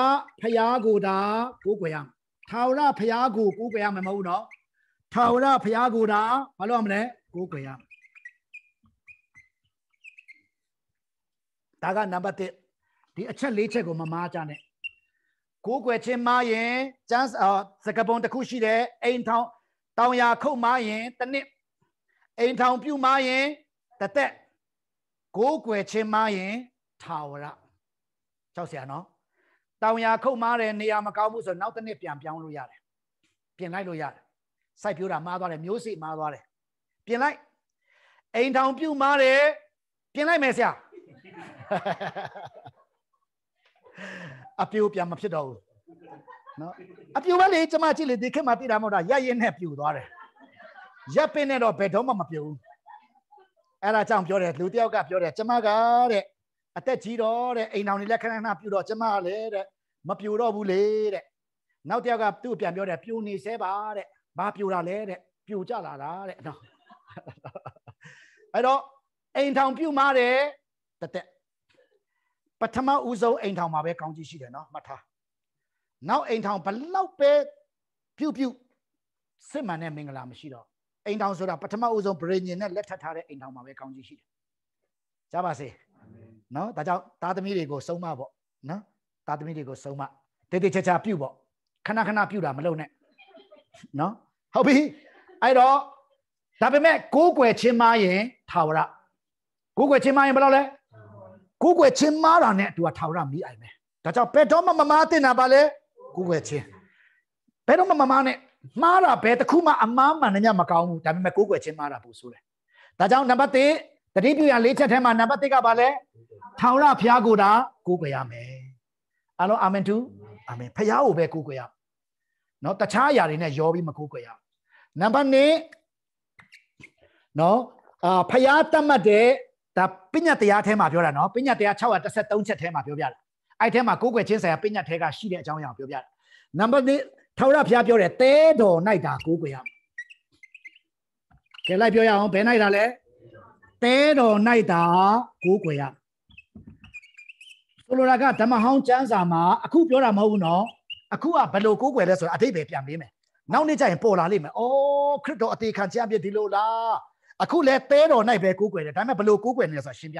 ဖျားကိုတာကိုးကွယ်ရမယ်ထာဝရဖျားကိုကိုးကွယ်ရမယ်မဟုတ်နော်ထာဝရဖျားကိုတာဘာလို့ရမလဲကိုးကွယ်ရမယ်ဒါကနံပါတ်1ဒီအချက်၄ချက်ကိုမမားကြနဲ့ကိုးကွယ်ခြင်းမားရင်ကျန်းစကပုံတစ်ခုရှိတယ်အိမ်ထောင်တောင်ယာခုတ်မားရင်တစ်နှစ်အိမ်ထောင်ပြုတ်မားရင်တစ်သက်ကိုးကွယ်ခြင်းမရင်ထာဝရ၆ဆရာနော်တောင်ယာခုတ်မားတဲ့နေရာမကောင်းဘူးဆိုတော့နောက်တစ်နှစ်ပြန်ပြောင်းလို့ရတယ်ပြင်လိုက်လို့ရတယ်စိုက်ပြိုးတာမားသွားတယ်မျိုးစေ့မားသွားတယ်ပြင်လိုက်အိမ်ထောင်ပြုတ်မားတယ်ပြင်လိုက်မယ်ဆရာအပြိုးပြန်မဖြစ်တော့ဘူးနော်အပြိုးပဲလေကျမကြည့်လေဒီခေတ်မှာပြည်တာမဟုတ်တာရရင်နဲ့ပြိုသွားတယ်ရပ်ပင်းနဲ့တော့ဘယ်တော့မှမပြိုဘူးအဲ့ဒါကြောင့်ပြောတယ်လူတယောက်ကပြောတယ်ကျမကတဲ့အသက်ကြီးတော့တဲ့အိမ်တော်နေလက်ခဏခဏပြူတော့ကျမကလည်းတဲ့မပြူတော့ဘူးလေတဲ့နောက်တယောက်ကသူ့ပြန်ပြောတယ်ပြူနေဆဲပါတဲ့ဘာပြူတာလဲတဲ့ပြူကြလာတာတဲ့နော်အဲ့တော့အိမ်ထောင်ပြူမားတယ်တသက်ပထမဦးဆုံးအိမ်ထောင်မှာပဲကောင်းကြီးရှိတယ်နော်မှတ်ထားနောက်အိမ်ထောင်ဘလောက်ပဲပြုတ်ပြုတ်စစ်မှန်တဲ့မင်္ဂလာမရှိတော့အိမ်ထောင်ဆိုတာပထမဦးဆုံးဗြိညင်နဲ့လက်ထပ်ထားတဲ့အိမ်ထောင်မှာပဲကောင်းကြီးရှိတယ်ကြပါစေနော်ဒါကြောင့်သားသမီးတွေကိုစုံမပေါ့နော်သားသမီးတွေကိုစုံမတေးတေးချာချာပြုတ်ပေါ့ခဏခဏပြုတ်တာမလုပ်နဲ့နော်ဟုတ်ပြီအဲ့တော့ဒါပေမဲ့ကိုးကွယ်ချင်းမရင်ထာဝရကိုးကွယ်ချင်းမရင်ဘယ်လောက်လဲကိုးကွယ်ချင်းမတာနဲ့သူကထာဝရမီးအိုင်မယ်ဒါကြောင့်ဘယ်တော့မှမမားတင်တာပါလေကိုးကွယ်ချင်းဘယ်တော့မှမမားနဲ့မှားတာဘယ်တစ်ခုမှအမှားမှန်နဲ့မကောင်းဘူးဒါပေမဲ့ကိုယ်ွယ်ချင်းမှားတာပိုဆိုးတယ်ဒါကြောင့်နံပါတ်1တတိပြုရလေးချက်ထဲမှာနံပါတ်1ကဘာလဲထောင်ရဖျားကိုတာကိုယ်ွယ်ရမယ်အားလုံးအာမင်တူအာမင်ဖျားကိုပဲကိုယ်ွယ်ရနော်တခြားအရာတွေနဲ့ရောပြီးမကိုယ်ွယ်ရနံပါတ်2နော်အာဖျားတတ်မှတ်တဲ့ဒါပညာတရားထဲမှာပြောတာနော်ပညာတရား613ချက်ထဲမှာပြောပြတာအဲ့ထဲမှာကိုယ်ွယ်ချင်းဆိုင်ရာပညာထဲကရှိတဲ့အကြောင်းအရာကိုပြောပြတာနံပါတ်2ထာဝရဘုရားပြောတယ်တဲတော်၌တာကိုးကွယ်ရမယ်ကဲလိုက်ပြောရအောင်ဘယ်၌တာလဲတဲတော်၌တာကိုးကွယ်ရဆိုလိုတာကဓမ္မဟောင်းကျမ်းစာမှာအခုပြောတာမဟုတ်ဘူးနော်အခုကဘယ်လိုကိုးကွယ်လဲဆိုတာအတိတ်ပဲပြန်ပေးမယ်နောက်နေ့ကျရင်ပေါ်လာလိမ့်မယ်။အော်ခရစ်တော်အသေးခံခြင်းအပြည့်ဒီလိုလား။အခုလဲသဲတော်၌ပဲကိုးကွယ်တယ်။ဒါပေမဲ့ဘလို့ကိုးကွယ်နေလဲဆိုတာရှင်းပြ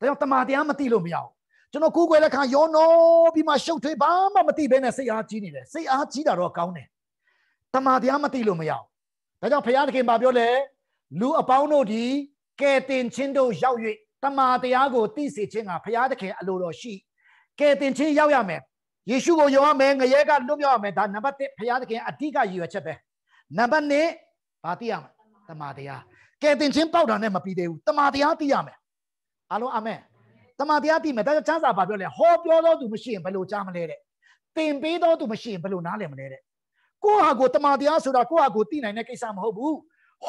မယ်။ဒါကြောင့်တမာတရားမသိလို့မရဘူးကျွန်တော်ကူးကွယ်တဲ့ခါယောနောပြီးမှရှုပ်ထွေးဘာမှမသိဘဲနဲ့စိတ်အားကြီးနေတယ်စိတ်အားကြီးတာတော့ကောင်းတယ်တမာတရားမသိလို့မရအောင်ဒါကြောင့်ဘုရားသခင်ဗာပြောလေလူအပေါင်းတို့ဒီကဲတင်ချင်းတို့ရောက်၍တမာတရားကိုသိစေခြင်းကဘုရားသခင်အလိုတော်ရှိကဲတင်ချင်းရောက်ရမယ်ယေရှုကိုယုံရမယ်ငရဲကလွတ်မြောက်ရမယ်ဒါနံပါတ်1ဘုရားသခင်အဓိကရည်ရွယ်ချက်ပဲနံပါတ်2ဘာသိရမလဲတမာတရားကဲတင်ချင်းပေါက်တာနဲ့မပြီးသေးဘူးတမာတရားသိရမယ်အားလုံးအာမင်တမန်တရားသိမယ်ဒါကြောင့်ချမ်းစာဘာပြောလဲဟောပြောသောသူမရှိရင်ဘယ်လိုကြားမလဲတဲ့သင်ပေးသောသူမရှိရင်ဘယ်လိုနားလည်မလဲတဲ့ကိုယ့်ဟာကိုယ်တမန်တရားဆိုတာကိုယ့်ဟာကိုယ်သိနိုင်တဲ့ကိစ္စမဟုတ်ဘူး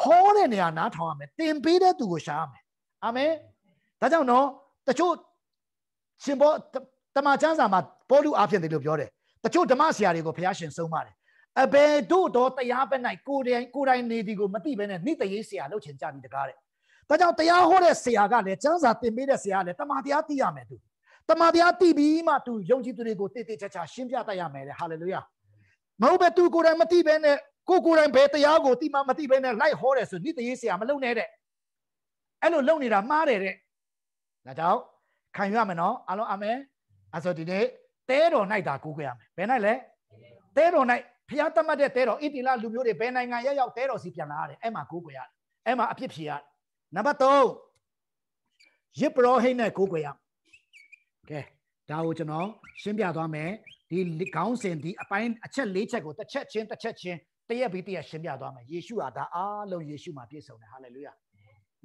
ဟောတဲ့နေရာနားထောင်ရမယ်သင်ပေးတဲ့သူကိုရှာရမယ်အာမင်ဒါကြောင့်နော်တချို့ရှင်ဘောတမန်ချမ်းစာမှာဘောလူအဖြစ်တယ်လို့ပြောတယ်တချို့ဓမ္မဆရာတွေကိုဘုရားရှင်ဆုံးမတယ်အဘယ်တို့တော့တရားပဲ၌ကိုယ်တိုင်ကိုယ်တိုင်နေဒီကိုမသိဘဲနဲ့နိတရေဆရာလှုပ်ချင်ကြပြီတကားတဲ့ဒါကြောင့်တရားဟောတဲ့ဆရာကလည်းကျမ်းစာသင်ပေးတဲ့ဆရာကလည်းတမန်တရားသိရမယ်သူတမန်တရားသိပြီးမှသူယုံကြည်သူတွေကိုတည်တည်ချာချာရှင်းပြတတ်ရမယ်လေဟာလေလုယာမဟုတ်ပဲသူကိုယ်တိုင်မသိဘဲနဲ့ကိုကိုယ်တိုင်ဘယ်တရားကိုသိမှမသိဘဲနဲ့လိုက်ဟောတယ်ဆိုနိတရေးဆရာမလုံနဲ့တဲ့အဲ့လိုလုံနေတာမှားတယ်တဲ့ဒါကြောင့်ခံရမယ်နော်အားလုံးအာမင်အဲ့ဆိုဒီနေ့တဲတော်၌တာကိုးကြရမယ်ဘယ်၌လဲတဲတော်၌ဖျားတတ်မှတ်တဲ့တဲတော်ဣတိလလူမျိုးတွေဘယ်နိုင်ငံရောက်ရောက်တဲတော်စီပြန်လာရတယ်အဲ့မှာကိုးကြရတယ်အဲ့မှာအဖြစ်ဖြေရတယ်နံပါတ်3ယစ်ပရောဟိတ်နဲ့ကိုးကွယ်ရကဲဒါကိုကျွန်တော်ရှင်းပြသွားမယ်ဒီခေါင်းစဉ်ဒီအပိုင်းအချက်၄ချက်ကိုတစ်ချက်ချင်းတစ်ချက်ချင်းတရက်ပြီးတရက်ရှင်းပြသွားမယ်ယေရှုဟာဒါအားလုံးယေရှုမှာပြည့်စုံတယ်ဟာလေလုယာ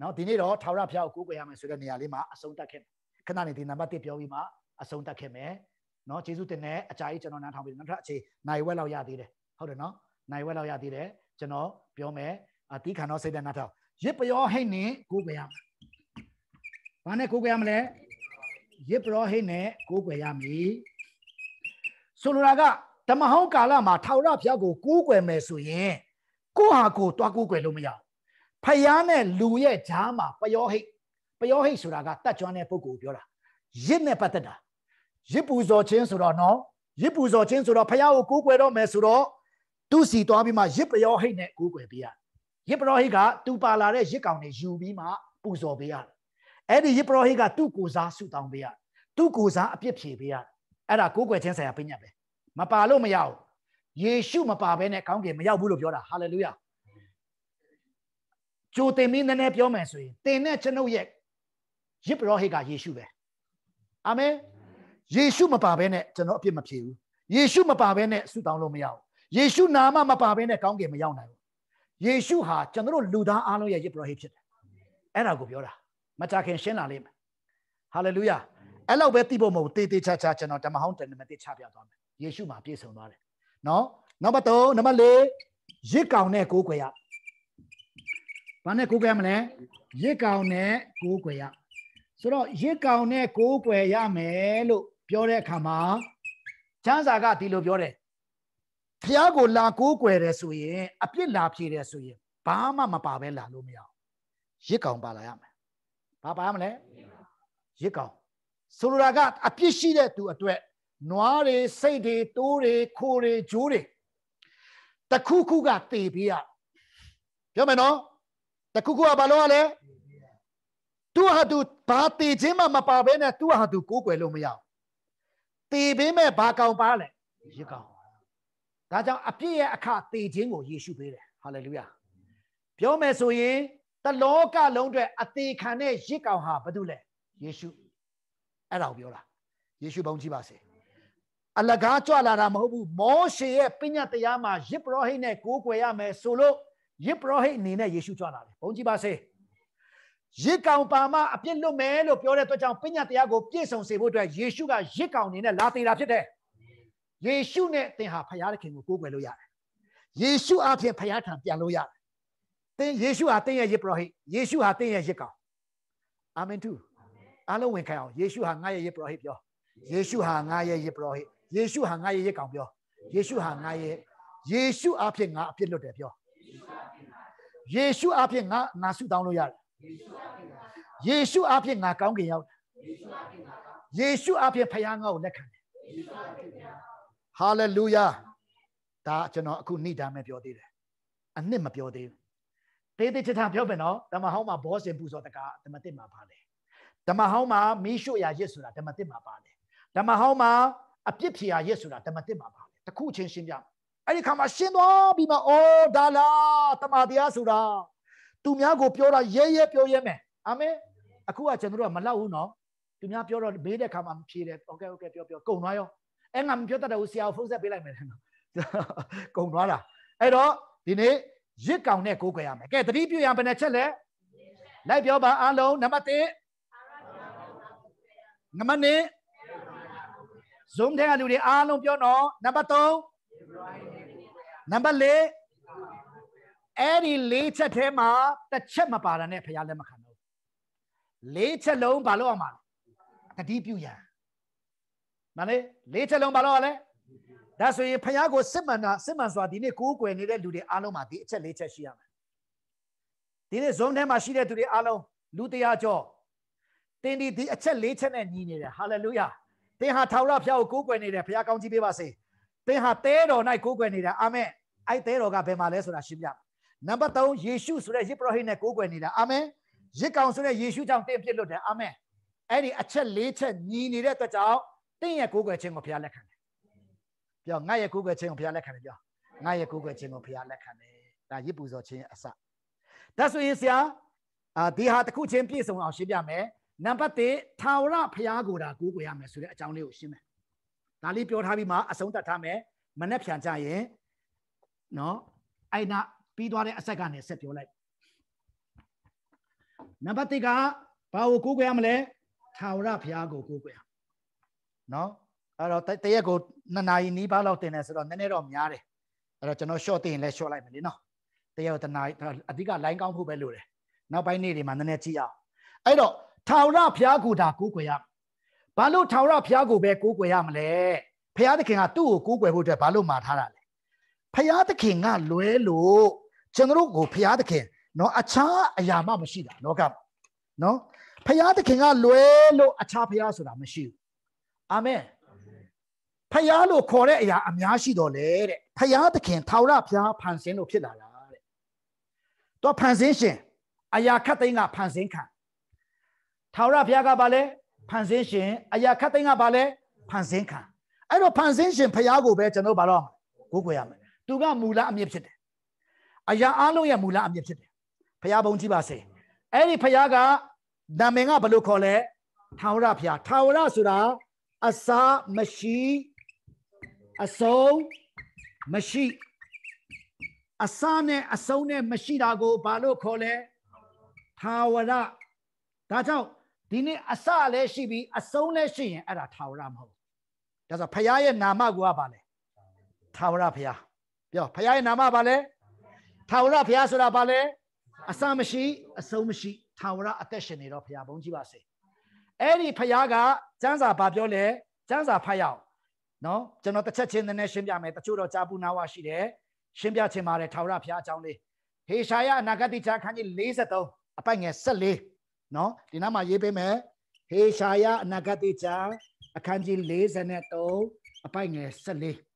နော်ဒီနေ့တော့ထာဝရဘုရားကိုကိုးကွယ်ရမယ်ဆိုတဲ့နေရာလေးမှာအဆုံးတတ်ခဲ့ခဏနေဒီနံပါတ်1ပြောပြီးမှအဆုံးတတ်ခဲ့မယ်နော်ယေရှုတင်တဲ့အကြာကြီးကျွန်တော်နားထောင်ပြီးနောက်ထပ်အချိန်နိုင်ဝက်လောက်ရသေးတယ်ဟုတ်တယ်နော်နိုင်ဝက်လောက်ရသေးတယ်ကျွန်တော်ပြောမယ်အတီးခံတော့စိတ်တဲ့နားထောင်ရစ်ပရောဟိတ်နဲ့ကိုးကွယ်ရမယ်။ဘာနဲ့ကိုးကွယ်ရမလဲ။ရစ်ပရောဟိတ်နဲ့ကိုးကွယ်ရမည်။ဆိုလိုတာကဓမ္မဟောင်းကာလမှာထာဝရဘုရားကိုကိုးကွယ်မယ်ဆိုရင်ကိုဟာကိုတွားကိုးကွယ်လို့မရဘူး။ဖယားနဲ့လူရဲ့ဈာမှာပရောဟိတ်ပရောဟိတ်ဆိုတာကတတ်ကြွတဲ့ပုဂ္ဂိုလ်ပြောတာ။ရစ်နဲ့ပတ်သက်တာ။ရစ်ပူဇော်ခြင်းဆိုတော့နော်ရစ်ပူဇော်ခြင်းဆိုတော့ဖယားကိုကိုးကွယ်တော့မယ်ဆိုတော့သူစီသွားပြီးမှရစ်ပရောဟိတ်နဲ့ကိုးကွယ်ပေးရတယ်ယစ်ပရောဟိတ်ကသူပါလာတဲ့ရစ်ကောင်တွေယူပြီးမှပူဇော်ပေးရတယ်အဲ့ဒီယစ်ပရောဟိတ်ကသူ့ကိုစားဆုတောင်းပေးရတယ်သူ့ကိုစားအပြစ်ဖြေပေးရတယ်အဲ့ဒါကိုးကွယ်ခြင်းဆိုင်ရာပညာပဲမပါလို့မရဘူးယေရှုမပါဘဲနဲ့ကောင်းကင်မရောက်ဘူးလို့ပြောတာဟာလေလုယာကြိုတင်ပြီးနည်းနည်းပြောမယ်ဆိုရင်တင်တဲ့ကျွန်ုပ်ရဲ့ယစ်ပရောဟိတ်ကယေရှုပဲအာမင်ယေရှုမပါဘဲနဲ့ကျွန်တော်အပြစ်မဖြေဘူးယေရှုမပါဘဲနဲ့ဆုတောင်းလို့မရဘူးယေရှုနာမမပါဘဲနဲ့ကောင်းကင်မရောက်နိုင်ဘူးယေရှုဟာကျွန်တော်လူသားအားလုံးရဲ့ယစ်ပရောဟိတ်ဖြစ်တယ်အဲ့ဒါကိုပြောတာမတာခင်ရှင်းလာလိမ့်မယ်ဟာလေလုယာအဲ့လောက်ပဲသိဖို့မဟုတ်တေးတေးချာချာကျွန်တော်ဓမ္မဟောင်းတန်နမတိချပြသွားမယ်ယေရှုမှာပြည့်စုံသွားတယ်နော်နံပါတ်3နံပါတ်4ရစ်ကောင်နဲ့ကိုးကွယ်ရဘာနဲ့ကိုးကွယ်မလဲရစ်ကောင်နဲ့ကိုးကွယ်ရဆိုတော့ရစ်ကောင်နဲ့ကိုးကွယ်ရမယ်လို့ပြောတဲ့အခါမှာကျမ်းစာကဒီလိုပြောတယ်ဖျားကိုလာကိုးကွယ်တယ်ဆိုရင်အပြစ်လာဖြေတယ်ဆိုရင်ဘာမှမပါပဲလာလို့မရအောင်ရစ်ကောင်ပါလာရမယ်ဘာပါမလဲရစ်ကောင်ဆိုလိုတာကအပြစ်ရှိတဲ့သူအတွက်နွားတွေစိတ်တွေတိုးတွေခိုးတွေဂျိုးတွေတခုခုကတေပေးရပြောမယ်နော်တခုခုကဘာလို့လဲသူဟာသူဘာတေခြင်းမှမပါဘဲနဲ့သူဟာသူကိုးကွယ်လို့မရအောင်တေပေးမဲ့ဘာကောင်ပါလဲရစ်ကောင်ဒါကြောင့်အပြစ်ရဲ့အခသေခြင်းကိုယေရှုပေးတယ်ဟာလေလုယာပြောမယ်ဆိုရင်တလောကလုံးအတွက်အသေးခံတဲ့ရစ်ကောင်ဟာဘာတူလဲယေရှုအဲ့ဒါကိုပြောတာယေရှုဘုန်းကြီးပါစေအလကားကြွလာတာမဟုတ်ဘူးမောရှေရဲ့ပညာတရားမှာယစ်ပရောဟိတ်နဲ့ကိုးကွယ်ရမယ်ဆိုလို့ယစ်ပရောဟိတ်အနေနဲ့ယေရှုကြွလာတယ်ဘုန်းကြီးပါစေယစ်ကောင်ပါမအပြစ်လွတ်မယ်လို့ပြောတဲ့အတွက်ကြောင့်ပညာတရားကိုပြည့်စုံစေဖို့အတွက်ယေရှုကယစ်ကောင်အနေနဲ့လာသေးတာဖြစ်တယ်ယေရှုနဲ့သင်ဟာဖယားသခင်ကိုကိုးကွယ်လို့ရတယ်။ယေရှုအပြင်ဖယားထံပြန်လို့ရတယ်။သင်ယေရှုဟာသင်ရဲ့ယေပရောဟိတ်ယေရှုဟာသင်ရဲ့ယေကောင်။အာမင်တူ။အားလုံးဝင်ခံအောင်ယေရှုဟာငါရဲ့ယေပရောဟိတ်ပြော။ယေရှုဟာငါရဲ့ယေပရောဟိတ်ယေရှုဟာငါရဲ့ယေကောင်ပြော။ယေရှုဟာငါရဲ့ယေရှုအပြင်ငါအပြစ်လွတ်တယ်ပြော။ယေရှုအပြင်ငါငါဆုတောင်းလို့ရတယ်။ယေရှုအပြင်ငါကောင်းကင်ရောက်တယ်။ယေရှုအပြင်ဖယားငါ့ကိုလက်ခံတယ်။ဟာလေလုယာဒါကျွန်တော်အခုနိဒါမဲ့ပြောသေးတယ်အနှစ်မပြောသေးဘူးသေးသေးချာချာပြောမယ်နော်ဓမ္မဟောင်းမှာဘောစင်ပူဇော်တကာဓမ္မတစ်မှာပါတယ်ဓမ္မဟောင်းမှာမီးရှို့ရာရစ်ဆိုတာဓမ္မတစ်မှာပါတယ်ဓမ္မဟောင်းမှာအပြစ်ဖြေရာရစ်ဆိုတာဓမ္မတစ်မှာပါတယ်တခုချင်းရှင်းပြအဲ့ဒီခါမှာရှင်းသွားပြီးမှအော်ဒါလားတမန်တရားဆိုတာသူများကိုပြောတာရဲရဲပြောရဲမယ်အာမင်အခုကကျွန်တော်တို့ကမလောက်ဘူးနော်သူများပြောတော့မေးတဲ့ခါမှာဖြေတယ်โอเคโอเคပြောပြောကုံသွားရောအဲ့ငါမပြောတတ်ဘူးဆရာကိုဖုန်းဆက်ပေးလိုက်မယ်နော်ကုံသွားတာအဲ့တော့ဒီနေ့ရစ်ကောင်နဲ့ကိုးကွယ်ရမယ်ကဲတတိပြုရဘယ်နှချက်လဲလိုက်ပြောပါအားလုံးနံပါတ်1နံပါတ်2 zoom ထဲကလူတွေအားလုံးပြောနော်နံပါတ်3နံပါတ်4အဲ့ဒီလေးချက်ထဲမှာတစ်ချက်မပါတာနဲ့ဖရားလက်မခံဘူးလေးချက်လုံးဘာလို့အောင်မှာတတိပြုရန်မလေးလေးချက်လုံးဘာလို့ရလဲဒါဆိုရင်ဖခင်ကိုစစ်မှန်တာစစ်မှန်စွာဒီနေ့ကိုးကွယ်နေတဲ့လူတွေအားလုံးမှာဒီအချက်လေးချက်ရှိရမယ်ဒီနေ့ဇုံထဲမှာရှိတဲ့သူတွေအားလုံးလူတရားကျော်တင်းဒီဒီအချက်လေးချက်နဲ့ညီနေတယ်ဟာလေလုယာတင်းဟာထာဝရဘုရားကိုကိုးကွယ်နေတယ်ဘုရားကောင်းကြီးပေးပါစေတင်းဟာတဲတော်၌ကိုးကွယ်နေတာအာမင်အဲ့တဲတော်ကဘယ်မှာလဲဆိုတာရှင်းပြနံပါတ်3ယေရှုဆိုတဲ့ယစ်ပရောဟိတ်နဲ့ကိုးကွယ်နေတာအာမင်ရစ်ကောင်ဆိုတဲ့ယေရှုကြောင့်တင်းပြစ်လွတ်တယ်အာမင်အဲ့ဒီအချက်လေးချက်ညီနေတဲ့အတွက်ကြောင့်တင့်ရဲ့ကိုးကွယ်ခြင်းကိုဘုရားလက်ခံတယ်ပြောငါရဲ့ကိုးကွယ်ခြင်းကိုဘုရားလက်ခံတယ်ပြောငါရဲ့ကိုးကွယ်ခြင်းကိုဘုရားလက်ခံတယ်ဒါရစ်ပူဇော်ခြင်းအစဒါဆိုရင်ဆရာအာဒီဟာတစ်ခုချင်းပြည့်စုံအောင်ရှင်းပြမယ်နံပါတ်1ထာဝရဘုရားကိုဒါကိုးကွယ်ရမယ်ဆိုတဲ့အကြောင်းလေးကိုရှင်းမယ်ဒါလေးပြောထားပြီးမှအဆုံးသတ်ထားမယ်မနဲ့ဖြန်ကြရင်နော်အဲ့နာပြီးသွားတဲ့အဆက်ကနေဆက်ပြောလိုက်နံပါတ်1ကဘာကိုကိုးကွယ်ရမလဲထာဝရဘုရားကိုကိုးကွယ်ရနော်အဲ့တော့တရက်ကို2နာရီနီးပါးလောက်တင်တယ်ဆိုတော့နည်းနည်းတော့များတယ်အဲ့တော့ကျွန်တော် short တင်ရင်လည်း short လိုက်မယ်လေနော်တရက်ကို2နာရီအဓိက line ကောင်းဖို့ပဲလိုတယ်နောက်ပိုင်းနေ့တွေမှာနည်းနည်းကြည့်အောင်အဲ့တော့ထာဝရဘုရားကိုဒါကိုးကွယ်ရဘာလို့ထာဝရဘုရားကိုပဲကိုးကွယ်ရမလဲဘုရားသခင်ကသူ့ကိုကိုးကွယ်ဖို့အတွက်ဘာလို့မှာထားတာလဲဘုရားသခင်ကလွဲလို့ကျွန်တော်ကိုဘုရားသခင်နော်အခြားအရာမှမရှိတာလောကမှာနော်ဘုရားသခင်ကလွဲလို့အခြားဘုရားဆိုတာမရှိဘူးအာမင်ဖယားလို့ခေါ်တဲ့အရာအများရှိတော်လေတဲ့ဖယားသခင်ထာဝရဘုရားဖန်ဆင်းလို့ဖြစ်လာတာတဲ့တော့ဖန်ဆင်းရှင် အရာခတ်သိန်းကဖန်ဆင်းခံထာဝရဘုရားကဘာလဲဖန်ဆင်းရှင်အရာခတ်သိန်းကဘာလဲဖန်ဆင်းခံအဲ့တော့ဖန်ဆင်းရှင်ဖယားကိုပဲကျွန်တော်ဘာတော့ကိုးကွယ်ရမယ်သူကမူလအမြင့်ဖြစ်တယ်အရာအလုံးရဲ့မူလအမြင့်ဖြစ်တယ်ဖယားဘုံကြည့်ပါစေအဲ့ဒီဖယားကနာမည်ကဘယ်လိုခေါ်လဲထာဝရဘုရားထာဝရဆိုတာအစာမရှိအဆုံးမရှိအစာနဲ့အဆုံးနဲ့မရှိတာကိုဘာလို့ခေါ်လဲထာဝရဒါကြောင့်ဒီနေ့အစလည်းရှိပြီးအဆုံးလည်းရှိရင်အဲ့ဒါထာဝရမဟုတ်ဘူးဒါဆိုဖရားရဲ့နာမကိုကဘာလဲထာဝရဖရားပြောဖရားရဲ့နာမဘာလဲထာဝရဖရားဆိုတာဘာလဲအစမရှိအဆုံးမရှိထာဝရအသက်ရှင်နေတော့ဖရားဘုန်းကြီးပါစေအဲ့ဒီဖျားကစံစာဘာပြောလဲစံစာဖတ်ရအောင်နော်ကျွန်တော်တစ်ချက်ချင်းနဲ့ရှင်းပြမယ်တချို့တော့ကြာပူနာဝရှိတယ်ရှင်းပြချင်ပါတယ်ထာဝရဘုရားအကြောင်းလေးဟေရှာယအနာဂတိချာခန်းကြီး43အပိုက်ငယ်14နော်ဒီနားမှာရေးပေးမယ်ဟေရှာယအနာဂတိချာအခန်းကြီး43အပိုက်ငယ်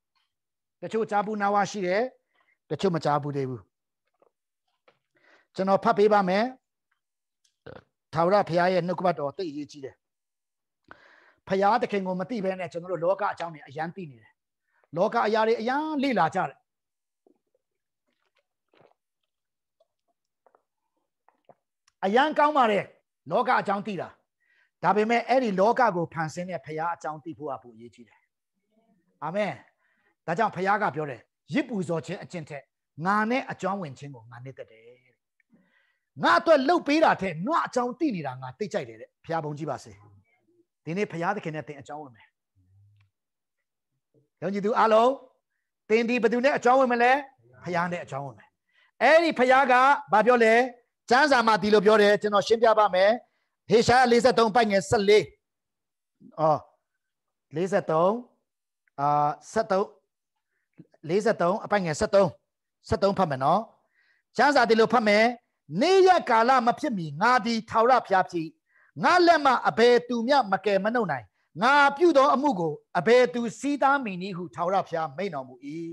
14တချို့ကြာပူနာဝရှိတယ်တချို့မကြာဘူးသေးဘူးကျွန်တော်ဖတ်ပေးပါမယ်ထာဝရဘုရားရဲ့နှုတ်ကပတ်တော်သိအရေးကြီးတယ်။ဘုရားသခင်ကိုမသိဘဲနဲ့ကျွန်တော်တို့လောကအကြောင်းတွေအယမ်းသိနေတယ်။လောကအရာတွေအယမ်းလေ့လာကြတယ်။အယမ်းကောင်းပါတယ်လောကအကြောင်းသိတာ။ဒါပေမဲ့အဲ့ဒီလောကကိုဖန်ဆင်းတဲ့ဘုရားအကြောင်းသိဖို့အဖို့အရေးကြီးတယ်။အာမင်။ဒါကြောင့်ဘုရားကပြောတယ်ရစ်ပူဇော်ခြင်းအကျင့်ထက်ငါနဲ့အကြောင်းဝင်ခြင်းကိုငါနှစ်သက်တယ်ငါအတွက်လှုပ်ပေးတာထက်နွအကြောင်းသိနေတာငါသိကြိုက်တယ်တဲ့ဘုရားဘုန်းကြီးပါစေဒီနေ့ဘုရားသခင်နဲ့တင်အကြောင်းဝင်မယ်ယုံကြည်သူအားလုံးတင်ဒီဘသူနဲ့အကြောင်းဝင်မလဲဘုရားနဲ့အကြောင်းဝင်မယ်အဲ့ဒီဘုရားကဘာပြောလဲကျမ်းစာမှာဒီလိုပြောတယ်ကျွန်တော်ရှင်းပြပါမယ်ဟေရှာယ53ပိုက်ငယ်14အော်53အာ73 43အပိုက်ငယ်73 73ဖတ်မယ်နော်ကျမ်းစာဒီလိုဖတ်မယ်နေရကာလမဖြစ်မီငါသည်ထာဝရဘုရားဖြစ်ငါလက်မှအဘယ်သူမျှမကယ်မနှုတ်နိုင်ငါပြုသောအမှုကိုအဘယ်သူစီးသားမိနည်းဟုထာဝရဘုရားမိန့်တော်မူ၏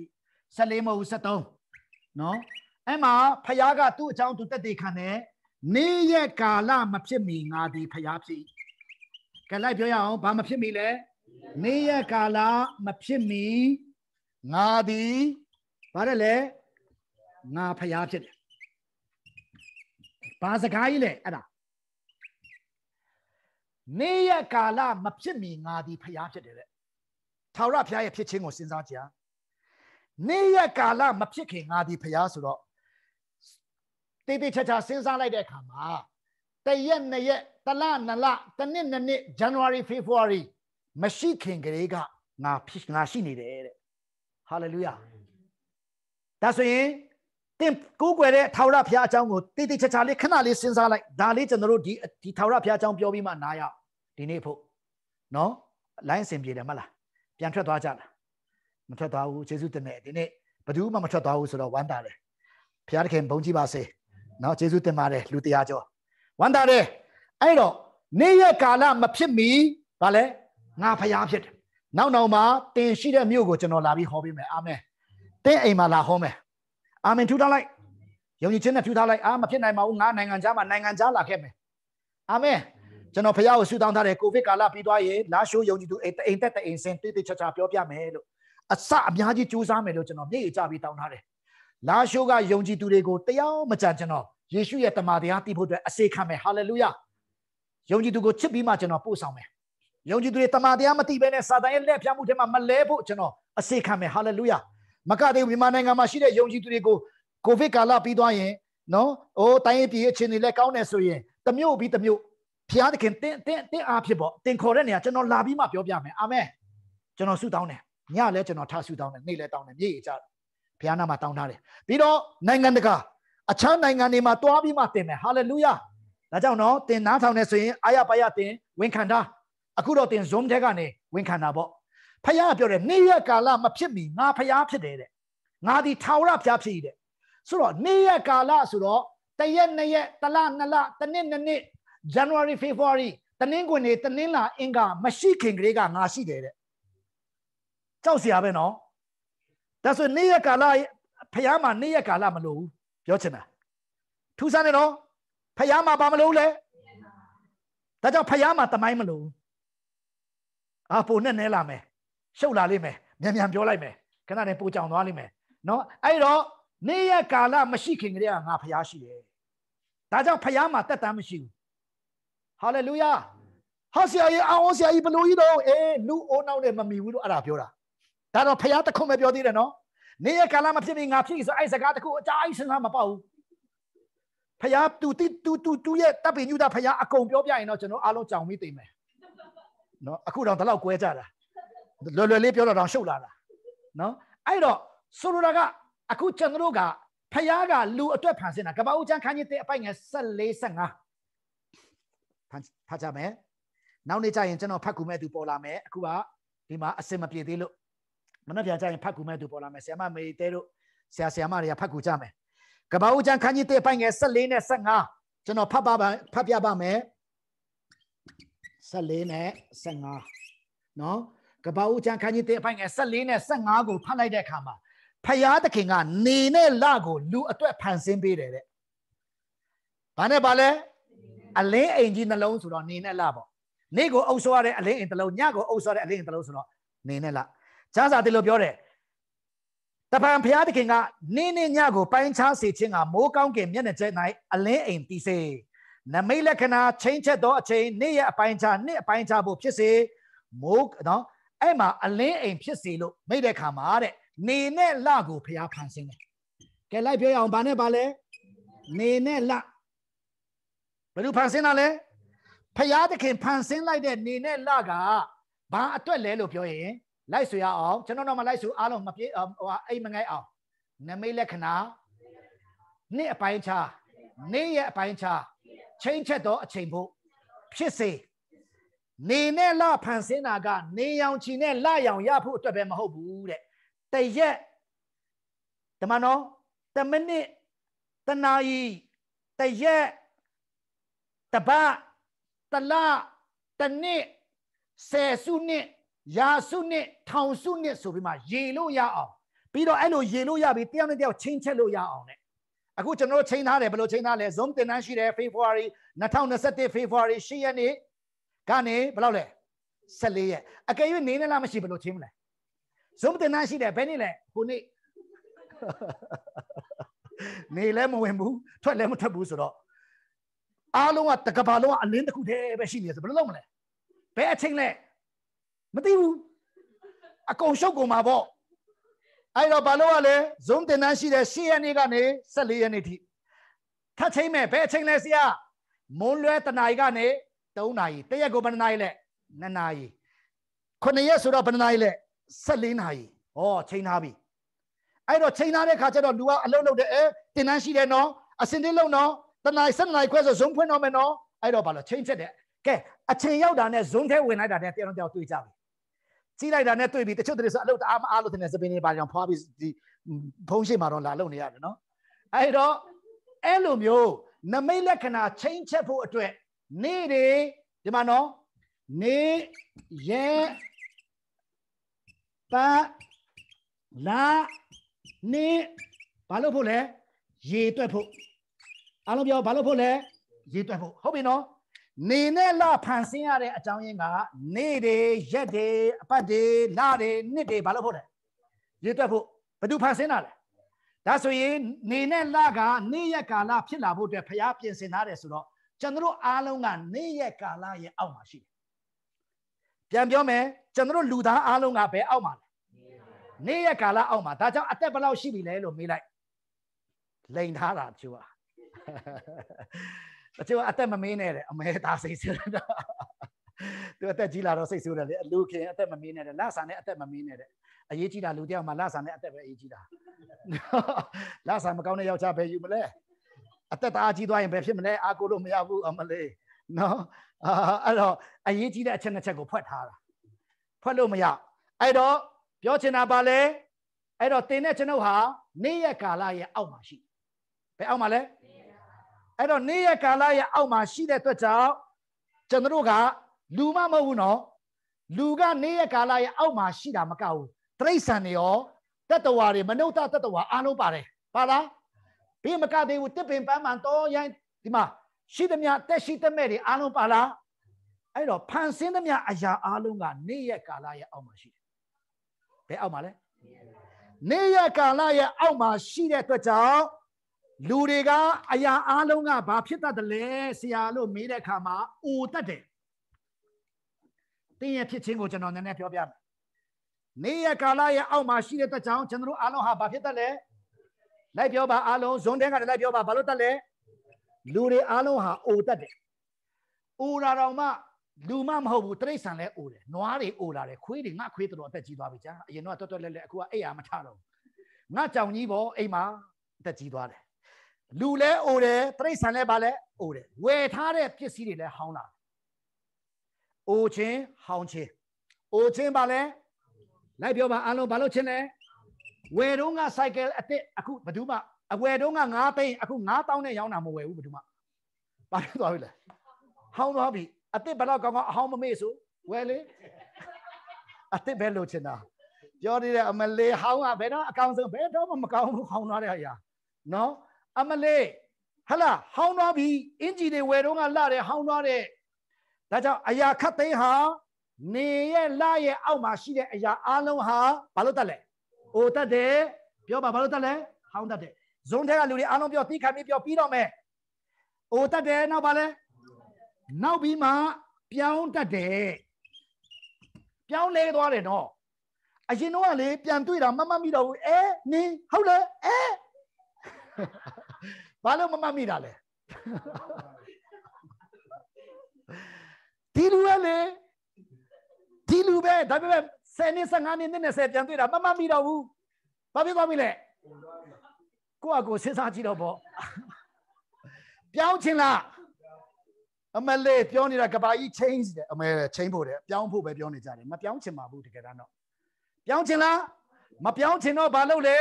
14မဟုတ်73နော်အဲ့မှာဘုရားကသူ့အကြောင်းသူတက်တည်ခံတယ်နေရကာလမဖြစ်မီငါသည်ဘုရားဖြစ်ကလိုက်ပြောရအောင်ဘာမဖြစ်မီလဲနေရကာလမဖြစ်မီငါသည်ဘာလဲလဲငါဘုရားဖြစ်တယ်ဘာစကားကြီးလဲအဲ့ဒါနေရကာလမဖြစ်မီငါသည်ဖျားဖြစ်တယ်တဲ့ထာဝရဘုရားရဲ့ဖြစ်ခြင်းကိုစဉ်းစားကြနေရကာလမဖြစ်ခင်ငါသည်ဖျားဆိုတော့တိတ်တိတ်ချာချာစဉ်းစားလိုက်တဲ့အခါမှာတရက်နှစ်ရက်တလနှစ်လတစ်နှစ်နှစ်နှစ်ဇန်နဝါရီဖေဖော်ဝါရီမရှိခင်ကလေးကငါဖြစ်ငါရှိနေတယ်တဲ့ဟာလေလုယာဒါဆိုရင်သင်ကိုးကွယ်တဲ့ထာဝရဘုရားအကြောင်းကိုတိတိကျကျလေးခဏလေးစဉ်းစားလိုက်ဒါလေးကျွန်တော်တို့ဒီဒီထာဝရဘုရားအကြောင်းပြောပြီးမှနားရဒီနေ့ဖို့နော်လိုင်းအစဉ်ပြေတယ်မဟုတ်လားပြန်ထွက်သွားကြလားမထွက်သွားဘူးယေရှုတင်တယ်ဒီနေ့ဘယ်သူမှမထွက်သွားဘူးဆိုတော့ဝမ်းသာတယ်ဘုရားသခင်ဘုန်းကြီးပါစေနော်ယေရှုတင်ပါတယ်လူတရားကျော်ဝမ်းသာတယ်အဲ့တော့နေ့ရက်ကာလမဖြစ်မီဗာလဲငါဘုရားဖြစ်တယ်နောက်နောက်မှာတင်ရှိတဲ့မြို့ကိုကျွန်တော်လာပြီးဟောပေးမယ်အာမင်တင်အိမ်မှာလာဟောမယ်အာမင်ထူထားလိုက်ယုံကြည်ခြင်းနဲ့ထူထားလိုက်အာမဖြစ်နိုင်ပါဘူးငါနိုင်ငံခြားမှာနိုင်ငံခြားလာခဲ့မယ်အာမင်ကျွန်တော်ဖယားကိုဆုတောင်းထားတယ်ကိုဗစ်ကာလပြီးသွားရင်လာရှိုးယုံကြည်သူအိမ်သက်တဲ့အိမ်စင်တိတိချာချာပြောပြမယ်လို့အစအများကြီးစူးစမ်းမယ်လို့ကျွန်တော်မျက်ရည်ကျပြီးတောင်းထားတယ်လာရှိုးကယုံကြည်သူတွေကိုတရားမကြံကျွန်တော်ယေရှုရဲ့တမန်တော်တည်ဖို့အတွက်အစေခံမယ်ဟာလေလုယာယုံကြည်သူကိုချစ်ပြီးမှကျွန်တော်ပို့ဆောင်မယ်ယုံကြည်သူတွေတမန်တော်မတည်ဘဲနဲ့စာတန်ရဲ့လက်ဖြားမှုထဲမှာမလဲဖို့ကျွန်တော်အစေခံမယ်ဟာလေလုယာမကသေးဘူးမြန်မာနိုင်ငံမှာရှိတဲ့ယုံကြည်သူတွေကိုကိုဗစ်ကာလပြီးသွားရင်နော်ဟိုတိုင်းပြည်အခြေအနေလည်းကောင်းနေဆိုရင်တမျိုးပြီးတမျိုးဖျားသခင်တင့်တင့်တင့်အားဖြစ်ပေါ့တင်ခေါ်တဲ့နေရာကျွန်တော်လာပြီးမှပြောပြမယ်အာမင်ကျွန်တော်ဆုတောင်းတယ်ညလည်းကျွန်တော်ထဆုတောင်းတယ်နေ့လည်းတောင်းတယ်မြေကြီးကြဖျားနာမှာတောင်းထားတယ်ပြီးတော့နိုင်ငံတကာအခြားနိုင်ငံတွေမှာတွားပြီးမှတင်မယ်ဟာလေလုယာဒါကြောင့်နော်တင်နားထောင်နေဆိုရင် အာရပါရတင်ဝန်ခံတာအခုတော့တင် Zoom ထဲကနေဝန်ခံတာပေါ့ဖယားပြောတယ်နေ့ရက်ကာလမဖြစ်မီငါဖယားဖြစ်တယ်တဲ့ငါဒီထာဝရဖျားဖြစ်၏တဲ့ဆိုတော့နေ့ရက်ကာလဆိုတော့တရက်နှစ်ရက်တလနှစ်လတနစ်နှစ်နှစ် January February တနင်္ဂနွေတနင်္လာအင်္ဂါမရှိခင်ကလေးကငါရှိတယ်တဲ့ကြောက်စရာပဲနော်ဒါဆိုနေ့ရက်ကာလဖယားမှာနေ့ရက်ကာလမလိုဘူးပြောချင်တာထူးဆန်းတယ်နော်ဖယားမှာဘာမလိုလဲဒါကြောင့်ဖယားမှာတမိုင်းမလိုဘူးအာပိုနဲ့နဲလာမယ်ရှုပ်လာလိမ့်မယ်မြန်မြန်ပြောလိုက်မယ်ခဏနဲ့ပိုကြောင်သွားလိမ့်မယ်နော်အဲ့တော့နေ့ရက်ကာလမရှိခင်ကတည်းကငါဖျားရှိတယ်ဒါကြောင့်ဖျားမှာတက်တမ်းမရှိဘူးဟာလေလုယာဟာဆရာကြီးအောင်ဆရာကြီးဘလို့ကြီးတော့အေးလူအိုးနောက်နဲ့မမီဘူးလို့အဲ့ဒါပြောတာဒါတော့ဖျားတခုပဲပြောသေးတယ်နော်နေ့ရက်ကာလမဖြစ်မီငါဖြစ်ပြီဆိုအဲ့စကားတခုအကြအိုက်စဉ်းစားမပေါဘူးဖျားသူတိသူသူသူရဲ့တပ်ပင်ညူတာဖျားအကုန်ပြောပြရင်တော့ကျွန်တော်အားလုံးကြောင်မိသိမ့်မယ်နော်အခုတော့ဒီလောက်ကွဲကြတာလွယ်လွယ်လေးပြောတော့တော့ရှုပ်လာတာနော်အဲ့တော့ဆိုလိုတာကအခုကျွန်တော်တို့ကဖယားကလူအတွက်ဖန်ဆင်းတာကပ္ပဦးချမ်းခန်းကြီးတဲ့အပိုက်ငယ်14 15ဖန်ဖတ်ကြမယ်နောက်နေ့ကျရင်ကျွန်တော်ဖတ်ကူမဲ့သူပေါ်လာမယ်အခုကဒီမှာအစင်မပြေသေးလို့မနေ့ပြန်ကျရင်ဖတ်ကူမဲ့သူပေါ်လာမယ်ဆရာမမေတဲတို့ဆရာဆရာမတွေကဖတ်ကူကြမယ်ကပ္ပဦးချမ်းခန်းကြီးတဲ့အပိုက်ငယ်14နဲ့15ကျွန်တော်ဖတ်ပါဖတ်ပြပါမယ်14နဲ့15နော်ကပ္ပဦးချမ်းခန်းကြီးတဲ့အပိုင်းငယ်14နဲ့15ကိုဖတ်လိုက်တဲ့အခါမှာဖယားသခင်ကနေနဲ့လကိုလူအတွက်ဖန်ဆင်းပေးတယ်တဲ့။ဘာနဲ့ပါလဲအလင်းအိမ်ကြီးနှလုံးဆိုတော့နေနဲ့လပေါ့။နေ့ကိုအုပ်ဆိုးရတဲ့အလင်းအိမ်တစ်လုံးညကိုအုပ်ဆိုးရတဲ့အလင်းအိမ်တစ်လုံးဆိုတော့နေနဲ့လ။ကျမ်းစာတိလို့ပြောတယ်။တပံဖယားသခင်ကနေနဲ့ညကိုပိုင်းခြားစေခြင်းကမိုးကောင်းကင်မျက်နှာကျဲ၌အလင်းအိမ်တည်စေ။နမိတ်လက္ခဏာချိန်ချက်သောအချိန်နေ့ရဲ့အပိုင်းခြားနေ့အပိုင်းခြားဖို့ဖြစ်စေ။မိုးနော်။အဲ့မှာအလင်းအိမ်ဖြစ်စီလို့မိတဲ့ခါမှာတဲ့နေနဲ့လကိုဖျားဖန်ဆင်းတယ်ကဲလိုက်ပြောရအောင်ဘာနဲ့ဘာလဲနေနဲ့လဘယ်လိုဖန်ဆင်းတာလဲဖျားသခင်ဖန်ဆင်းလိုက်တဲ့နေနဲ့လကဘာအတွက်လဲလို့ပြောရင်လိုက်ဆိုရအောင်ကျွန်တော်တော့မလိုက်ဆိုအားလုံးမပြေဟိုအိမ်မငိုက်အောင်နမိတ်လက္ခဏာနေ့အပိုင်းခြားနေ့ရဲ့အပိုင်းခြားချိန်ချက်တော့အချိန်ဖို့ဖြစ်စေနေနဲ့လဖန်ဆင်းတာကနေရောင်ချီနဲ့လရောင်ရဖို့အတွက်ပဲမဟုတ်ဘူးတဲ့တရက်ဓမ္မနော်တမိနစ်တနာရီတရက်တပတ်တလတနှစ်ဆယ်စုနှစ်ရာစုနှစ်ထောင်စုနှစ်ဆိုပြီးမှရေလို့ရအောင်ပြီးတော့အဲ့လိုရေလို့ရပြီးတယောက်နဲ့တယောက်ချင်းချက်လို့ရအောင်တဲ့အခုကျွန်တော်တို့ချိန်ထားတယ်ဘယ်လိုချိန်ထားလဲ Zoom တင်တန်းရှိတယ် February 2021 February 10ရက်နေ့ကနေဘယ်လောက်လဲ14ရက်အကယ်၍နေနေလားမရှိဘယ်လိုချင်းမလဲဇုံတင်နှန်းရှိတယ်ဘယ်နေ့လဲခုနေ့နေလဲမဝင်ဘူးထွက်လဲမထွက်ဘူးဆိုတော့အားလုံးကတကဘာလုံးကအလင်းတစ်ခုတည်းပဲရှိနေဆိုဘယ်လိုလုပ်မလဲဘယ်အချိန်လဲမသိဘူးအကုန်ရှုပ်ကုန်မှာပေါ့အဲ့တော့ဘာလို့ကလဲဇုံတင်တန်းရှိတဲ့၈ရက်နေ့ကနေ၁၄ရက်နေ့ထိထပ်ချိန်မဲ့ဘယ်အချိန်လဲဆရာမွန်းလွဲတနာရီကနေ3နာရီတရက်ကိုဘယ်နှနာရီလဲ2နာရီ9ရက်ဆိုတော့ဘယ်နှနာရီလဲ14နာရီဩချိန်ထားပြီအဲ့တော့ချိန်ထားတဲ့ခါကျတော့လူကအလုံးလုံးတဲ့အဲတင်တန်းရှိတယ်နော်အစင်တင်းလုံးနော်တနားရီ7နာရီခွဲဆိုဇုံဖွင့်တော့မယ်နော်အဲ့တော့ဘာလို့ချိန်ချက်တယ်ကဲအချိန်ရောက်တာနဲ့ဇုံထဲဝင်လိုက်တာနဲ့တယောက်တယောက်တွေ့ကြပြီကြီးလိုက်တာနဲ့တွေ့ပြီတချို့တွေဆိုအလုပ်တအားမအားလို့တင်တဲ့စပင်းတွေပါကြောင်ဖွားပြီးဒီဖုံးရှိမှာတော့လာလုံနေရတယ်နော်အဲ့တော့အဲ့လိုမျိုးနမိတ်လက္ခဏာချိန်ချက်ဖို့အတွက်နေ့တွေဒီမှာနော်နေရဲ့ပါလာနေဘာလို့ဖို့လဲရေတွက်ဖို့အားလုံးပြောဘာလို့ဖို့လဲရေတွက်ဖို့ဟုတ်ပြီနော်နေနဲ့လဖန်ဆင်းရတဲ့အကြောင်းရင်းကနေ့တွေရက်တွေအပတ်တွေလတွေနှစ်တွေဘာလို့ဖို့လဲရေတွက်ဖို့ဘယ်သူဖန်ဆင်းတာလဲဒါဆိုရင်နေနဲ့လကနေ့ရက်ကာလဖြစ်လာဖို့အတွက်ဖျားပြင်ဆင်ထားတယ်ဆိုတော့ကျွန်တော်အားလုံးကနေ့ရက်ကာလရဲ့အောက်မှာရှိတယ်ပြန်ပြောမယ်ကျွန်တော်လူသားအားလုံးကဘယ်အောက်မှာလဲနေ့ရက်ကာလအောက်မှာဒါကြောင့်အသက်ဘယ်လောက်ရှိပြီလဲလို့မေးလိုက်လိန်ထားတာကျိုးอ่ะကျိုးအသက်မမင်းနဲ့တဲ့အမဲသားစိတ်ဆူတာသူအသက်ကြီးလာတော့စိတ်ဆူတယ်လေလူခင်အသက်မမင်းနဲ့တဲ့လဆာနဲ့အသက်မမင်းနဲ့တဲ့အရေးကြီးတာလူတယောက်မှာလဆာနဲ့အသက်ပဲအရေးကြီးတာလဆာမကောင်းတဲ့ယောက်ျားပဲယူမလဲအသက်သားကြီးသွားရင်ဘယ်ဖြစ်မလဲအာကိုလို့မရဘူးအမလေးနော်အဲ့တော့အရေးကြီးတဲ့အချက်နှစ်ချက်ကိုဖွက်ထားတာဖွက်လို့မရအဲ့တော့ပြောချင်တာပါလဲအဲ့တော့တင်တဲ့ကျွန်ုပ်ဟာနေ့ရက်ကာလရဲ့အောက်မှာ ရှိဘယ်အောက်မှာလဲအဲ့တော့နေ့ရက်ကာလရဲ့အောက်မှာရှိတဲ့အတွက်ကြောင့်ကျွန်တော်ကလူမမဟုတ်ဘူးနော်လူကနေ့ရက်ကာလရဲ့အောက်မှာရှိတာမကဘူးတိရစ္ဆာန်တွေရောတတ္တဝါတွေမနုဿတတ္တဝါအားလုံးပါတယ်ပါလားဘေးမကသေးဘူးတစ်ပင်ပန်းမှန်တော့ရိုင်းဒီမှာရှိသမျှတက်ရှိတက်မဲ့တွေအားလုံးပါလားအဲ့တော့ဖန်ဆင်းသမျှအရာအားလုံးကနေ့ရက်ကာလရဲ့အောက်မှာရှိတယ်ဘယ်အောက်မှာလဲနေ့ရက်ကာလရဲ့အောက်မှာရှိတဲ့အတွက်ကြောင့်လူတွေကအရာအားလုံးကဘာဖြစ်တတ်တယ်လဲဆရာလို့မေးတဲ့အခါမှာအိုတတ်တယ်တင်းရဲ့ဖြစ်ခြင်းကိုကျွန်တော်နည်းနည်းပြောပြမယ်နေ့ရက်ကာလရဲ့အောက်မှာရှိတဲ့အတွက်ကြောင့်ကျွန်တော်တို့အားလုံးဟာဘာဖြစ်တတ်လဲလိုက်ပြောပါအားလုံးဇွန်တဲကလည်းလိုက်ပြောပါဘာလို့တက်လဲလူတွေအားလုံးဟာအိုတက်တယ်အိုတာတော့မှလူမမဟုတ်ဘူးတိရစ္ဆာန်လည်းအိုတယ်နွားတွေအိုလာတယ်ခွေးတွေငါခွေးတော်အသက်ကြီးသွားပြီကြာအရင်တော့တွတ်တွတ်လဲလဲအခုကအိပ်ရမထတော့ငါကြောင်ကြီးပေါ့အိမ်မှာအသက်ကြီးသွားတယ်လူလဲအိုတယ်တိရစ္ဆာန်လဲပါလဲအိုတယ်ဝယ်ထားတဲ့ပစ္စည်းတွေလဲဟောင်းလာအိုချင်းဟောင်းချင်းအိုချင်းပါလဲလိုက်ပြောပါအားလုံးဘာလို့ချင်းလဲဝယ်တော့က cycle အစ်စ်အခုဘယ်သူမှအဝယ်တော့က9သိန်းအခု9000နဲ့ရောင်းတာမဝယ်ဘူးဘယ်သူမှဘာလို့သွားပြီလဲဟောင်းသွားပြီအစ်စ်ဘယ်တော့ကောင်းကောင်းအဟောင်းမမေ့ဆိုဝယ်လေအစ်စ်ပဲလိုချင်တာပြောနေတဲ့အမလေးဟောင်းကဘယ်တော့အကောင်ဆုံးဘယ်တော့မှမကောင်းဘူးဟောင်းသွားတဲ့အရာနော်အမလေးဟလာဟောင်းသွားပြီအင်ဂျီတွေဝယ်တော့ကလှတယ်ဟောင်းသွားတဲ့ဒါကြောင့်အရာခတ်သိန်းဟာနေရဲ့လရဲ့အောက်မှာရှိတဲ့အရာအလုံးဟာဘာလို့တက်လဲအိုတတ်တယ်ပြောပါဘာလို့တတ်လဲဟောင်းတတ်တယ်ဇုံထဲကလူတွေအားလုံးပြောသီးခံပြီးပြောပြီးတော့မယ်အိုတတ်တယ်နောက်ပါလဲနောက်ပြီးမှပြောင်းတတ်တယ်ပြောင်းလဲသွားတယ်နော်အရင်တော့ကလေပြန်တွေ့တာမမမိတော့ဘူးအဲနင်းဟုတ်လဲအဲဘာလို့မမမိတာလဲဒီလူကလေဒီလူပဲဒါပေမဲ့10နှစ်15နှစ်နဲ့20ပြန်တွေ့တာမမှတ်မိတော့ဘူးဘာဖြစ်သွားပြီလဲကိုယ့်အကိုစဉ်းစားကြည့်တော့ပေါ့ပြောင်းချင်လားအမလေးပြောနေတာကဘာကြီး change တယ်အမေ change ဖို့တယ်ပြောင်းဖို့ပဲပြောနေကြတယ်မပြောင်းချင်ပါဘူးတကယ်တော့ပြောင်းချင်လားမပြောင်းချင်တော့ဘာလုပ်လဲ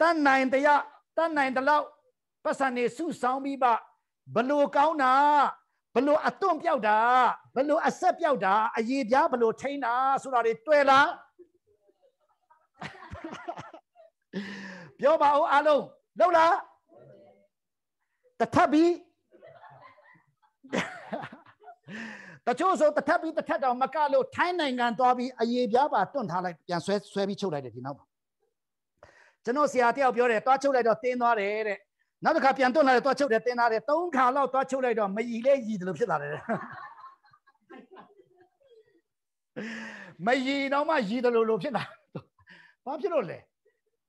တတ်နိုင်တရားတတ်နိုင်တလောက်ပတ်စံနေစုဆောင်းပြီးပါဘလို့ကောင်းတာဘလို့အသွွန့်ပြောက်တာဘလို့အဆက်ပြောက်တာအရေပြားဘလို့ထိန်းတာဆိုတာတွေတွေ့လားပြောပါဦးအားလုံးလောက်လားတထပ်ပြီးတချို့ဆိုတထပ်ပြီးတထပ်တော့မကလို့ထိုင်းနိုင်ငံသွားပြီးအရေပြားပါတွန့်ထားလိုက်ပြန်ဆွဲဆွဲပြီးချုပ်လိုက်တယ်ဒီနောက်မှာကျွန်တော်ဆရာတယောက်ပြောတယ်သွားချုပ်လိုက်တော့တင်းသွားတယ်တဲ့နောက်တစ်ခါပြန်တွန့်လာတယ်သွားချုပ်တယ်တင်လာတယ်သုံးခါလောက်သွားချုပ်လိုက်တော့မရီလဲရီတယ်လို့ဖြစ်လာတယ်မရီတော့မှရီတယ်လို့လို့ဖြစ်လာဘာဖြစ်လို့လဲ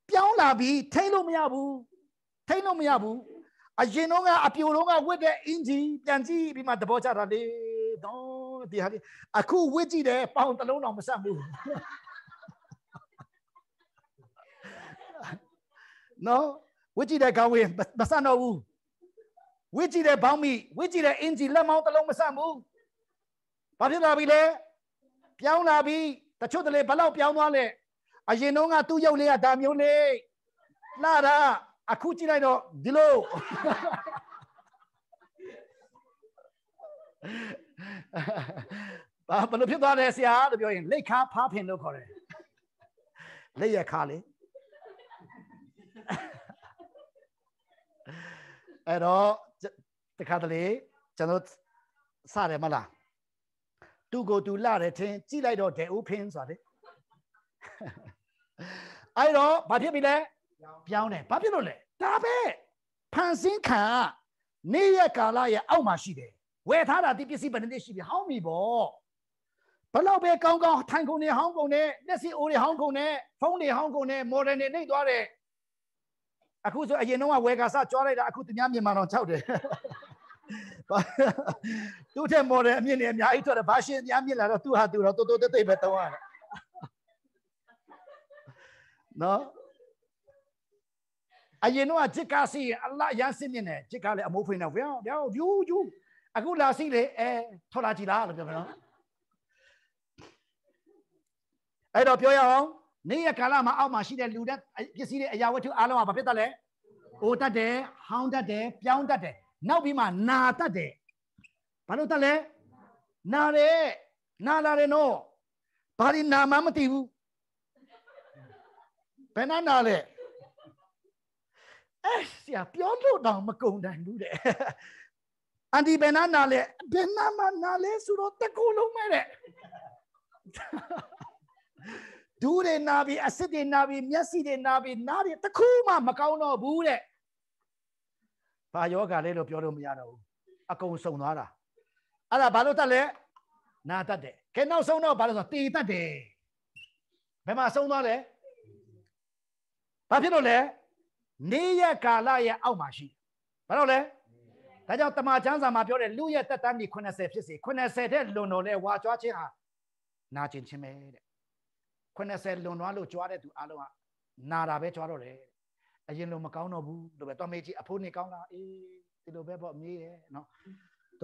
ပြောင်းလာပြီးထိမ့်လို့မရဘူးထိမ့်လို့မရဘူးအရင်တော့ကအပြိုတော့ကဝတ်တဲ့အင်ဂျီပြန်ကြည့်ပြီးမှသဘောကျတာလေတော့ဒီဟာအခုဝတ်ကြည့်တယ်ပေါင်တလုံးတော့မဆက်ဘူးနော်ဝစ်ကြည့်တဲ့ခေါင်းဝင်းမဆန့်တော့ဘူးဝစ်ကြည့်တဲ့ဘောင်းမိဝစ်ကြည့်တဲ့အင်ဂျီလက်မောင်းတစ်လုံးမဆန့်ဘူးဘာဖြစ်လာပြီလဲပြောင်းလာပြီတချို့တလေဘလောက်ပြောင်းသွားလဲအရင်တော့ကသူ့ရုပ်လေးကဒါမျိုးလေးလာတာအခုကြည့်လိုက်တော့ဒီလိုဘာဘလို့ဖြစ်သွားလဲဆရာလို့ပြောရင်လက်ခါဖားဖင်လို့ခေါ်တယ်လက်ရခါလေးအဲ့တော့တခါတလေကျွန်တော်စတယ်မလားသူကိုသူလာတယ်ထင်ကြည့်လိုက်တော့ဒေဦးဖင်းဆိုတာလေအဲ့တော့ဘာဖြစ်ပြီလဲပြောင်းတယ်ဘာဖြစ်လို့လဲဒါပဲဖန်ဆင်းခံနေ့ရက်ကာလရဲ့အောက်မှာရှိတယ်ဝယ်ထားတာဒီပစ္စည်းဘယ်နှစ်ရှိပြီဟောင်းပြီပေါ့ဘလောက်ပဲကောင်းကောင်းထိုင်ကုန်နေဟောင်းကုန်နေလက်စီအိုးတွေဟောင်းကုန်နေဖုန်းတွေဟောင်းကုန်နေမော်ဒယ်တွေနှိပ်သွားတယ်အခုဆိုအရင်တော့ဝယ်ကာစကြွားလိုက်တာအခုသူများမြန်မာတော်ခြောက်တယ်သူ့ထက် model အမြင့်နေအများကြီးထွက်တယ်ဘာရှင်အများမြင့်လာတော့သူ့ဟာသူ့တော့တိုးတိုးတိတ်တိတ်ပဲတုံးရတယ်နော်အရင်တော့ချစ်ကားစီအလရန်စင်းနေတယ်ချစ်ကားလည်းအမိုးဖိနေတော့ဗျာဗျာယူယူအခုလာစီလေအဲထော်လာကြည့်လားလို့ပြောမယ်နော်အဲ့တော့ပြောရအောင်နေ့ရက်ကာလမှာအောက်မှာရှိတဲ့လူတဲ့ပစ္စည်းတွေအရာဝတ္ထုအားလုံးကဘာဖြစ်တတ်လဲအိုတတ်တယ်ဟောင်းတတ်တယ်ပြောင်းတတ်တယ်နောက်ပြီးမှနာတတ်တယ်ဘာလို့တတ်လဲနာတယ်နာလာတယ်နော်ဘာဒီနာမမသိဘူးဘယ်နာနာလဲအဲဆရာပြောလို့တောင်မကုန်တန်ဘူးတဲ့အန်တီဘယ်နာနာလဲဘယ်နာမနာလဲဆိုတော့တကူလုံးမဲ့တဲ့ဒူးတွေနာပြီးအစစ်တွေနာပြီးမျက်စိတွေနာပြီးနားတွေတခုမှမကောင်းတော့ဘူးတဲ့။ဘာယောဂါလဲလို့ပြောလို့မရတော့ဘူး။အကုန်စုံသွားတာ။အဲ့ဒါဘာလို့တတ်လဲ။နာတတ်တယ်။ခဲနောက်ဆုံးတော့ဘာလို့ဆိုတေတတ်တယ်။ဘယ်မှာဆုံးသွားလဲ။ဘာဖြစ်လို့လဲ။နေရကာလရဲ့အောက်မှာရှိ။ဘာလို့လဲ။ဒါကြောင့်တမန်ကျမ်းစာမှာပြောတယ်လူရဲ့တက်တန်းဒီ80ဖြစ်စေ80တဲ့လွန်တော်လဲဝါကြွားခြင်းဟာနာကျင်ခြင်းပဲတဲ့80လွန်သွားလို့ကြွားတဲ့သူအားလုံးကနာတာပဲကြွားတော့တယ်အရင်လိုမကောင်းတော့ဘူးလို့ပဲတော်မေကြီးအဖိုးနေကောင်းလားအေးဒီလိုပဲပေါ့မြေးရယ်နော်သူက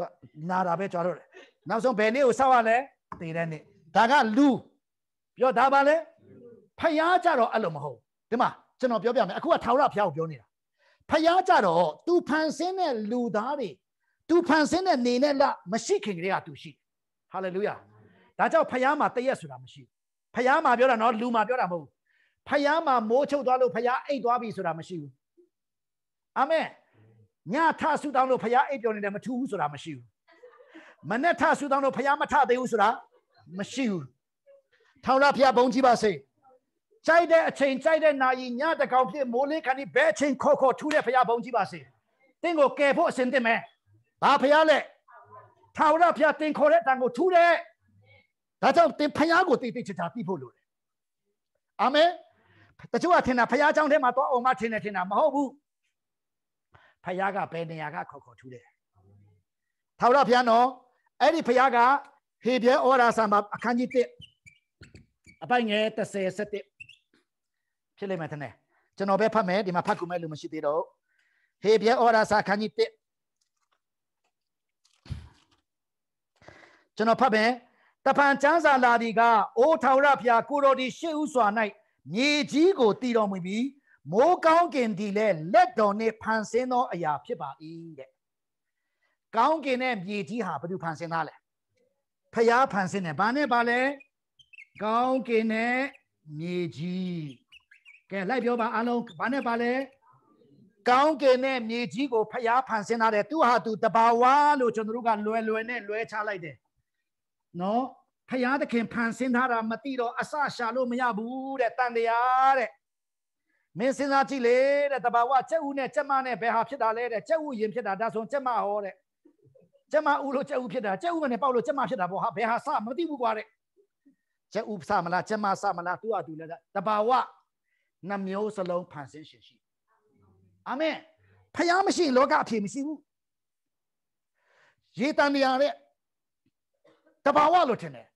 နာတာပဲကြွားတော့တယ်နောက်ဆုံးဘယ်နေ့ကိုဆောက်ရလဲသေတဲ့နေ့ဒါကလူပြောဒါပါလဲဖျားကြတော့အဲ့လိုမဟုတ်ဒီမှာကျွန်တော်ပြောပြမယ်အခုကထာဝရဘုရားကိုပြောနေတာဖျားကြတော့ तू ဖန်ဆင်းတဲ့လူသားတွေ तू ဖန်ဆင်းတဲ့နေနဲ့လမရှိခင်ကလေးက तू ရှိဟာလေလုယာဒါကြောင့်ဖျားမှာတရက်ဆိုတာမရှိဖယားမှာပြောတာနော်လူမှာပြောတာမဟုတ်ဘူးဖယားမှာမိုးချုပ်သွားလို့ဖယားအိတ်သွားပြီဆိုတာမရှိဘူးအာမင်ညထဆူတောင်းလို့ဖယားအိတ်ပြောနေတယ်မထူဘူးဆိုတာမရှိဘူးမနဲ့ထဆူတောင်းလို့ဖယားမထသေးဘူးဆိုတာမရှိဘူးထောင်ရဖယားဘုံကြီးပါစေကြိုက်တဲ့အချိန်ကြိုက်တဲ့နာရီညတကောင်ဖြစ်မိုးလေးခဏဒီဘဲအချိန်ခေါ်ခေါ်ထူးတဲ့ဖယားဘုံကြီးပါစေတင့်ကိုကယ်ဖို့အစဉ်သင့်မယ်ဘာဖယားလဲထောင်ရဖယားတင်ခေါ်တဲ့အတန်ကိုထူးတဲ့ဒါကြောင့်သင်ဖယားကိုတိတ်တိတ်ချာချာသိဖို့လိုတယ်အာမင်တချို့ကထင်တာဖယားကြောင့်ထဲမှာသွားအောင်မထင်တယ်ထင်တာမဟုတ်ဘူးဖယားကဘယ်နေရာကခေါ်ခေါ်ထူးတယ်ထာဝရဘုရားနော်အဲ့ဒီဘုရားကဟေပြဲဩရာစာမှာအခန်းကြီး1အပိုင်ငယ်30 17ဖြစ်လိမ့်မယ်ထင်တယ်ကျွန်တော်ပဲဖတ်မယ်ဒီမှာဖတ်ကူမဲ့လို့မရှိသေးတော့ဟေပြဲဩရာစာအခန်းကြီး1ကျွန်တော်ဖတ်မယ်တပန်ချမ်းစာလာဒီကအိုထောင်ရဖျာကိုတော်ဒီရှေ့ဥစွာ၌မြေကြီးကိုတည်တော်မူပြီးမိုးကောင်းကင်ဒီလဲလက်တော်နဲ့ဖန်ဆင်းသောအရာဖြစ်ပါ၏တဲ့ကောင်းကင်နဲ့မြေကြီးဟာဘယ်သူဖန်ဆင်းသားလဲဖျားဖန်ဆင်းတယ်ဘာနဲ့ပါလဲကောင်းကင်နဲ့မြေကြီးကဲလိုက်ပြောပါအားလုံးဘာနဲ့ပါလဲကောင်းကင်နဲ့မြေကြီးကိုဖျားဖန်ဆင်းထားတယ်သူဟာသူတဘာဝလို့ကျွန်တော်တို့ကလွယ်လွယ်နဲ့လွဲချလိုက်တယ်နော်ဖယားသခင်ဖန်ဆင်းထားတာမသိတော့အစရှာလို့မရဘူးတဲ့တန်တရားတဲ့မင်းစဉ်းစားကြည့်လေတဲ့တဘာဝကျက်ဦးနဲ့ကျက်မနဲ့ဘယ်ဟာဖြစ်တာလဲတဲ့ကျက်ဦးရင်ဖြစ်တာဒါဆိုကျက်မဟောတဲ့ကျက်မဦးလို့ကျက်ဦးဖြစ်တာကျက်ဦးမနဲ့ပေါက်လို့ကျက်မဖြစ်တာပေါ့ဟာဘယ်ဟာစမသိဘူးကွာတဲ့ကျက်ဦးစမလားကျက်မစမလားသူ့အတူလဲတဘာဝနှမျိုးစလုံးဖန်ဆင်းရှင်ရှိအာမင်ဖယားမရှိရင်လောကအဖြေမရှိဘူးရေတန်တရားတဲ့တဘာဝလို့ထင်တယ်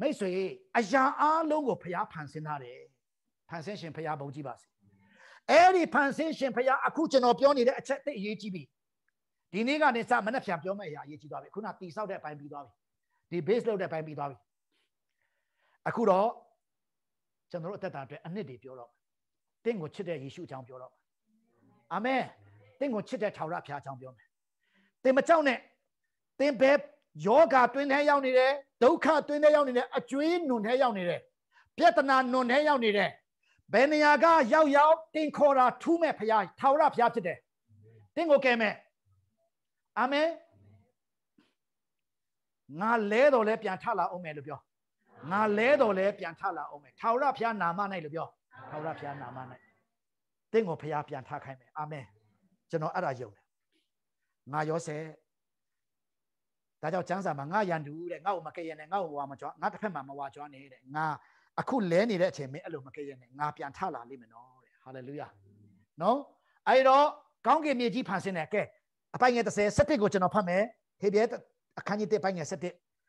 မိတ်ဆွေအရာအားလုံးကိုဖျားဖန်ဆင်းထားတယ်ဖန်ဆင်းရှင်ဖျားဘုံကြည့်ပါစေအဲ့ဒီဖန်ဆင်းရှင်ဖျားအခုကျွန်တော်ပြောနေတဲ့အချက်သိအရေးကြီးပြီဒီနေ့ကနေစမနေ့ဖြန်ပြောမယ့်အရာအရေးကြီးသွားပြီခုနတီဆောက်တဲ့အပိုင်းပြီးသွားပြီဒီ base လောက်တဲ့အပိုင်းပြီးသွားပြီအခုတော့ကျွန်တော်တို့အသက်တာအတွက်အနှစ်တွေပြောတော့တင့်ကိုချစ်တဲ့ယေရှုအကြောင်းပြောတော့အာမင်တင့်ကိုချစ်တဲ့ထာဝရဘုရားအကြောင်းပြောမယ်သင်မကြောက်နဲ့သင်ဘယ်ယောဂတွင်ထဲရောက်နေတယ်ဒုက္ခတွင်ထဲရောက်နေတယ်အကျွေးနွန်ထဲရောက်နေတယ်ပြဿနာနွန်ထဲရောက်နေတယ်ဘယ်နေရာကရောက်ရောက်တင်ခေါ်တာထူးမဲ့ဖရားထာဝရဖရားဖြစ်တယ်တင်ကိုကဲမဲ့အာမင်ငါလဲတော်လဲပြန်ထလာအောင်မယ်လို့ပြောငါလဲတော်လဲပြန်ထလာအောင်မယ်ထာဝရဘုရားနာမ၌လို့ပြောထာဝရဘုရားနာမ၌တင့်ကိုဘုရားပြန်ထခိုင်းမယ်အာမင်ကျွန်တော်အဲ့ဒါယုံတယ်ငါရောဆယ်ဒါကြောင့်ကျမ်းစာမှာငါရန်တူတဲ့ငါ့ကိုမကယ်ရနဲ့ငါ့ကိုဝါမကြွားငါတစ်ဖက်မှာမဝါကြွားနဲ့တဲ့ငါအခုလဲနေတဲ့အချိန်မင်းအဲ့လိုမကယ်ရနဲ့ငါပြန်ထလာလိမ့်မယ်နော်တဲ့ဟာလေလုယာနော်အဲ့တော့ကောင်းကင်မြေကြီးဖန်ဆင်းတယ်ကဲအပိုင်ငယ်30 17ကိုကျွန်တော်ဖတ်မယ်ဟေဘရဲအခန်းကြီး1ပိုင်းငယ်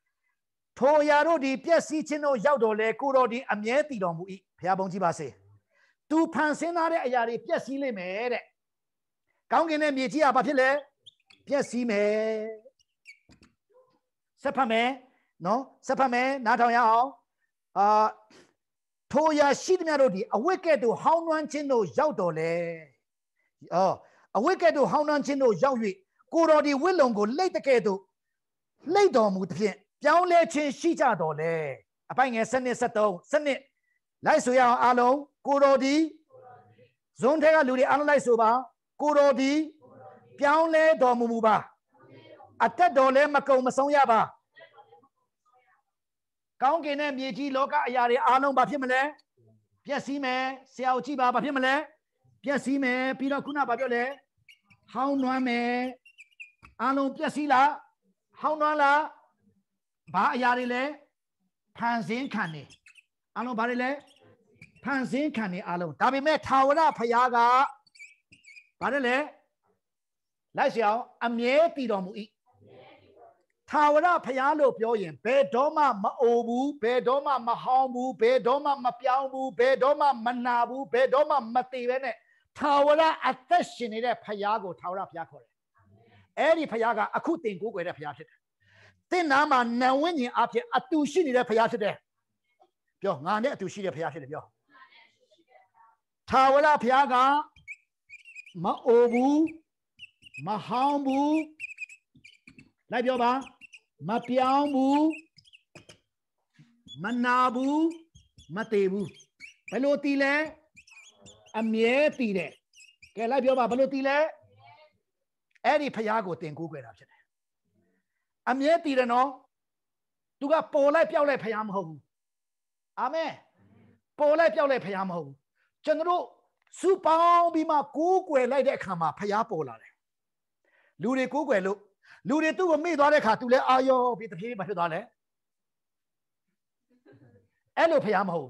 17ထိုယာတို့ဒီပျက်စီးခြင်းတို့ရောက်တော်လဲကိုတော်ဒီအမြဲတည်တော်မူ၏ဘုရားဘုန်းကြီးပါစေသူဖန်ဆင်းထားတဲ့အရာတွေပျက်စီးလိမ့်မယ်တဲ့ကောင်းကင်နဲ့မြေကြီးကဘာဖြစ်လဲပျက်စီးမယ်ဆက်ဖတ်မယ်နော်ဆက်ဖတ်မယ်နားထောင်ရအောင်အာထိုရာရှိသမျှတို့ဒီအဝိကဲ့သို့ဟောင်းနှွမ်းခြင်းတို့ရောက်တော်လဲအော်အဝိကဲ့သို့ဟောင်းနှွမ်းခြင်းတို့ရောက်၍ကိုတော်ဒီဝိလုံကိုလှိတ်တကဲ့သို့လှိတ်တော်မူသဖြင့်ပြောင်းလဲခြင်းရှိကြတော်လဲအပိုင်ငယ်စနစ်73စနစ်လိုက်ဆိုရအောင်အားလုံးကိုတော်ဒီဇွန်ထဲကလူတွေအားလုံးလိုက်ဆိုပါကိုတော်ဒီပြောင်းလဲတော်မူမူပါအသက်တော်လည်းမကုန်မဆုံးရပါကောင်းကင်နဲ့မြေကြီးလောကအရာတွေအားလုံးဘာဖြစ်မလဲပျက်စီးမယ်ဆရာကိုကြည့်ပါဘာဖြစ်မလဲပျက်စီးမယ်ပြီးတော့ခုနဘာပြောလဲဟောင်းနွမ်းမယ်အားလုံးပျက်စီးလားဟောင်းနွမ်းလားဘာအရာတွေလဲဖန်ဆင်းခံနေအားလုံးဘာတွေလဲဖန်ဆင်းခံနေအားလုံးဒါပေမဲ့ထာဝရဘုရားကဘာတွေလဲလိုက်စရာအမြဲတည်တော်မူ၏ထာဝရဖျားလို့ပြောရင်ဘယ်တော့မှမအိုဘူးဘယ်တော့မှမဟောင်းဘူးဘယ်တော့မှမပြောင်းဘူးဘယ်တော့မှမနာဘူးဘယ်တော့မှမသေးပဲနဲ့ထာဝရအသက်ရှင်နေတဲ့ဖျားကိုထာဝရဖျားခေါ်တယ်။အဲ့ဒီဖျားကအခုတင်ကိုးကွယ်တဲ့ဖျားဖြစ်တယ်။တင်နာမှာနံဝိညာဉ်အဖြစ်အတူရှိနေတဲ့ဖျားဖြစ်တယ်။ပြောငါနဲ့အတူရှိတဲ့ဖျားဖြစ်တယ်ပြော။ထာဝရဖျားကမအိုဘူးမဟောင်းဘူးလိုက်ပြောပါမပြောင်းဘူးမနာဘူးမသေးဘူးဘယ်လိုတည်လဲအမြဲတည်တယ်ကဲလိုက်ပြောပါဘယ်လိုတည်လဲအဲ့ဒီဖျားကိုတင်ကိုးကြတာဖြစ်တယ်အမြဲတည်တယ်နော်သူကပေါ်လိုက်ပြောက်လိုက်ဖျားမဟုတ်ဘူးအာမင်ပေါ်လိုက်ပြောက်လိုက်ဖျားမဟုတ်ဘူးကျွန်တော်တို့စူပေါင်းပြီးမှကိုးကွယ်လိုက်တဲ့အခါမှာဖျားပေါ်လာတယ်လူတွေကိုးကွယ်လို့လူတွေသူ့ကိုမေ့သွားတဲ့ခါသူလည်းအာယောပြီးတပြေးမှဖြစ်သွားလဲအဲ့လိုဖရားမဟုတ်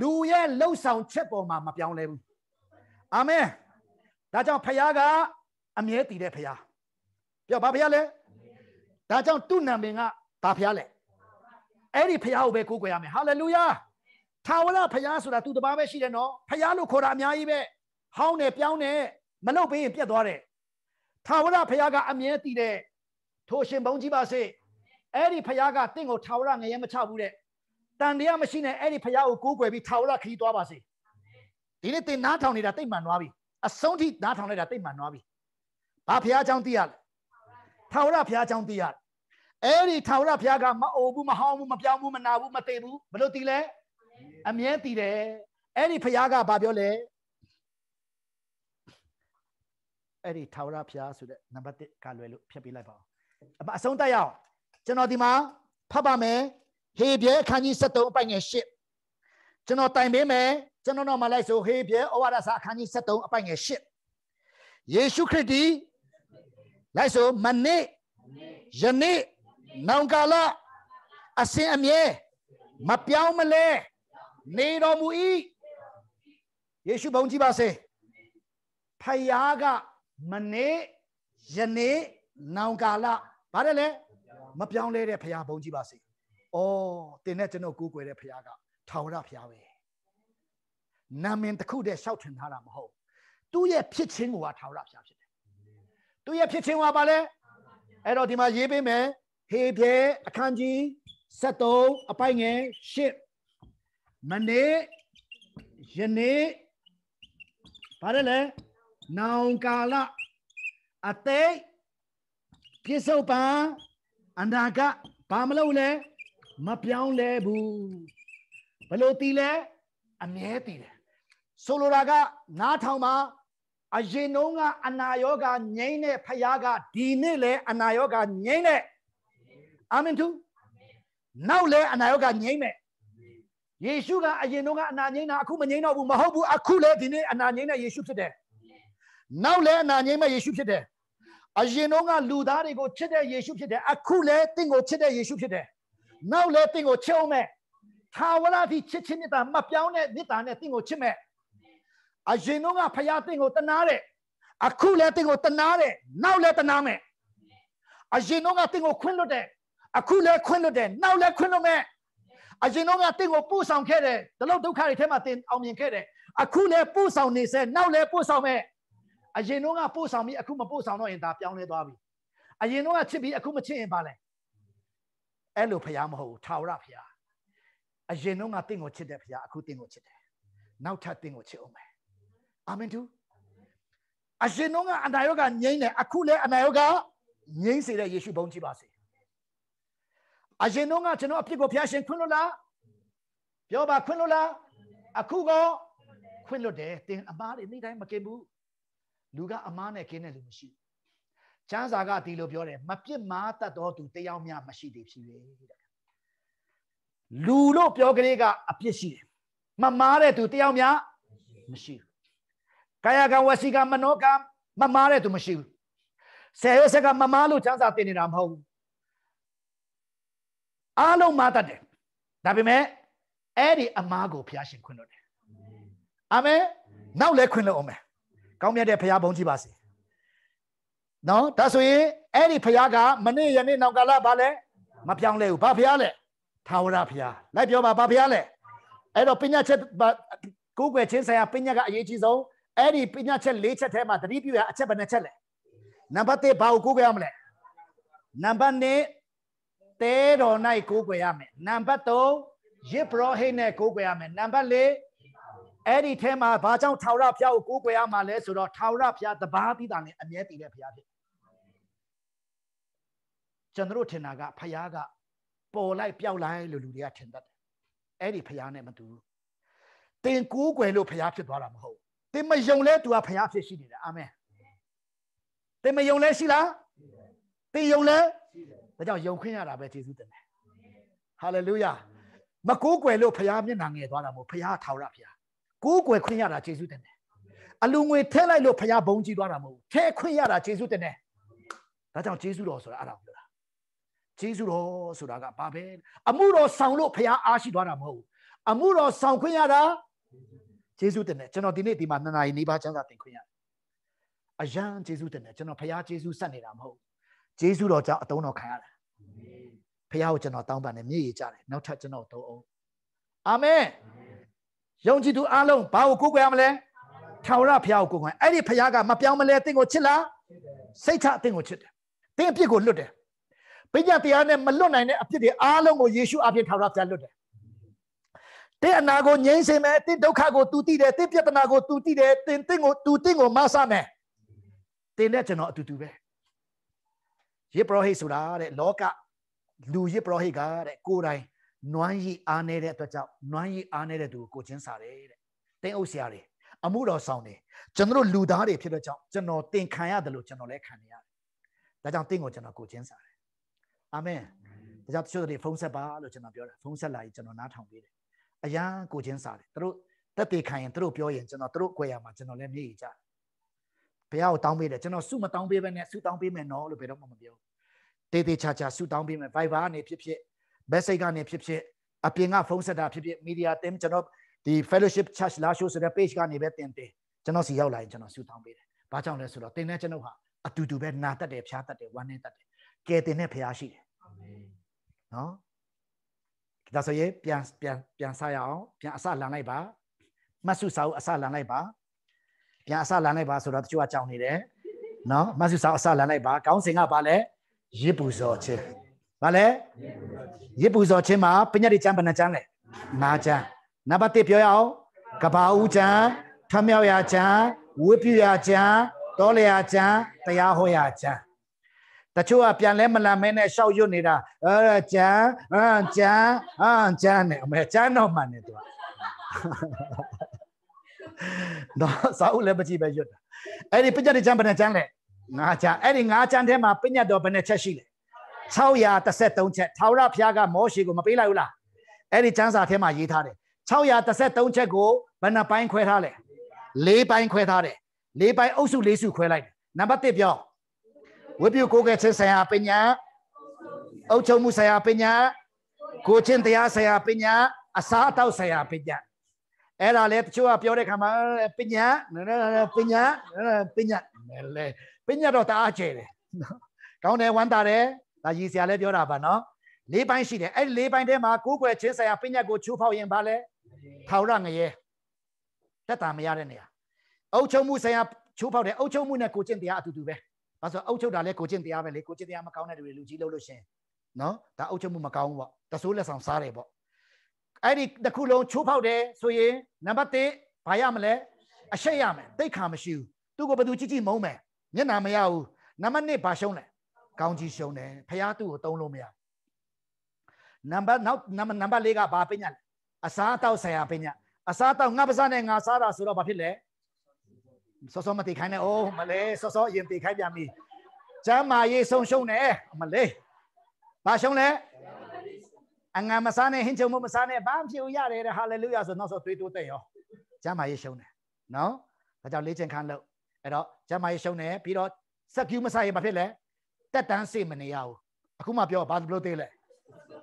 လူရဲ့လှုပ်ဆောင်ချက်ပေါ်မှာမပြောင်းလဲဘူးအာမင်ဒါကြောင့်ဖရားကအမြဲတည်တဲ့ဖရားပြောဘာဖရားလဲဒါကြောင့်သူ့နာမည်ကဘာဖရားလဲအဲ့ဒီဖရားကိုပဲကိုးကွယ်ရမယ်ဟာလေလုယာထာဝရဖရားဆိုတာသူတပါးပဲရှိတယ်နော်ဖရားလို့ခေါ်တာအများကြီးပဲဟောင်းတယ်ပြောင်းတယ်မလုပ်ပေးရင်ပြတ်သွားတယ်ထာဝရဘုရားကအမြဲတည်တဲ့ထိုရှင်ဘုန်းကြီးပါစေအဲ့ဒီဘုရားကတင့်ကိုထာဝရငရဲမချဘူးတဲ့တန်တရားမရှိနဲ့အဲ့ဒီဘုရားကိုကိုးကွယ်ပြီးထာဝရခရီးသွားပါစေဒီနေ့တင်နားထောင်နေတာတိတ်မှန်သွားပြီအဆုံးထိနားထောင်လိုက်တာတိတ်မှန်သွားပြီဘာဘုရားကြောင့်သိရလဲထာဝရဘုရားကြောင့်သိရတယ်အဲ့ဒီထာဝရဘုရားကမအိုဘူးမဟောင်းဘူးမပြောင်းဘူးမနာဘူးမသိဘူးဘယ်လိုသိလဲအမြဲတည်တယ်အဲ့ဒီဘုရားကဘာပြောလဲအဲ့ဒီထာဝရဘုရားဆိုတဲ့နံပါတ်1ကလွယ်လို့ဖြတ်ပေးလိုက်ပါအောင်အဆုံးတက်ရအောင်ကျွန်တော်ဒီမှာဖတ်ပါမယ်ဟေပြဲအခန်းကြီး73အပိုင်ငယ်8ကျွန်တော်တိုင်ပေးမယ်ကျွန်တော်တော့မလိုက်ဆိုဟေပြဲဩဝါဒစာအခန်းကြီး73အပိုင်ငယ်8ယေရှုခရစ်ဒီလိုက်ဆိုမနေ့ယနေ့နောင်ကာလအစဉ်အမြဲမပြောင်းမလဲနေတော်မူ၏ယေရှုဘုန်းကြီးပါစေဖယားကမနေ့ယနေ့နောင်ကာလဘာတယ်လဲမပြောင်းလဲတဲ့ဖရာဘုံကြီးပါစေ။အော်တင်နဲ့ကျွန်တော်ကိုးကွယ်တဲ့ဖရာကထာဝရဖရာပဲ။နာမည်တစ်ခုတည်းရှောက်ထင်ထားတာမဟုတ်။သူ့ရဲ့ဖြစ်ခြင်းကထာဝရဖရာဖြစ်တယ်။သူ့ရဲ့ဖြစ်ခြင်းကဘာလဲ။အဲ့တော့ဒီမှာရေးပေးမယ်။ဟေပြဲအခန်းကြီး73အပိုင်ငယ်8မနေ့ယနေ့ဘာလဲလဲ။နောင်ကာလအသေးပြစ္ဆုတ်ပံအန္တာကဘာမလုပ်လဲမပြောင်းလဲဘူးဘလို့တီးလဲအမြဲတည်တယ်ဆိုလိုတာကနားထောင်ပါအရင်တုန်းကအနာယောဂငိမ့်တဲ့ဖယားကဒီနေ့လဲအနာယောဂငိမ့်တဲ့အာမင်သူနောက်လဲအနာယောဂငိမ့်မဲ့ယေရှုကအရင်တုန်းကအနာငိမ့်တာအခုမငိမ့်တော့ဘူးမဟုတ်ဘူးအခုလဲဒီနေ့အနာငိမ့်တဲ့ယေရှုဖြစ်တယ်နောက်လဲအနာငြိမ်းမဲ့ယေရှုဖြစ်တယ်အရင်တော့ကလူသားတွေကိုချစ်တဲ့ယေရှုဖြစ်တယ်အခုလဲတင့်ကိုချစ်တဲ့ယေရှုဖြစ်တယ်နောက်လဲတင့်ကိုချစ်အောင်မဲ့ထာဝရသည်ချစ်ခြင်းမေတ္တာမပြောင်းတဲ့မေတ္တာနဲ့တင့်ကိုချစ်မဲ့အရင်တော့ကဖခင်တင့်ကိုတနာတဲ့အခုလဲတင့်ကိုတနာတဲ့နောက်လဲတနာမဲ့အရင်တော့ကတင့်ကိုခွင့်လွတ်တဲ့အခုလဲခွင့်လွတ်တဲ့နောက်လဲခွင့်လွတ်မဲ့အရင်တော့ကတင့်ကိုပို့ဆောင်ခဲ့တယ်ဒီလိုဒုက္ခတွေထဲမှာတင်အောင်မြင်ခဲ့တယ်အခုလဲပို့ဆောင်နေစေနောက်လဲပို့ဆောင်မဲ့အရင်တော့ကပို့ဆောင်ပြီးအခုမပို့ဆောင်တော့ရင်ဒါပြောင်းလဲသွားပြီအရင်တော့ကချစ်ပြီးအခုမချစ်ရင်ဘာလဲအဲ့လိုဖရားမဟုတ်ဘူးထာဝရဖရားအရင်တော့ကတင့်ကိုချစ်တဲ့ဖရားအခုတင့်ကိုချစ်တယ်နောက်ထပ်တင့်ကိုချစ်အောင်မယ်အာမင်တူအရှင်တော့ကအနာရောဂါငြိမ့်တယ်အခုလည်းအနာရောဂါငြိမ့်စေတဲ့ယေရှုဘုန်းကြီးပါစေအရင်တော့ကကျွန်တော်အပြစ်ကိုဖျားရှင်ခွင့်လွတ်လားပြောပါခွင့်လွတ်လားအခုကခွင့်လွတ်တယ်တင်အမားတွေနေ့တိုင်းမကင်ဘူးလူကအမားနဲ့ကင်းတဲ့လူမရှိဘူး။ကျမ်းစာကဒီလိုပြောတယ်မပြစ်မှားတတ်သောသူတယောက်မျှမရှိသေးဖြစ်၍တဲ့။လူလို့ပြောကလေးကအပြစ်ရှိတယ်။မမားတဲ့သူတယောက်မျှမရှိဘူး။ကာယကံဝစီကံမနောကံမမားတဲ့သူမရှိဘူး။ဆယ်ရွဆက်ကမမားလို့ကျမ်းစာတင်နေတာမဟုတ်ဘူး။အားလုံးမားတတ်တယ်။ဒါပေမဲ့အဲ့ဒီအမားကိုဘုရားရှင်ခွင့်လွှတ်တယ်။အာမင်။နောက်လည်းခွင့်လွှတ်အောင်မယ်ကောင်းမြတ်တဲ့ဖရာဘုန်းကြီးပါစေနော်ဒါဆိုရင်အဲ့ဒီဖရာကမနေ့ယနေ့နောက်ကာလဘာလဲမပြောင်းလဲဘူးဘာဖရာလဲသာဝရဖရာလိုက်ပြောပါဘာဖရာလဲအဲ့တော့ပညာချက်ကိုယ်ွယ်ချင်းဆိုင်ရာပညာကအရေးကြီးဆုံးအဲ့ဒီပညာချက်၄ချက်ထဲမှာတတိပြုရအချက်ဘယ်နှချက်လဲနံပါတ်၁ဘာကိုကိုယ်ွယ်ရမလဲနံပါတ်2တဲတော်၌ကိုးကွယ်ရမယ်နံပါတ်3ရစ်ပရောဟိတ်နဲ့ကိုးကွယ်ရမယ်နံပါတ်4အဲ့ဒီထဲမှာဘာကြောင့်ထာဝရဘုရားကိုကိုးကွယ်ရမှာလဲဆိုတော့ထာဝရဘုရားတပါးတိတာနဲ့အမြဲတည်တဲ့ဘုရားဖြစ်ကျွန်တော်ထင်တာကဘုရားကပေါ်လိုက်ပြောက်လိုက်လို့လူတွေကထင်တတ်တယ်အဲ့ဒီဘုရားနဲ့မတူဘူးတင်ကိုးကွယ်လို့ဘုရားဖြစ်သွားတာမဟုတ်တင်မယုံလဲသူကဘုရားဖြစ်ရှိနေတယ်အာမင်တင်မယုံလဲရှိလားတင်ယုံလဲဒါကြောင့်ယုံခွင့်ရတာပဲယေရှုတင်တယ်ဟာလေလုယာမကိုးကွယ်လို့ဘုရားမျက်နှာငယ်သွားတာမဟုတ်ဘုရားထာဝရဘုရားကိုးကွယ်ခွင့်ရတာယေရှုတင်တယ်အလူငွေထဲလိုက်လို့ဖခင်ဘုံကြီးသွားတာမဟုတ်ဘူးထဲခွင့်ရတာယေရှုတင်တယ်ဒါကြောင့်ယေရှုတော်ဆိုတာအဲ့ဒါကိုပြောတာယေရှုတော်ဆိုတာကဘာပဲအမှုတော်ဆောင်လို့ဖခင်အားရှိသွားတာမဟုတ်ဘူးအမှုတော်ဆောင်ခွင့်ရတာယေရှုတင်တယ်ကျွန်တော်ဒီနေ့ဒီမှာနှစ်နာရီနေပါချမ်းသာတင်ခွင့်ရတယ်အယံယေရှုတင်တယ်ကျွန်တော်ဖခင်ယေရှုဆက်နေတာမဟုတ်ဘူးယေရှုတော်ကြောင့်အတုံးတော်ခံရတယ်ဖခင်ကိုကျွန်တော်တောင်းပန်တယ်မြေကြီးကြတယ်နောက်ထပ်ကျွန်တော်တို့အောင်အာမင်ယုံကြည်သူအားလုံးဘာကိုကိုးကွယ်ရမလဲထာဝရဘုရားကိုကိုးကွယ်အဲ့ဒီဘုရားကမပြောင်းမလဲတင့်ကိုချစ်လားစိတ်ချတင့်ကိုချစ်တယ်တင့်အပြစ်ကိုလွတ်တယ်ပညာတရားနဲ့မလွတ်နိုင်တဲ့အပြစ်တွေအားလုံးကိုယေရှုအပြင်ထာဝရဘုရားလွတ်တယ်တဲ့အနာကိုငြိမ်းစေမယ်တင့်ဒုက္ခကိုသူသိတယ်တင့်ပြဿနာကိုသူသိတယ်တင်တင့်ကိုသူတင့်ကိုမဆမယ်တင်တဲ့ကျွန်တော်အတူတူပဲယေဘရဟိဆိုတာတဲ့လောကလူယေဘရဟိကတဲ့ကိုယ်တိုင်暖意阿奶嘞都叫暖意阿奶嘞都过节啥嘞？天欧啥嘞？阿姆多少呢？今罗六大嘞，听罗讲，今罗天看呀的罗，今罗来看的呀。那讲天欧今罗过节啥嘞？阿妹，那讲晓得哩，丰收吧，今罗不要丰收啦，今罗拿汤米嘞。哎呀，过节啥嘞？都特别看人，都表演，今罗都贵阳嘛，今罗来米一家。不要当兵嘞，今罗树木当兵呗，树木当兵没拿，就白龙么么雕，跌跌叉叉，树木当兵呗，歪歪呢撇撇。message ကနေဖြစ်ဖြစ်အပြင်ကဖုန်းဆက်တာဖြစ်ဖြစ် media team ကျွန်တော်ဒီ fellowship church လာရှိုးဆိုတဲ့ page ကနေပဲတင်တယ်ကျွန်တော်စီရောက်လာရင်ကျွန်တော်ဆူတောင်းပေးတယ်။ဘာကြောင့်လဲဆိုတော့တင်တဲ့ကျွန်တော်ဟာအတူတူပဲနာတတ်တယ်ဖျားတတ်တယ်ဝမ်းနဲ့တတ်တယ်။ကဲတင်တဲ့ဖျားရှိတယ်။အာမင်။နော်။ဒါဆိုရင်ပြန်ပြန်ပြန်ဆရအောင်ပြန်အစလန်လိုက်ပါ။မဆုစာအုပ်အစလန်လိုက်ပါ။ပြန်အစလန်လိုက်ပါဆိုတော့တချို့ကကြောင်နေတယ်။နော်မဆုစာအုပ်အစလန်လိုက်ပါ။ကောင်းစင်ကပါလဲရစ်ပူစော်ခြင်း။ဘာလဲရစ်ပူဇော်ခြင်းမှာပညာတိချမ်းဘယ်နှချမ်းလဲနာချမ်းနံပါတ်1ပြောရအောင်ကဘာဦးချမ်းထမြောက်ရချမ်းဝိပုရချမ်းတောလျာချမ်းတရားဟောရချမ်းတချို့ကပြန်လဲမလန်မဲနဲ့ရှောက်ရွတ်နေတာအဲကျန်းအန်ကျန်းအန်ကျန်းနဲ့အမေကျန်းတော့မှန်နေသူကတော့စာအုပ်လည်းမကြည့်ပဲရွတ်တာအဲ့ဒီပညာတိချမ်းဘယ်နှချမ်းလဲငါးချမ်းအဲ့ဒီငါးချမ်းထဲမှာပညာတော်ဘယ်နှချက်ရှိလဲ633ချက်ထာဝရဘုရားကမောရှေကိုမပေးလိုက်ဘူးလားအဲ့ဒီကျမ်းစာထဲမှာရေးထားတယ်633ချက်ကိုဘယ်နှပိုင်းခွဲထားလဲ၄ပိုင်းခွဲထားတယ်၄ပိုင်းအုပ်စု၄စုခွဲလိုက်တယ်နံပါတ်၁ပြောဝိပုကိုကချင်းဆိုင်ရာပညာအုပ်ချုပ်မှုဆိုင်ရာပညာကိုချင်းတရားဆိုင်ရာပညာအစားအသောက်ဆိုင်ရာပညာအဲ့ဒါလေတချို့ကပြောတဲ့ခါမှာပညာပညာပညာလေပညာတော့တအားကျယ်တယ်ကောင်းတယ်ဝမ်းသာတယ်ဒါရည်စရာလည်းပြောတာပါနော်လေးပိုင်းရှိတယ်အဲ့လေးပိုင်းထဲမှာကိုးကွယ်ခြင်းဆိုင်ရာပညာကိုချိုးဖောက်ရင်ဘာလဲထာဝရငရဲတက်တာမရတဲ့နေရာအုပ်ချုပ်မှုဆိုင်ရာချိုးဖောက်တယ်အုပ်ချုပ်မှုနဲ့ကိုကျင့်တရားအတူတူပဲဘာဆိုအုပ်ချုပ်တာလဲကိုကျင့်တရားပဲလေကိုကျင့်တရားမကောင်းတဲ့လူတွေလူကြီးလုပ်လို့ရှင်နော်ဒါအုပ်ချုပ်မှုမကောင်းဘူးပေါ့တဆိုးလက်ဆောင်စားတယ်ပေါ့အဲ့ဒီတစ်ခုလုံးချိုးဖောက်တယ်ဆိုရင်နံပါတ်1ဘာရမလဲအရှက်ရမယ်တိတ်ခါမရှိဘူးသူ့ကိုဘယ်သူကြည့်ကြည့်မုန်းမယ်မျက်နာမရဘူးနံပါတ်2ဘာရှုံးလဲကောင်းကြီးရှုံးတယ်ဖះသူ့ကိုတုံးလို့မရနံပါတ်နောက်နံပါတ်၄ကဘာပညာလဲအစားအသောက်ဆိုင်ရာပညာအစားအသောက်ငါပစားနဲ့ငါစားတာဆိုတော့ဘာဖြစ်လဲစောစောမတိခိုင်းနဲ့အိုးမလဲစောစောအရင်တိခိုင်းပြန်ပြီကျမ်းမာရေးဆုံးရှုံးတယ်မလဲဘာရှုံးလဲအငံမစားနဲ့ဟင်းချုံမမစားနဲ့ဘာဖြစ်ဦးရတယ်ဟာလေလုယာဆိုနောက်ဆုံးတွေးတိုးတဲ့ရောကျမ်းမာရေးရှုံးတယ်နော်ဒါကြောင့်လေ့ကျင့်ခန်းလုပ်အဲ့တော့ကျမ်းမာရေးရှုံးတယ်ပြီးတော့စက်ကူးမစားရင်ဘာဖြစ်လဲတက်တန်းစိတ်မနေရဘူးအခုမှပြောဘာလို့သေးလဲ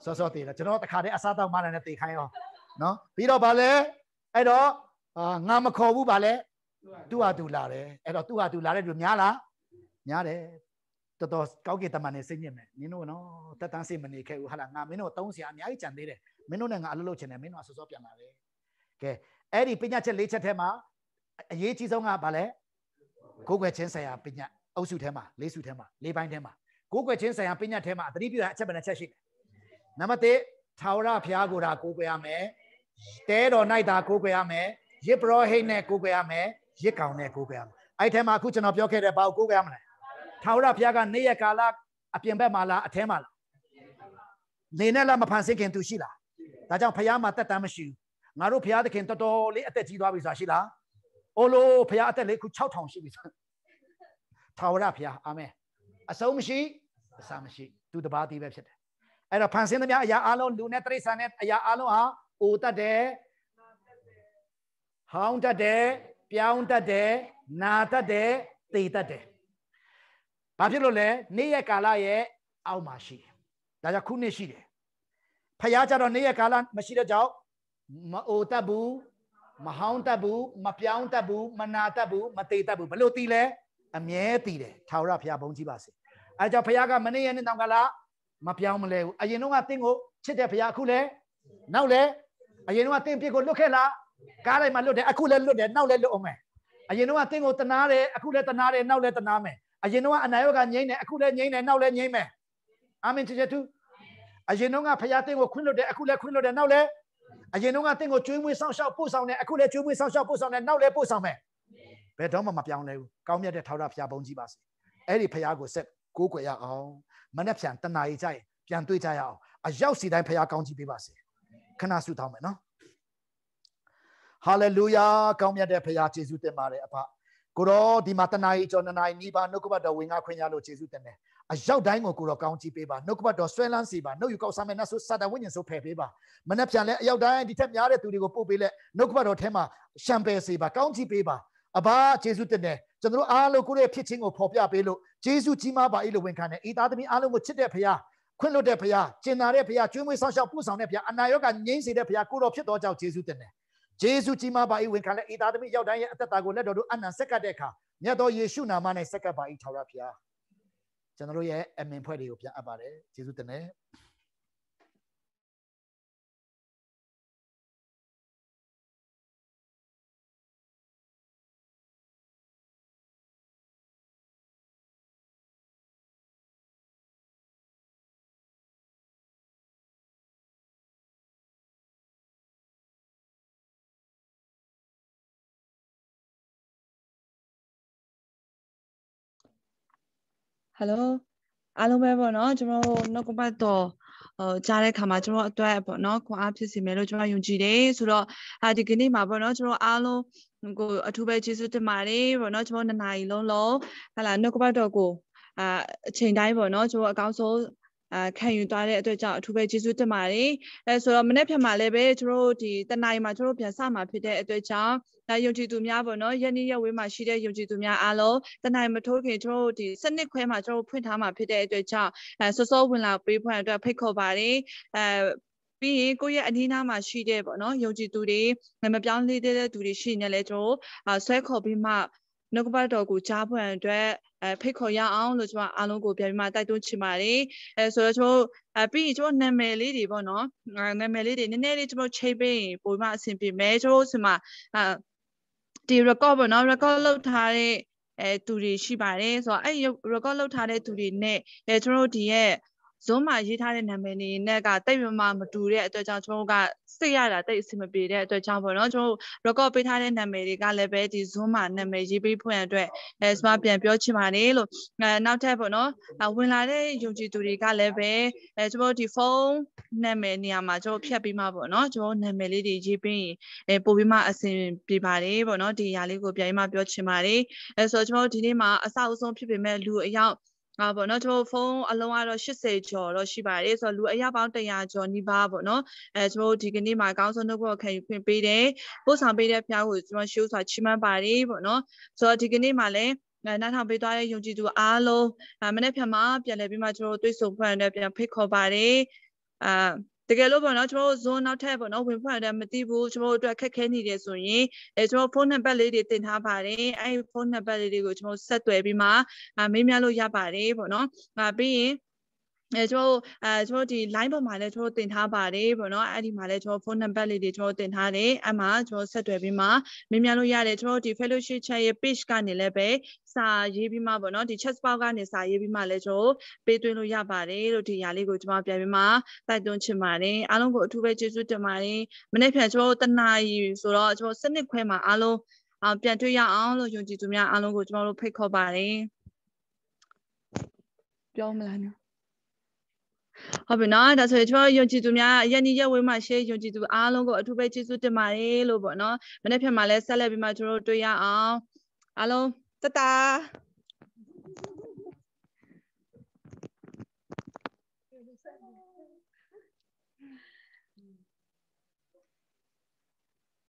စောစောသေးတယ်ကျွန်တော်တခါတည်းအစားတောက်မလာနဲ့သေခိုင်းရောနော်ပြီးတော့ဗာလဲအဲ့တော့ငါမခေါ်ဘူးဗာလဲသူ့ဟာသူလာတယ်အဲ့တော့သူ့ဟာသူလာတဲ့လူများလားများတယ်တော်တော်ကောက်ကင်တမန်နဲ့စိတ်ညစ်မယ်နင်တို့နော်တက်တန်းစိတ်မနေခဲ့ဘူးဟာလားငါမင်းတို့တုံးစရာအများကြီးကြံသေးတယ်မင်းတို့နဲ့ငါအလုပ်လုပ်ချင်တယ်မင်းတို့ကစောစောပြန်လာတယ်ကဲအဲ့ဒီပညာချက်၄ချက်ထဲမှာအရေးကြီးဆုံးကဗာလဲကိုယ်ွယ်ချင်းဆိုင်ရာပညာအုပ်စုထဲမှာလေးစုထဲမှာလေးပိုင်းထဲမှာကိုးကွယ်ခြင်းဆိုင်ရာပညာထဲမှာအတတိပြုအချက်ပဲနဲ့ချက်ရှိတယ်။နံပါတ်1ထာဝရဘုရားကိုဒါကိုးကွယ်ရမယ်။တဲတော်၌ဒါကိုးကွယ်ရမယ်။ရစ်ပရောဟိတ်နဲ့ကိုးကွယ်ရမယ်။ရစ်ကောင်နဲ့ကိုးကွယ်ရမယ်။အဲ့ထဲမှာအခုကျွန်တော်ပြောခဲ့တဲ့ဘာကိုကိုးကွယ်ရမလဲ။ထာဝရဘုရားကနေ့ရက်ကာလအပြင်ဘက်မှာလားအထဲမှာလား။နေနဲ့လားမဖန်ဆင်းခင်သူရှိလား။ဒါကြောင့်ဘုရားမှာတက်တမ်းမရှိဘူး။ငါတို့ဘုရားသခင်တော်တော်လေးအသက်ကြီးသွားပြီဆိုတာရှိလား။အိုလိုဘုရားအသက်လေးခု6000ရှိပြီဆိုတာ။ထာဝရဘုရားအာမင်။အဆုံးမရှိဘူးအစာမရှိသူတပါးတည်းပဲဖြစ်တယ်အဲ့တော့ဖန်ဆင်းသမျှအရာအလုံးလူနဲ့တိရစ္ဆာန်နဲ့အရာအလုံးဟာအိုတတ်တယ်ဟောင်းတတ်တယ်ပြောင်းတတ်တယ်နာတတ်တယ်သေတတ်တယ်ဘာဖြစ်လို့လဲနေ့ရက်ကာလရဲ့အောက်မှာရှိတယ်ဒါကြောင့်ခုနှစ်ရှိတယ်ဖျားကြတော့နေ့ရက်ကာလမရှိတဲ့ကြောင့်မအိုတတ်ဘူးမဟောင်းတတ်ဘူးမပြောင်းတတ်ဘူးမနာတတ်ဘူးမသေးတတ်ဘူးဘလို့တီးလဲအမြဲတည်တယ်ထာဝရဘုရားဘုန်းကြီးပါစေအဲကြောင့်ဖခင်ကမနေ့ရက်နေ့တောင်ကလာမပြောင်းမလဲဘူးအရင်တော့ကတင့်ကိုချစ်တဲ့ဖခင်အခုလဲနောက်လဲအရင်တော့ကတင့်ပြစ်ကိုလွတ်ခဲ့လားကားလိုက်မှလွတ်တယ်အခုလဲလွတ်တယ်နောက်လဲလွတ်အောင်မယ်အရင်တော့ကတင့်ကိုတနာတယ်အခုလဲတနာတယ်နောက်လဲတနာမယ်အရင်တော့ကအနာရောဂါငြိမ့်တယ်အခုလဲငြိမ့်တယ်နောက်လဲငြိမ့်မယ်အာမင်ချစ်ချစ်သူအရင်တော့ကဖခင်တင့်ကိုခွင့်လွတ်တယ်အခုလဲခွင့်လွတ်တယ်နောက်လဲအရင်တော့ကတင့်ကိုကျွေးမွေးဆောင်ရှောက်ပို့ဆောင်တယ်အခုလဲကျွေးမွေးဆောင်ရှောက်ပို့ဆောင်တယ်နောက်လဲပို့ဆောင်မယ်ဘယ်တော့မှမပြောင်းလဲဘူးကောင်းမြတ်တဲ့ထာဝရဘုရားဘုန်းကြီးပါစေအဲ့ဒီဖခင်ကိုဆက်ကိုးကွယ်ရအောင်မနှက်ဖြန်တနာရီကြိုက်ပြန်တွေ့ကြရအောင်အရောက်စီတိုင်းဖခင်ကောင်းကြီးပေးပါစေခဏဆုတောင်းမယ်နော်ဟာလေလုယာကောင်းမြတ်တဲ့ဖခင်ယေရှုတင်ပါတယ်အဖကိုတော့ဒီမှာတနာရီကျော်နှစ်နာရီနီးပါးနှုတ်ကပတ်တော်ဝင်ငါခွင့်ရလို့ယေရှုတင်တယ်အရောက်တိုင်းကိုကိုတော့ကောင်းချီးပေးပါနှုတ်ကပတ်တော်ဆွဲလန်းစီပါနှုတ်ယူကောက်ဆမ်းမဲ့နတ်ဆိုစာတဝိညာဉ်ဆိုဖယ်ပေးပါမနေ့ပြန်လဲအရောက်တိုင်းဒီထက်များတဲ့သူတွေကိုပို့ပေးလက်နှုတ်ကပတ်တော်ထဲမှာရှံပယ်စီပါကောင်းချီးပေးပါအဘယေရှုတင်တယ်ကျွန်တော်တို့အားလုံးကိုယ့်ရဲ့ဖြစ်ချင်းကိုဖော်ပြပေးလို့ယေရှုကြီးမားပါ၏လို့ဝန်ခံတယ်ဤသားသမီးအားလုံးကိုချစ်တဲ့ဖခင်ခွင့်လွတ်တဲ့ဖခင်ကျင်နာတဲ့ဖခင်ကျွေးမွေးဆောင်ရှောက်ပို့ဆောင်တဲ့ဖခင်အနာရောဂါငြိမ်းစေတဲ့ဖခင်ကိုတော်ဖြစ်တော်ကြောင့်ယေရှုတင်တယ်ယေရှုကြီးမားပါ၏ဝန်ခံတဲ့ဤသားသမီးရောက်တိုင်းရဲ့အသက်တာကိုလက်တော်တို့အနံဆက်ကပ်တဲ့အခါမြတ်တော်ယေရှုနာမ၌ဆက်ကပ်ပါ၏ထာဝရဖခင်ကျွန်တော်တို့ရဲ့အမင်ဖွဲ့တွေကိုပြန်အပ်ပါတယ်ယေရှုတင်တယ် Hello အားလုံးပဲပေါ့နော်ကျွန်တော်တို့နှုတ်ကပတ်တော်ဟိုကြားတဲ့ခါမှာကျွန်တော်အတွက်ပေါ့နော်ခွန်အားဖြစ်စီမယ်လို့ကျွန်တော်ယုံကြည်တယ်ဆိုတော့အာဒီကနေ့မှာပေါ့နော်ကျွန်တော်အားလုံးကိုအထူးပဲကျေးဇူးတင်ပါတယ်ပေါ့နော်ကျွန်တော်နှစ်နာရီလုံးလုံးဟလာနှုတ်ကပတ်တော်ကိုအာအချိန်တိုင်းပေါ့နော်ကျွန်တော်အကောင်းဆုံးအာခံယူသွားတဲ့အတွက်ကြောင့်အထူးပဲကျေးဇူးတင်ပါတယ်အဲဆိုတော့မနေ့ဖြန်မှာလည်းပဲကျွန်တော်တို့ဒီတနင်္လာနေ့မှာကျွန်တော်တို့ပြန်ဆမှာဖြစ်တဲ့အတွက်ကြောင့်ဒါယုံကြည်သူများပေါ့နော်ယနေ့ရက်ဝေးမှာရှိတဲ့ယုံကြည်သူများအားလုံးတနင်္လာမထိုးခင်ကျွန်တော်တို့ဒီစနစ်ခွဲမှာကျွန်တော်တို့ဖွင့်ထားမှာဖြစ်တဲ့အတွက်ကြောင့်အဲစောစောဝင်လာပေးဖို့အတွက်ဖိတ်ခေါ်ပါတယ်အဲပြီးရင်ကိုယ့်ရဲ့အနီးနားမှာရှိတဲ့ပေါ့နော်ယုံကြည်သူတွေမပြောင်းလဲတဲ့သူတွေရှိနေလဲကျွန်တော်ဆွဲခေါ်ပြီးမှနှုတ်ကပတ်တော်ကိုကြားဖွင့်အတွက်အဲဖိတ်ခေါ်ရအောင်လို့ကျွန်မအားလုံးကိုပြန်ပြီးမှတိုက်တွန်းချင်ပါတယ်အဲဆိုတော့ကျွန်တော်အပြီးကျွန်တော်နာမည်လေးတွေပေါ့နော်နာမည်လေးတွေနည်းနည်းလေးကျွန်တော်ချိန်ပေးရင်ပုံမှန်အဆင်ပြေမယ်ကျွန်တော်ဆီမှာအာဒီ record ပေါ့နော် record လုပ်ထားတဲ့အဲသူတွေရှိပါတယ်ဆိုတော့အဲ့ record လုပ်ထားတဲ့သူတွေနဲ့အဲကျွန်တော်တို့ဒီရဲ့ Zoom မှာရေးထားတဲ့နာမည်တွေနဲ့ကတိတ်မမမတူတဲ့အတွက်ကြောင့်ကျွန်တော်ကစိတ်ရတာတိတ်အဆင်မပြေတဲ့အတွက်ကြောင့်ပေါ့နော်ကျွန်တော် record ပေးထားတဲ့နာမည်တွေကလည်းပဲဒီ Zoom မှာနာမည်ရေးပေးဖွင့်အတွက်အဲစမပြန်ပြောချင်ပါတယ်လို့အဲနောက်ထပ်ပေါ့နော်ဝင်လာတဲ့ယုံကြည်သူတွေကလည်းပဲအဲကျွန်တော်ဒီဖုန်းနာမည်နေရာမှာကျွန်တော်ဖြတ်ပြီးမှပေါ့နော်ကျွန်တော်နာမည်လေးတွေရေးပေးရင်အဲပို့ပြီးမှအဆင်ပြေပါတယ်ပေါ့နော်ဒီအရာလေးကိုပြန်ပြီးမှပြောချင်ပါတယ်အဲဆိုတော့ကျွန်တော်ဒီနေ့မှာအဆောက်အအုံ ဖြစ်ပေမဲ့လူအယောက်ငါပေါ့နော်ကျွန်တော်ဖုန်းအလုံးကတော့80ကျော်တော့ရှိပါတယ်ဆိုတော့လူအယောက်ပေါင်း100ကျော်နီးပါးပေါ့နော်အဲကျွန်တော်ဒီကနေ့မှာအကောင်းဆုံးနှုတ်ပေါ်ခံယူခွင့်ပေးတယ်ပို့ဆောင်ပေးတဲ့ဖျားကိုကျွန်တော်ရှိုးစွာချီးမွမ်းပါတယ်ပေါ့နော်ဆိုတော့ဒီကနေ့မှာလည်းနားထောင်ပေးသွားတဲ့ယုံကြည်သူအားလုံးမနေ့ဖြန်မှာပြန်လည်ပြီးမှကျွန်တော်တို့တွေ့ဆုံဖွင့်ရတဲ့ပြန်ဖိတ်ခေါ်ပါတယ်အာတကယ်လို့ပေါ့နော်ကျွန်တော်တို့ zone နောက်ထပ်ပေါ့နော်ဝင်ဖွင့်ရတဲ့မသိဘူးကျွန်တော်တို့အတွက်ခက်ခဲနေတယ်ဆိုရင်အဲကျွန်တော်ဖုန်းနံပါတ်လေးတွေတင်ထားပါတယ်အဲဒီဖုန်းနံပါတ်လေးတွေကိုကျွန်တော်ဆက်သွယ်ပြီးမှမေးမြန်းလို့ရပါတယ်ပေါ့နော်။ပြီးရင်အဲကျွန်တော်အဲကျွန်တော်ဒီ line ပေါ်မှာလည်းကျွန်တော်တင်ထားပါတယ်ပေါ့နော်အဲ့ဒီမှာလည်းကျွန်တော် phone number လေးတွေကျွန်တော်တင်ထားတယ်အဲ့မှာကျွန်တော်ဆက်သွယ်ပြီးမှမေးမြန်းလို့ရတယ်ကျွန်တော်ဒီ fellowship chat ရဲ့ page ကနေလည်းပဲစာရေးပြီးမှပေါ့နော်ဒီ chat box ကနေစာရေးပြီးမှလည်းကျွန်တော်ပေးသွင်းလို့ရပါတယ်လို့ဒီຢာလေးကိုကျွန်မပြန်ပြီးမှတိုက်တွန်းချင်ပါတယ်အားလုံးကိုအထူးပဲကျေးဇူးတင်ပါတယ်မနေ့ပြန်ကျွန်တော်တနာရီဆိုတော့ကျွန်တော်စနစ်ခွဲမှာအားလုံးအောင်ပြန်တွေ့ရအောင်လို့ယုံကြည်သူများအားလုံးကိုကျွန်တော်တို့ဖိတ်ခေါ်ပါတယ်ပြောမလားနော်ဟုတ်ပြီနော်ဒါဆိုရင်ကျွန်တော်ယုံကြည်သူများယနေ့ရက်ဝေးမှာရှေ့ယုံကြည်သူအားလုံးကိုအထူးပဲကျေးဇူးတင်ပါတယ်လို့ပေါ့နော်မနေ့ဖြန်မှာလည်းဆက်လက်ပြီးမှကျွန်တော်တို့တွေ့ရအောင်အားလုံးတတား